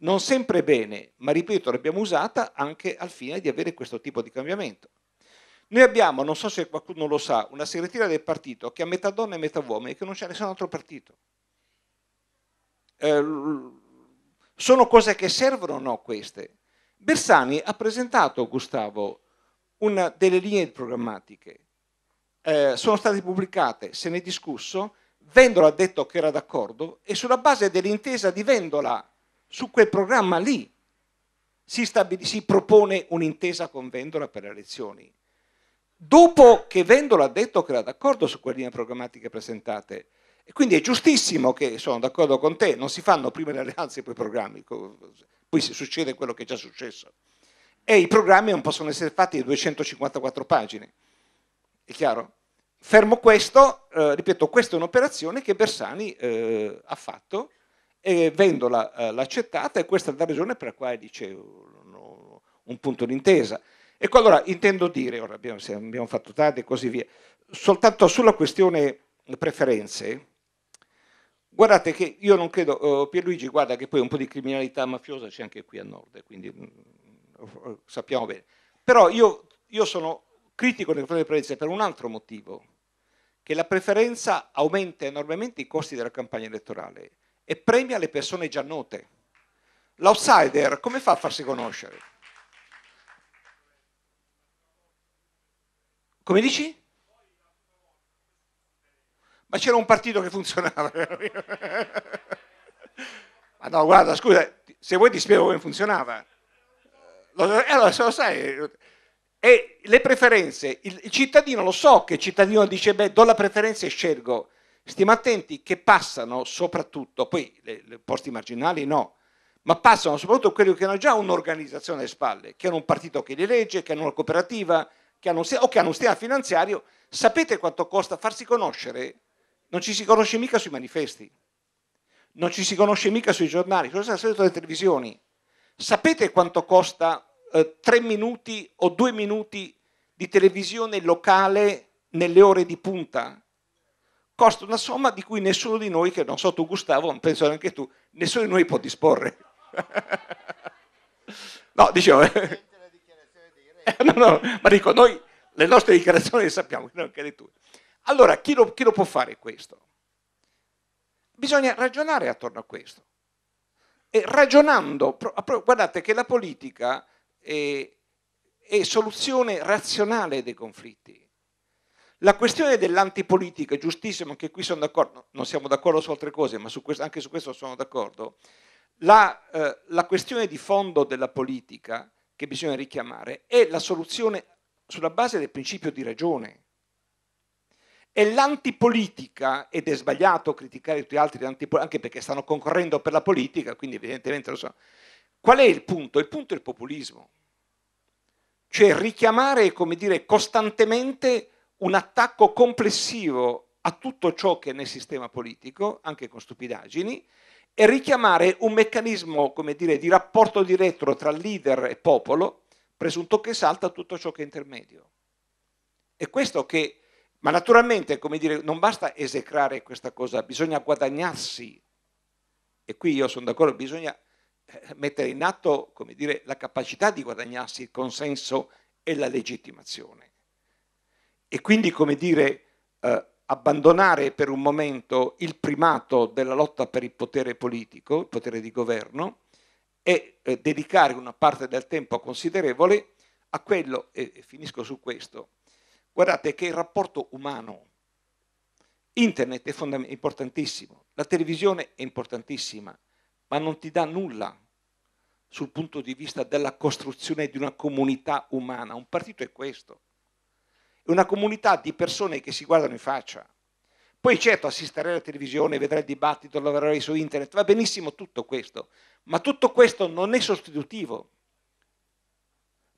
non sempre bene, ma ripeto, l'abbiamo usata anche al fine di avere questo tipo di cambiamento. Noi abbiamo, non so se qualcuno lo sa, una segreteria del partito che ha metà donne e metà uomini, e che non c'è nessun altro partito. Eh, sono cose che servono o no queste? Bersani ha presentato, Gustavo, una delle linee programmatiche. Eh, sono state pubblicate, se ne è discusso, Vendola ha detto che era d'accordo e sulla base dell'intesa di Vendola su quel programma lì si, stabil- si propone un'intesa con Vendola per le elezioni. Dopo che Vendola ha detto che era d'accordo su quelle linee programmatiche presentate, e quindi è giustissimo che sono d'accordo con te, non si fanno prima le alleanze e poi i programmi, poi succede quello che è già successo. E i programmi non possono essere fatti di 254 pagine, è chiaro? Fermo questo, eh, ripeto, questa è un'operazione che Bersani eh, ha fatto e vendola eh, accettata e questa è la ragione per la quale dice un, oh, un punto d'intesa. Ecco allora, intendo dire, ora abbiamo, abbiamo fatto tardi e così via, soltanto sulla questione preferenze, guardate che io non credo, oh, Pierluigi guarda che poi un po' di criminalità mafiosa c'è anche qui a nord, quindi mh, mm, sappiamo bene, però io, io sono critico nel controllo delle preferenze per un altro motivo, che la preferenza aumenta enormemente i costi della campagna elettorale e premia le persone già note. L'outsider come fa a farsi conoscere? Come dici? Ma c'era un partito che funzionava. Ma no, guarda, scusa, se vuoi ti spiego come funzionava. Allora, se lo eh, sai, e le preferenze, il, il cittadino lo so che il cittadino dice, beh, do la preferenza e scelgo. Stiamo attenti che passano soprattutto, poi le, le posti marginali no, ma passano soprattutto quelli che hanno già un'organizzazione alle spalle, che hanno un partito che li legge, che hanno una cooperativa, che hanno, o che hanno un sistema finanziario. Sapete quanto costa farsi conoscere? Non ci si conosce mica sui manifesti, non ci si conosce mica sui giornali, cosa sentito dalle televisioni. Sapete quanto costa eh, tre minuti o due minuti di televisione locale nelle ore di punta. Costa una somma di cui nessuno di noi, che non so tu Gustavo, ma penso neanche tu, nessuno di noi può disporre. no, dicevo... Eh. No, no, ma dico, noi le nostre dichiarazioni le sappiamo, anche le tue. Allora, chi lo, chi lo può fare questo? Bisogna ragionare attorno a questo. E ragionando, guardate che la politica e, e soluzione razionale dei conflitti. La questione dell'antipolitica, è giustissimo, anche qui sono d'accordo, non siamo d'accordo su altre cose, ma su questo, anche su questo sono d'accordo, la, eh, la, questione di fondo della politica che bisogna richiamare è la soluzione sulla base del principio di ragione. E l'antipolitica, ed è sbagliato criticare tutti gli altri, anche perché stanno concorrendo per la politica, quindi evidentemente lo so. Qual è il punto? Il punto è il populismo cioè richiamare come dire, costantemente un attacco complessivo a tutto ciò che è nel sistema politico, anche con stupidaggini, e richiamare un meccanismo come dire, di rapporto diretto tra leader e popolo, presunto che salta tutto ciò che è intermedio. E questo che, ma naturalmente, come dire, non basta esecrare questa cosa, bisogna guadagnarsi, e qui io sono d'accordo, bisogna eh, mettere in atto dire, la capacità di guadagnarsi il consenso e la legittimazione. E quindi, come dire, eh, abbandonare per un momento il primato della lotta per il potere politico, il potere di governo, e eh, dedicare una parte del tempo considerevole a quello, e, e finisco su questo, guardate che il rapporto umano, internet è importantissimo, la televisione è importantissima, ma non ti dà nulla sul punto di vista della costruzione di una comunità umana. Un partito è questo. È una comunità di persone che si guardano in faccia. Poi certo assisterai alla televisione, vedrai il dibattito, lavorerai su internet, va benissimo tutto questo, ma tutto questo non è sostitutivo,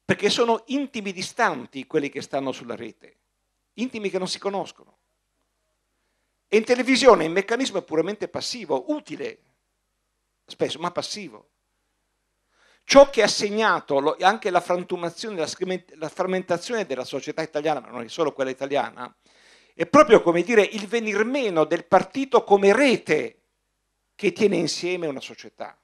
perché sono intimi distanti quelli che stanno sulla rete, intimi che non si conoscono. E in televisione il meccanismo è puramente passivo, utile, spesso, ma passivo. Ciò che ha segnato anche la frantumazione, la frammentazione della società italiana, ma non è solo quella italiana, è proprio come dire il venir meno del partito come rete che tiene insieme una società.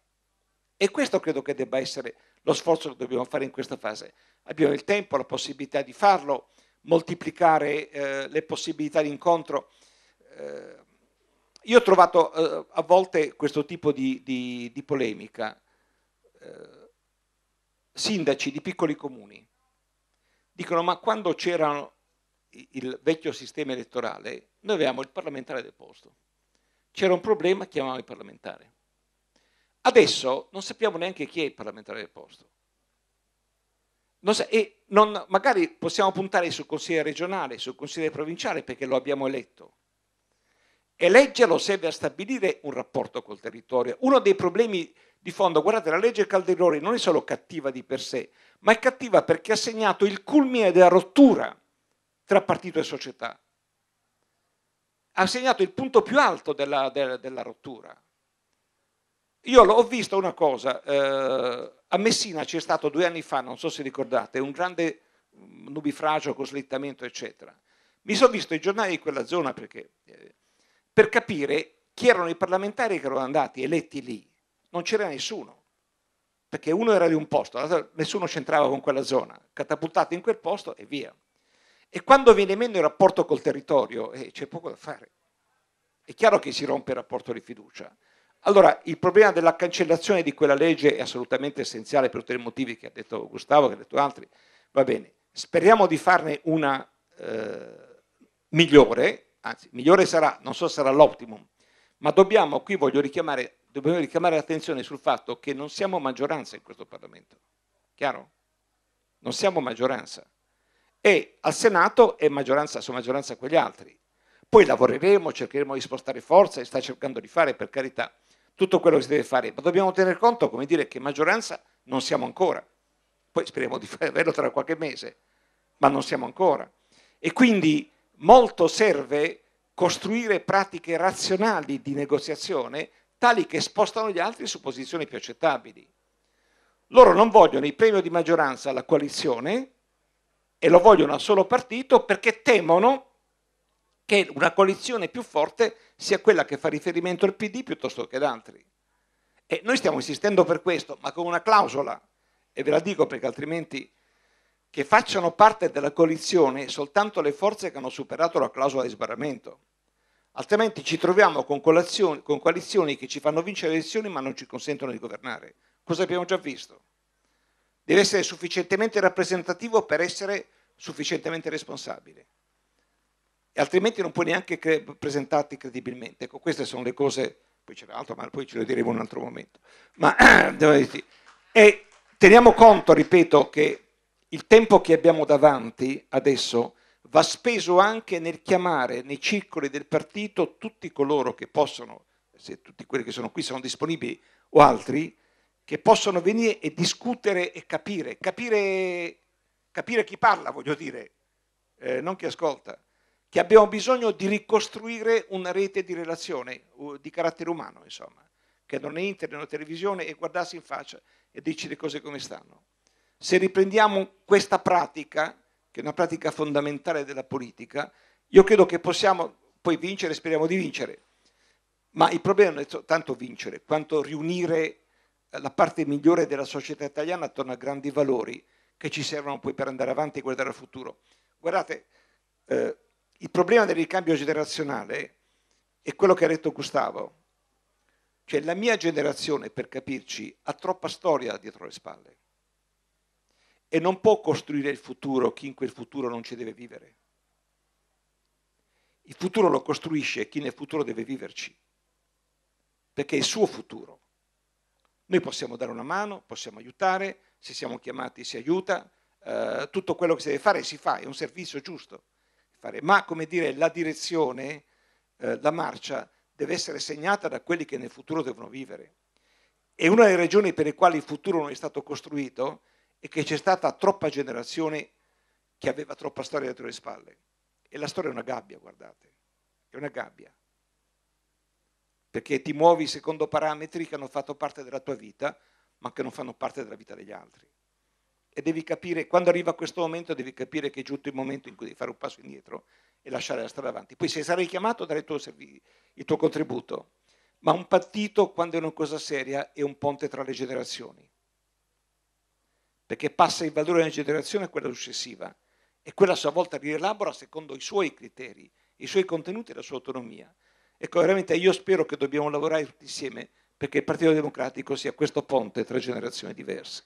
E questo credo che debba essere lo sforzo che dobbiamo fare in questa fase. Abbiamo il tempo, la possibilità di farlo, moltiplicare eh, le possibilità di incontro. Eh, io ho trovato eh, a volte questo tipo di, di, di polemica. Eh, sindaci di piccoli comuni dicono ma quando c'era il vecchio sistema elettorale noi avevamo il parlamentare del posto. C'era un problema, chiamavamo il parlamentare. Adesso non sappiamo neanche chi è il parlamentare del posto. Non sa- e non, magari possiamo puntare sul consigliere regionale, sul consigliere provinciale perché lo abbiamo eletto e leggerlo serve a stabilire un rapporto col territorio. Uno dei problemi di fondo, guardate, la legge Calderoli non è solo cattiva di per sé, ma è cattiva perché ha segnato il culmine della rottura tra partito e società. Ha segnato il punto più alto della, della, della rottura. Io ho visto una cosa, eh, a Messina c'è stato due anni fa, non so se ricordate, un grande mm, nubifragio con slittamento, eccetera. Mi sono visto i giornali di quella zona perché... Eh, per capire chi erano i parlamentari che erano andati eletti lì. Non c'era nessuno, perché uno era di un posto, nessuno c'entrava con quella zona, catapultato in quel posto e via. E quando viene meno il rapporto col territorio, eh, c'è poco da fare. È chiaro che si rompe il rapporto di fiducia. Allora, il problema della cancellazione di quella legge è assolutamente essenziale per tutti i motivi che ha detto Gustavo, che ha detto altri. Va bene, speriamo di farne una eh, migliore, anzi migliore sarà, non so se sarà l'optimum, ma dobbiamo, qui voglio richiamare, dobbiamo richiamare l'attenzione sul fatto che non siamo maggioranza in questo Parlamento, chiaro? Non siamo maggioranza. E al Senato è maggioranza su maggioranza quegli altri. Poi lavoreremo, cercheremo di spostare forza e sta cercando di fare, per carità, tutto quello che si deve fare, ma dobbiamo tener conto, come dire, che maggioranza non siamo ancora. Poi speriamo di averlo tra qualche mese, ma non siamo ancora. E quindi molto serve costruire pratiche razionali di negoziazione tali che spostano gli altri su posizioni più accettabili. Loro non vogliono il premio di maggioranza alla coalizione e lo vogliono a solo partito perché temono che una coalizione più forte sia quella che fa riferimento al PD piuttosto che ad altri. E noi stiamo insistendo per questo, ma con una clausola, e ve la dico perché altrimenti che facciano parte della coalizione soltanto le forze che hanno superato la clausola di sbarramento. Altrimenti ci troviamo con, con coalizioni che ci fanno vincere le elezioni ma non ci consentono di governare. Cosa abbiamo già visto? Deve essere sufficientemente rappresentativo per essere sufficientemente responsabile. E altrimenti non puoi neanche cre- presentarti credibilmente. Ecco, queste sono le cose, poi c'era altro, ma poi ce lo diremo in un altro momento. Ma, e teniamo conto, ripeto, che il tempo che abbiamo davanti adesso va speso anche nel chiamare nei circoli del partito tutti coloro che possono, se tutti quelli che sono qui sono disponibili o altri, che possono venire e discutere e capire, capire, capire chi parla, voglio dire, eh, non chi ascolta, che abbiamo bisogno di ricostruire una rete di relazione di carattere umano, insomma, che non è internet o televisione e guardarsi in faccia e dirci le cose come stanno. Se riprendiamo questa pratica, che è una pratica fondamentale della politica, io credo che possiamo poi vincere, speriamo di vincere, ma il problema non è tanto vincere, quanto riunire eh, la parte migliore della società italiana attorno a grandi valori che ci servono poi per andare avanti e guardare al futuro. Guardate, eh, il problema del ricambio generazionale è quello che ha detto Gustavo, cioè la mia generazione, per capirci, ha troppa storia dietro le spalle e non può costruire il futuro chi in quel futuro non ci deve vivere. Il futuro lo costruisce chi nel futuro deve viverci, perché è il suo futuro. Noi possiamo dare una mano, possiamo aiutare, se siamo chiamati si aiuta, eh, tutto quello che si deve fare si fa, è un servizio giusto. Fare. Ma come dire, la direzione, eh, la marcia, deve essere segnata da quelli che nel futuro devono vivere. E una delle ragioni per le quali il futuro non è stato costruito è che c'è stata troppa generazione che aveva troppa storia dietro le spalle. E la storia è una gabbia, guardate, è una gabbia. Perché ti muovi secondo parametri che hanno fatto parte della tua vita, ma che non fanno parte della vita degli altri. E devi capire, quando arriva questo momento, devi capire che è giunto il momento in cui devi fare un passo indietro e lasciare la strada avanti. Poi se sarai chiamato dare il, il tuo contributo, ma un partito, quando è una cosa seria, è un ponte tra le generazioni perché passa il valore di una generazione a quella successiva e quella a sua volta rielabora secondo i suoi criteri, i suoi contenuti e la sua autonomia. Ecco, veramente io spero che dobbiamo lavorare tutti insieme perché il Partito Democratico sia questo ponte tra generazioni diverse.